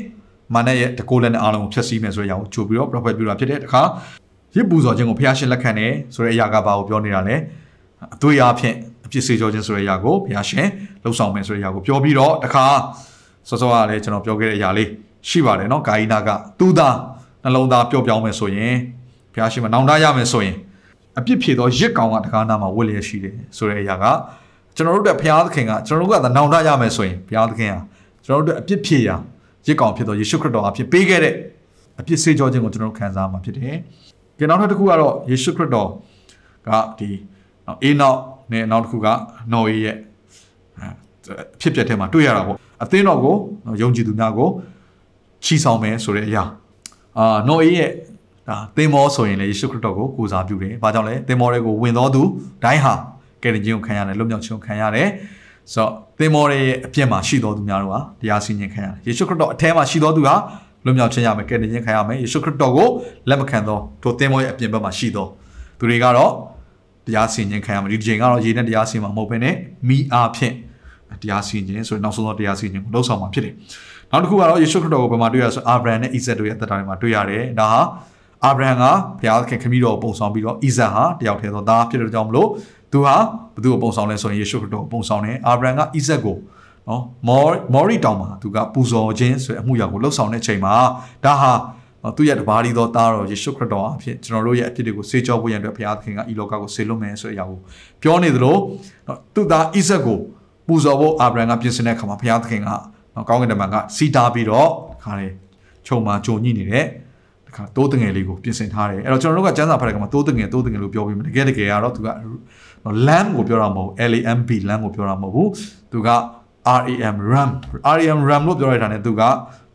မာနရဲ့တကိုးလက်နဲ့အားလုံးကိုဖျက်ဆီးမယ်ဆိုတဲ့အကြောင်းကိုကြိုပြီးတော့ prophet ပြုတာဖြစ်တဲ့အခါရစ်ပူဇော်ခြင်းကိုဖျားရှင်လက်ခံတယ်ဆိုတဲ့အရာကဘာကိုပြောနေတာလဲအသွေးအားဖြင့်အပြစ်စေကြောခြင်းဆိုတဲ့အရာကိုဖျားရှင်လှုပ်ဆောင်မယ်ဆိုတဲ့အရာကိုပြောပြီးတော့တခါစောစောကလည်းကျွန်တော်ပြောခဲ့တဲ့အရာလေးရှိပါတယ်နော်ဂါယီနာကသူသားနှလုံးသားပျော့ပြောင်းမယ်ဆိုရင်ဖျားရှင်မနောင်တရမယ်ဆိုရင်အပြစ်ဖြေသောရစ်ကောင်ကတကားနာမှာဝတ်လျက်ရှိတယ်ဆိုတဲ့အရာကကျွန်တော်တို့အတွက်ဘုရားသခင်ကကျွန်တော်တို့ကသာနောင်တရမယ်ဆိုရင်ဘုရားသခင်ဟာကျွန်တော်တို့အတွက်အပြစ်ဖြေရာရစ်ကောင်ဖြစ်သောယေရှုခရစ်တော်အဖြစ်ပေးခဲ့တဲ့အပြစ်ဆေးကြောခြင်းကိုကျွန်တော်တို့ခံစားမှာဖြစ်တယ်။ကြနောက်ထပ်တစ်ခုကတော့ယေရှုခရစ်တော်ကဒီအေးနောက်နဲ့နောက်တစ်ခုကနော်အေးရဲ့အဖြစ်ပြက်ထဲမှာတွေ့ရတာပေါ့။အသင်းတော်ကိုယုံကြည်သူများကိုချီဆောင်မယ်ဆိုတဲ့အရာအာနော်အေးရဲ့ဒါသင်္ဘောဆိုရင်လည်းယေရှုခရစ်တော်ကိုကိုးစားပြုတယ်။ဘာကြောင့်လဲသင်္ဘောတွေကိုဝင်တော်သူတိုင်းဟာကယ်တင်ခြင်းကိုခံရတယ်လွတ်မြောက်ခြင်းကိုခံရတယ်ဆိုတော့သင်မောရဲ့အပြစ်မှာရှိတော်သူများတို့ဟာတရားစီရင်ခံရတယ်ယေရှုခရစ်တော်အထဲမှာရှိတော်သူဟာလွတ်မြောက်ခြင်းရမယ်ကယ်တင်ခြင်းခံရမယ်ယေရှုခရစ်တော်ကိုလက်မခံသောထိုသင်မောရဲ့အပြင်ဘက်မှာရှိတော်သူတွေကတော့တရားစီရင်ခံရမယ်ဒီတစ်ချိန်ကတော့ရေနဲ့တရားစီရင်မှာမဟုတ်ဘဲနဲ့မိအားဖြင့်တရားစီရင်ခြင်းဆိုရင်နောက်ဆုံးသောတရားစီရင်ခြင်းကိုလှုပ်ဆောင်မှာဖြစ်တယ်နောက်တစ်ခုကတော့ယေရှုခရစ်တော်ကိုဘယ်မှာတွေ့ရဆိုအာဗြဟံနဲ့ဣဇက်တို့ရဲ့သက်တာတွေမှာတွေ့ရတယ်ဒါဟာအာဗြဟံကဘုရားခင်ခမည်းတော်ကိုပုံဆောင်ပြီးတော့ဣဇက်ဟာတယောက်တည်းသောသားဖြစ်တဲ့ကြောင့်မလို့သူဟာဘသူ့ကိုပုံဆောင်လဲဆိုရင်ယေရှုခရစ်တော်ကိုပုံဆောင်တယ်အာဗြဟံကဣဇက်ကိုနော်မော်မော်ရီတောင်မှာသူကပူဇော်ခြင်းဆိုတဲ့အမှုရာကိုလှုပ်ဆောင်တဲ့ချိန်မှာဒါဟာသူ့ရဲ့တပါးဒီသောသားတော်ယေရှုခရစ်တော်အဖြစ်ကျွန်တော်တို့ရဲ့အဖြစ်တွေကိုဆေးကြောဖို့ရန်အတွက်ဘုရားသခင်ကဤလောကကိုဆေးလွတ်မယ်ဆိုတဲ့အရာကိုပြောနေသလိုနော်သူ့သားဣဇက်ကိုပူဇော်ဖို့အာဗြဟံကပြင်ဆင်တဲ့အခါမှာဘုရားသခင်ကနော်ကောင်းကင်တမန်ကစီတားပြီးတော့ခါလေခြုံမှာဂျုံညိနေတဲ့ခါတိုးတငယ်လေးကိုပြင်ဆင်ထားတယ်အဲ့တော့ကျွန်တော်တို့ကစံစာဖတ်တဲ့ကမှာတိုးတငယ်တိုးတငယ်လို့ပြောပြီးမှတကယ်တကယ်ကတော့သူက LAN ကိုပြောတာမဟုတ် LAMB LAN ကိုပြောတာမဟုတ်ဘူးသူက RAM RAM RAM RAM လို့ပြောရတာ ਨੇ သူက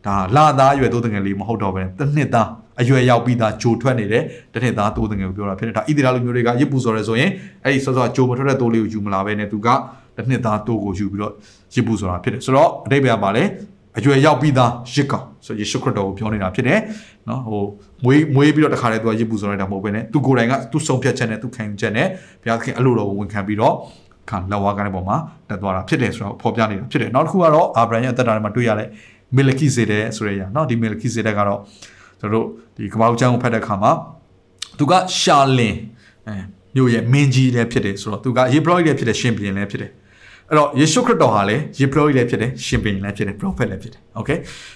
ဒါလာသားရွယ်သိုးတငယ်လေးမဟုတ်တော့ဘဲတစ်နှစ်သားအရွယ်ရောက်ပြီးသားဂျိုထွက်နေတယ်တစ်နှစ်သားသိုးတငယ်ကိုပြောတာဖြစ်တယ်ဒါဣတိရာလူမျိုးတွေကရစ်ပူဆိုရဲဆိုရင်အဲ့ဒီဆော့ဆော့ဂျိုမထွက်တဲ့သိုးလေးကိုယူမလာဘဲနဲ့သူကတစ်နှစ်သားသိုးကိုယူပြီးတော့ရစ်ပူဆိုတာဖြစ်တယ်ဆိုတော့အတိတ်ပဲပါလေအရွယ်ရောက်ပြီးသားရစ်ကောင်ဆိုယေရှုခရစ်တော်ကိုပြောနေတာဖြစ်တယ်နော်ဟိုမွေးမွေးပြီးတော့တခါတည်းသူကရစ်ပူဆိုလိုက်တာမဟုတ်ဘဲနဲ့သူကိုယ်တိုင်ကသူ့ဆုံးဖြတ်ချက်နဲ့သူ့ခံယူချက်နဲ့ဘုရားသခင်အလိုတော်ကိုဝန်ခံပြီးတော့ခါလက်ဝါးကတဲ့ပုံမှာတက်သွားတာဖြစ်တယ်ဆိုတော့ဖော်ပြနေတာဖြစ်တယ်နောက်တစ်ခုကတော့အာဗြဟံရဲ့အသက်တာထဲမှာတွေ့ရတဲ့မေလခိဇေဒက်ဆိုတဲ့အရာနော်ဒီမေလခိဇေဒက်ကတော့ကျွန်တော်တို့ဒီကမ္ဘာ့ကျမ်းကိုဖတ်တဲ့အခါမှာသူကရှာလင်မြို့ရဲ့မင်းကြီးလည်းဖြစ်တယ်ဆိုတော့သူကယေဘရောလည်းဖြစ်တယ်ရှင်ဘီရင်လည်းဖြစ်တယ်အဲ့တော့ယေရှုခရစ်တော်ဟာလည်းယေဘရဟိလည်းဖြစ်တယ်ရှင်ဘင်လည်းဖြစ်တယ်ပရောဖက်လည်းဖြစ်တယ်โอเค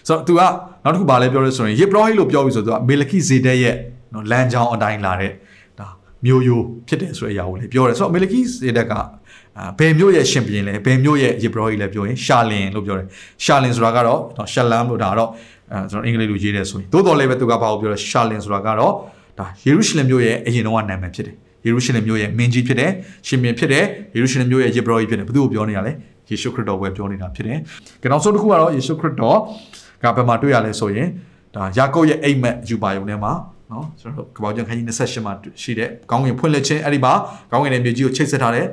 ဆိုတော့ तू ကနောက်တစ်ခုဘာလဲပြောလဲဆိုရင်ယေဘရဟိလို့ပြောပြီဆိုတော့ तू ကမေလခိဇေဒက်ရဲ့နော်လမ်းကြောင်းအတိုင်းလာတဲ့ဒါမျိုးယိုဖြစ်တယ်ဆိုတဲ့အရာကိုလည်းပြောတယ်ဆိုတော့မေလခိဇေဒက်ကဘယ်မျိုးရဲ့ရှင်ဘင်လဲဘယ်မျိုးရဲ့ယေဘရဟိလည်းပြောရင်ရှာလင်လို့ပြောတယ်ရှာလင်ဆိုတာကတော့ရှလမ်လို့ဒါတော့ကျွန်တော်အင်္ဂလိပ်လိုရေးတယ်ဆိုရင်သို့တော်လည်းပဲ तू ကဘာကိုပြောလဲရှာလင်ဆိုတာကတော့ဒါယေရုရှလင်မြို့ရဲ့အရင်တော့နာမည်ဖြစ်တယ်ယေရုရှလင်မြို့ရဲ့မင်းကြီးဖြစ်တယ်ရှင်မင်းဖြစ်တယ်ယေရုရှလင်မြို့ရဲ့ယေဘရောကြီးဖြစ်တယ်ဘုသူ့ကိုပြောနေတာလဲယေရှုခရစ်တော်ပဲပြောနေတာဖြစ်တယ်။ကျွန်တော်ဆိုတစ်ခုကတော့ယေရှုခရစ်တော်ကဘယ်မှာတွေ့ရလဲဆိုရင်ဒါယာကုပ်ရဲ့အိမ်မက်ယူပါယုံထဲမှာနော်ကျွန်တော်ကပောက်ကျန်ခန်းကြီး28မှာရှိတဲ့ကောင်းကင်ဖွင့်လက်ခြင်းအဲ့ဒီမှာကောင်းကင်ရဲ့မြေကြီးကိုချိတ်ဆက်ထားတဲ့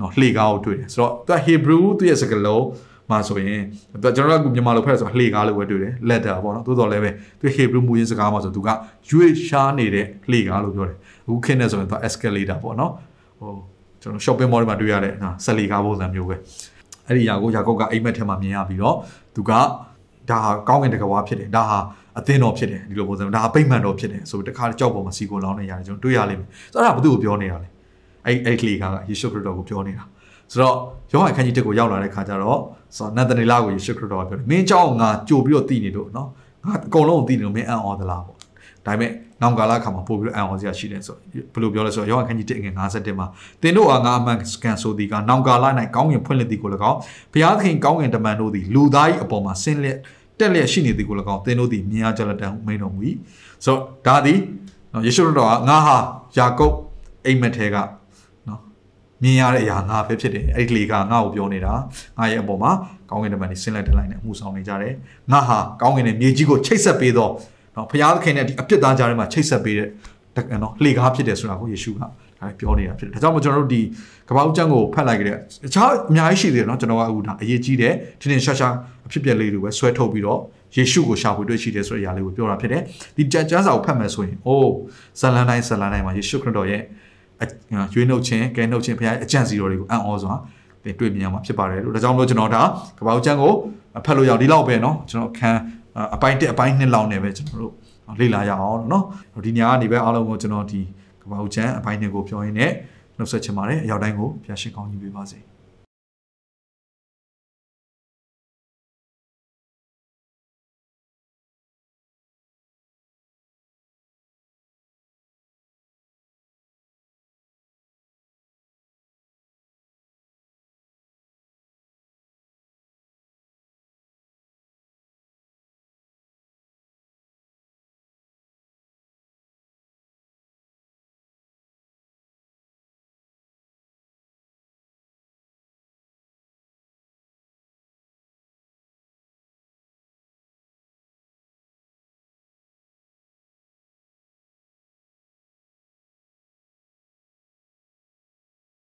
နော်လှေကားကိုတွေ့တယ်ဆိုတော့သူက Hebrew သူ့ရဲ့စကားလုံးမှာဆိုရင်သူကျွန်တော်ကမြန်မာလိုဖတ်ဆိုလှေကားလို့ပဲတွေ့တယ် letter ပေါ့နော်သို့တော်လည်းပဲသူ Hebrew မူရင်းစကားမှာဆိုသူကရွေ့ရှားနေတဲ့လှေကားလို့ပြောတယ်အခုခင်းနေဆိုရင်သူ escalator ပေါ့နော်ဟိုကျွန်တော် shopping mall တွေမှာတွေ့ရတဲ့ဟာဆက်လီကားပုံစံမျိုးပဲအဲ့ဒီຢာကိုຢာကုတ်ကအိမ်မက်ထဲမှာမြင်ရပြီးတော့သူကဒါဟာကောင်းကင်တကွာဖြစ်တယ်ဒါဟာအသင်းတော်ဖြစ်တယ်ဒီလိုပုံစံဒါဟာပိတ်မှန်တော်ဖြစ်တယ်ဆိုတခါကြောက်ပေါ်မှာစီကိုလောင်းနေရတယ်ကျွန်တော်တွေ့ရလိမ့်မယ်ဆိုတော့ဒါဘသူ့ကိုပြောနေတာလဲအဲ့အဲ့ကလေးကယေရှုခရစ်တော်ကိုပြောနေတာဆိုတော့ယောဟန်ခန်းကြီး1ကိုရောက်လာတဲ့ခါကျတော့ဆိုတော့နတ်သနီလာကိုယေရှုခရစ်တော်ကပြောတယ်မင်းเจ้าငါကြိုပြီးတော့တည်နေလို့နော်ငါအကုန်လုံးကိုတည်နေလို့မင်းအံ့ဩသလားပေါ့ဒါပေမဲ့နောက်ကာလခါမှာပို့ပြီးတော့အံ့ဩစရာရှိတယ်ဆိုဘယ်လိုပြောလဲဆိုတော့ယောဟန်ခန်းကြီး1ငွေ57မှာသင်တို့အားငါအမှန်ကန်ဆိုသည်ကနောက်ကာလ၌ကောင်းကင်ဖွင့်လှစ်သည်ကို၎င်းဘုရားသခင်ကောင်းကင်တမန်တို့သည်လူသား၏အပေါ်မှာဆင်းလက်တက်လျက်ရှိနေသည်ကို၎င်းသင်တို့သည်မြင်ရကြလက်တံမိန်တော်မူ၏ဆိုတော့ဒါသည်ယေရှုတော်ကငါဟာယာကုပ်အိမ်မက်ထဲကနော်မြင်ရတဲ့အရာငါပဲဖြစ်တယ်အဲ့ဒီလေကငါ့ကိုပြောနေတာငါရဲ့အပေါ်မှာကောင်းကင်တမန်တွေဆင်းလက်တက်လိုက်နေအမှုဆောင်နေကြတယ်ငါဟာကောင်းကင်နဲ့မြေကြီးကိုချိတ်ဆက်ပေးသောနော်ဖျားသခင်နဲ့ဒီအပြစ်သားကြားထဲမှာချိတ်ဆက်ပေးတဲ့နော်လှေကားဖြစ်တယ်ဆိုတာကိုယေရှုကဒါပြောနေတာဖြစ်တယ်ဒါကြောင့်မို့ကျွန်တော်တို့ဒီကပောက်ကျမ်းကိုဖတ်လိုက်ကြတဲ့အခြားအများကြီးရှိသေးတယ်နော်ကျွန်တော်ကအခုဒါအရေးကြီးတယ်ထင်ထင်ရှားရှားအဖြစ်ပြက်လေးတွေပဲဆွဲထုတ်ပြီးတော့ယေရှုကိုရှာဖွေတွေ့ရှိတယ်ဆိုတဲ့အရာလေးကိုပြောတာဖြစ်တယ်ဒီကျမ်းစာကိုဖတ်မယ်ဆိုရင်အိုးဇလန်တိုင်းဇလန်တိုင်းမှာယေရှုခရစ်တော်ရဲ့ရွေးနှုတ်ခြင်းကဲနှုတ်ခြင်းဘုရားအကြံစီတော်တွေကိုအံ့ဩစွာတွေ့မြင်ရမှာဖြစ်ပါတယ်လို့ဒါကြောင့်မလို့ကျွန်တော်ဒါကပောက်ကျမ်းကိုဖတ်လို့ရအောင်ဒီလောက်ပဲเนาะကျွန်တော်အခန်းအပိုင်းတစ်အပိုင်းနှစ်လောက်နဲ့ပဲကျွန်တော်တို့လေ့လာရအောင်เนาะဒီညကနေပဲအားလုံးကိုကျွန်တော်ဒီကပောက်ချမ်းအပိုင်းနှစ်ကိုပြောရင်းနဲ့နှုတ်ဆက်ချင်ပါတယ်အရောက်တိုင်းကိုဖျားရှင်ကောင်းကြီးပေးပါစေ။